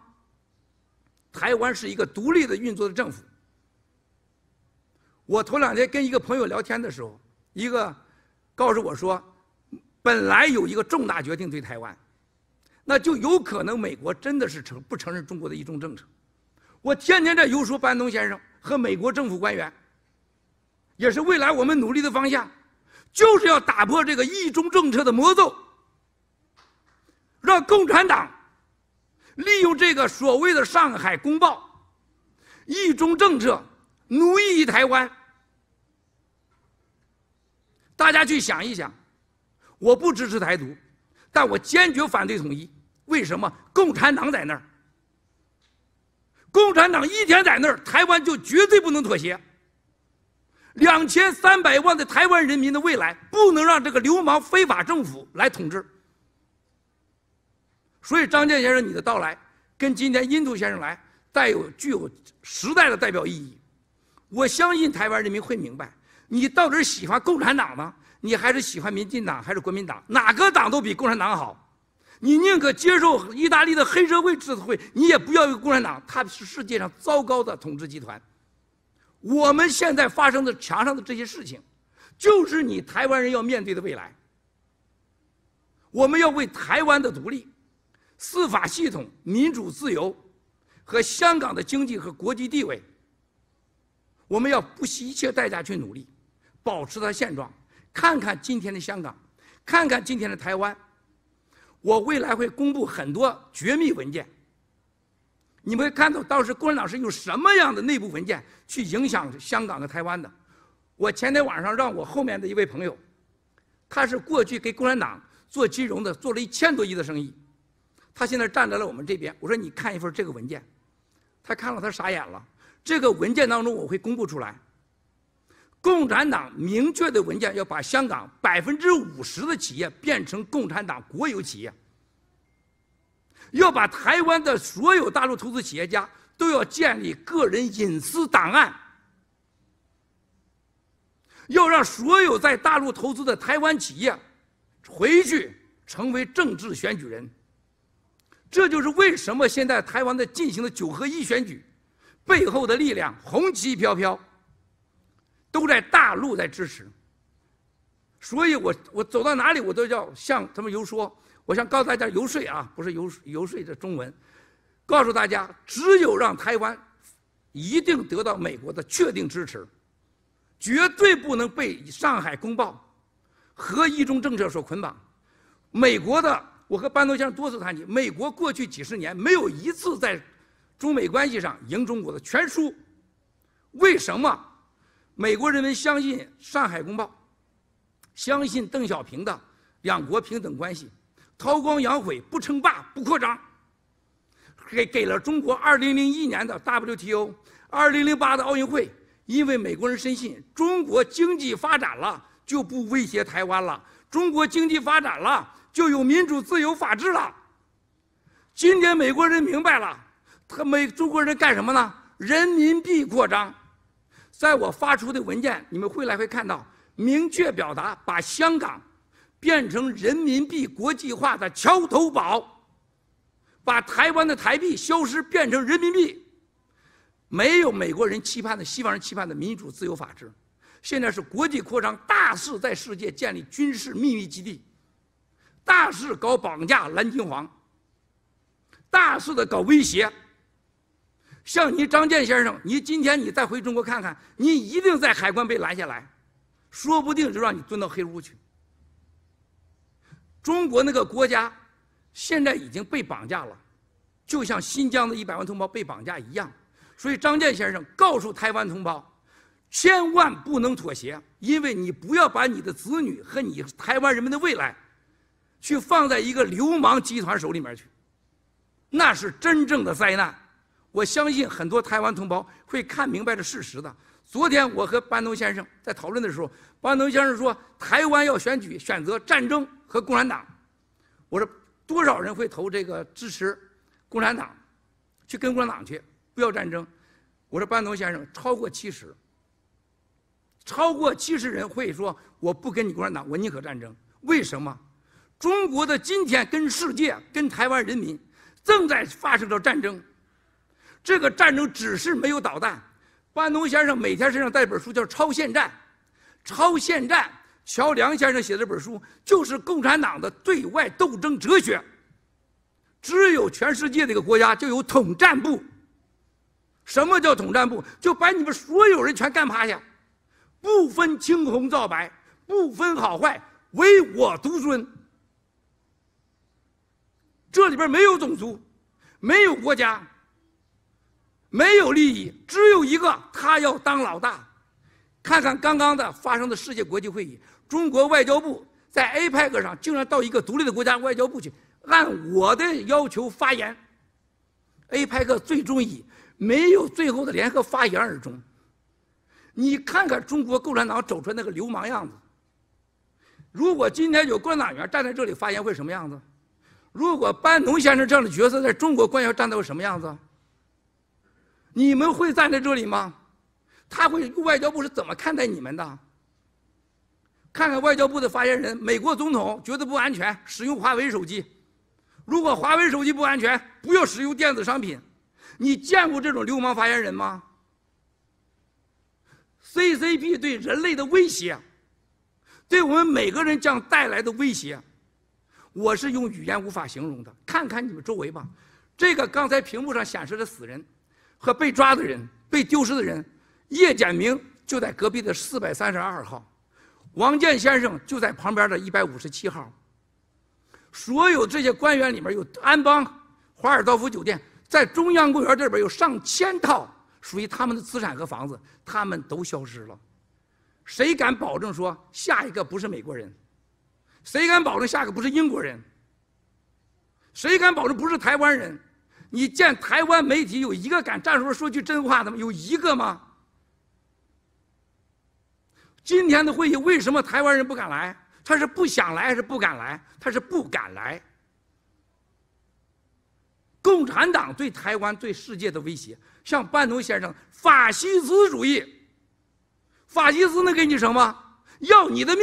台湾是一个独立的运作的政府。我头两天跟一个朋友聊天的时候，一个告诉我说，本来有一个重大决定对台湾，那就有可能美国真的是承不承认中国的一中政策。我天天在游说班农先生和美国政府官员，也是未来我们努力的方向，就是要打破这个一中政策的魔咒。让共产党利用这个所谓的《上海公报》一中政策奴役台湾。大家去想一想，我不支持台独，但我坚决反对统一。为什么？共产党在那儿，共产党一天在那儿，台湾就绝对不能妥协。两千三百万的台湾人民的未来，不能让这个流氓非法政府来统治。所以，张健先生，你的到来跟今天殷度先生来，带有具有时代的代表意义。我相信台湾人民会明白，你到底是喜欢共产党呢，你还是喜欢民进党，还是国民党？哪个党都比共产党好。你宁可接受意大利的黑社会制度，你也不要一个共产党，他是世界上糟糕的统治集团。我们现在发生的墙上的这些事情，就是你台湾人要面对的未来。我们要为台湾的独立。司法系统、民主自由和香港的经济和国际地位，我们要不惜一切代价去努力，保持它现状。看看今天的香港，看看今天的台湾，我未来会公布很多绝密文件。你们会看到，当时共产党是用什么样的内部文件去影响香港和台湾的。我前天晚上让我后面的一位朋友，他是过去给共产党做金融的，做了一千多亿的生意。他现在站在了我们这边。我说你看一份这个文件，他看了他傻眼了。这个文件当中我会公布出来。共产党明确的文件要把香港百分之五十的企业变成共产党国有企业，要把台湾的所有大陆投资企业家都要建立个人隐私档案，要让所有在大陆投资的台湾企业回去成为政治选举人。这就是为什么现在台湾在进行的“九合一”选举背后的力量，红旗飘飘，都在大陆在支持。所以，我我走到哪里，我都要向他们游说，我想告诉大家游说啊，不是游游说的中文，告诉大家，只有让台湾一定得到美国的确定支持，绝对不能被《上海公报》“和一中”政策所捆绑，美国的。我和班头先生多次谈起，美国过去几十年没有一次在中美关系上赢中国的全输。为什么美国人民相信《上海公报》，相信邓小平的两国平等关系，韬光养晦，不称霸，不扩张，给给了中国二零零一年的 WTO，二零零八的奥运会，因为美国人深信中国经济发展了就不威胁台湾了，中国经济发展了。就有民主、自由、法治了。今天美国人明白了，他美中国人干什么呢？人民币扩张，在我发出的文件，你们会来会看到，明确表达把香港变成人民币国际化的桥头堡，把台湾的台币消失，变成人民币。没有美国人期盼的、西方人期盼的民主、自由、法治，现在是国际扩张，大肆在世界建立军事秘密基地。大肆搞绑架、蓝金黄，大肆的搞威胁。像你张建先生，你今天你再回中国看看，你一定在海关被拦下来，说不定就让你蹲到黑屋去。中国那个国家现在已经被绑架了，就像新疆的一百万同胞被绑架一样。所以张建先生告诉台湾同胞，千万不能妥协，因为你不要把你的子女和你台湾人民的未来。去放在一个流氓集团手里面去，那是真正的灾难。我相信很多台湾同胞会看明白这事实的。昨天我和班农先生在讨论的时候，班农先生说：“台湾要选举，选择战争和共产党。”我说：“多少人会投这个支持共产党，去跟共产党去，不要战争？”我说：“班农先生，超过七十，超过七十人会说我不跟你共产党，我宁可战争。为什么？”中国的今天跟世界、跟台湾人民 正在发生着战争，这个战争只是没有导弹。班农先生每天身上带本书，叫《超限战》。《超限战》，乔梁先生写的本书就是共产党的对外斗争哲学。只有全世界的一个国家就有统战部。什么叫统战部？就把你们所有人全干趴下，不分青红皂白，不分好坏，唯我独尊。这里边没有种族，没有国家，没有利益，只有一个他要当老大。看看刚刚的发生的世界国际会议，中国外交部在 APEC 上竟然到一个独立的国家外交部去按我的要求发言，APEC 最终以没有最后的联合发言而终。你看看中国共产党走出来那个流氓样子。如果今天有共产党员站在这里发言，会什么样子？如果班农先生这样的角色在中国官僚站到什么样子，你们会站在这里吗？他会外交部是怎么看待你们的？看看外交部的发言人，美国总统觉得不安全，使用华为手机。如果华为手机不安全，不要使用电子商品。你见过这种流氓发言人吗？CCP 对人类的威胁，对我们每个人将带来的威胁。我是用语言无法形容的。看看你们周围吧，这个刚才屏幕上显示的死人，和被抓的人、被丢失的人，叶简明就在隔壁的四百三十二号，王健先生就在旁边的一百五十七号。所有这些官员里面有安邦、华尔道夫酒店，在中央公园这边有上千套属于他们的资产和房子，他们都消失了。谁敢保证说下一个不是美国人？谁敢保证下个不是英国人？谁敢保证不是台湾人？你见台湾媒体有一个敢站出来说句真话的吗？有一个吗？今天的会议为什么台湾人不敢来？他是不想来，还是不敢来？他是不敢来。共产党对台湾、对世界的威胁，像班农先生，法西斯主义，法西斯能给你什么？要你的命。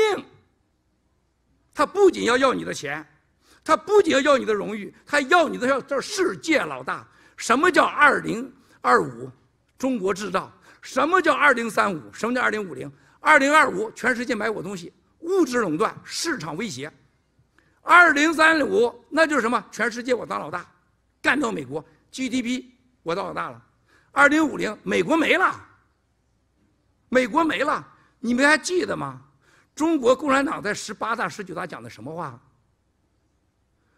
他不仅要要你的钱，他不仅要要你的荣誉，他要你的要这世界老大。什么叫二零二五？中国制造。什么叫二零三五？什么叫二零五零？二零二五，全世界买我东西，物质垄断，市场威胁。二零三五，那就是什么？全世界我当老大，干掉美国 GDP，我当老大了。二零五零，美国没了，美国没了，你们还记得吗？中国共产党在十八大、十九大讲的什么话？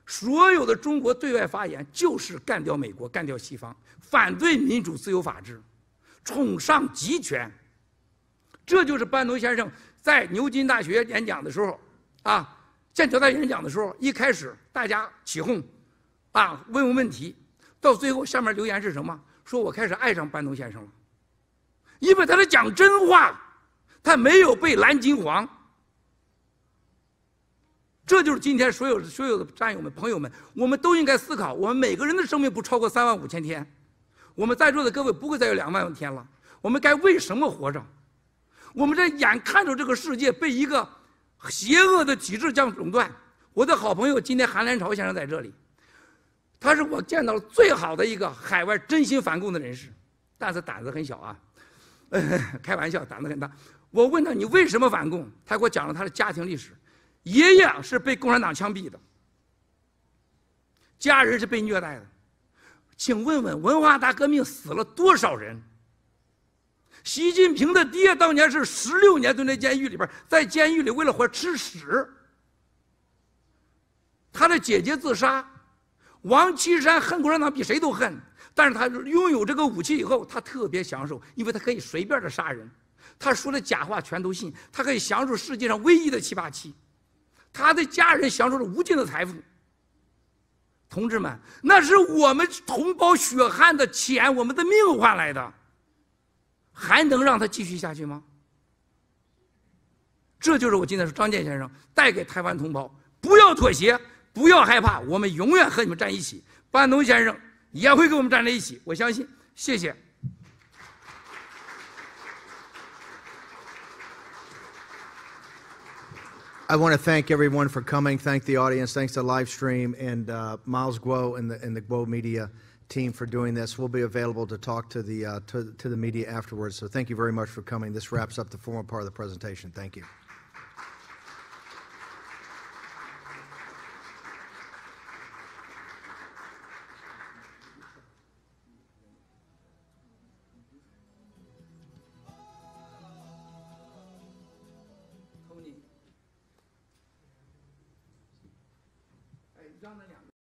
所有的中国对外发言就是干掉美国、干掉西方，反对民主、自由、法治，崇尚集权。这就是班农先生在牛津大学演讲的时候，啊，剑桥大学演讲的时候，一开始大家起哄，啊，问问问题，到最后下面留言是什么？说我开始爱上班农先生了，因为他在讲真话，他没有被蓝金黄。这就是今天所有所有的战友们、朋友们，我们都应该思考：我们每个人的生命不超过三万五千天，我们在座的各位不会再有两万天了。我们该为什么活着？我们在眼看着这个世界被一个邪恶的体制将垄断。我的好朋友今天韩连朝先生在这里，他是我见到最好的一个海外真心反共的人士，但是胆子很小啊，开玩笑，胆子很大。我问他你为什么反共，他给我讲了他的家庭历史。爷爷是被共产党枪毙的，家人是被虐待的，请问问文化大革命死了多少人？习近平的爹当年是十六年蹲在监狱里边，在监狱里为了活吃屎。他的姐姐自杀，王岐山恨共产党比谁都恨，但是他拥有这个武器以后，他特别享受，因为他可以随便的杀人，他说的假话全都信，他可以享受世界上唯一的七八七。他的家人享受着无尽的财富，同志们，那是我们同胞血汗的钱，我们的命换来的，还能让他继续下去吗？这就是我今天说，张建先生带给台湾同胞：不要妥协，不要害怕，我们永远和你们站一起。班农先生也会跟我们站在一起，我相信。谢谢。I want to thank everyone for coming. Thank the audience. Thanks to live stream and uh, Miles Guo and the, and the Guo Media team for doing this. We'll be available to talk to the, uh, to, to the media afterwards. So thank you very much for coming. This wraps up the formal part of the presentation. Thank you.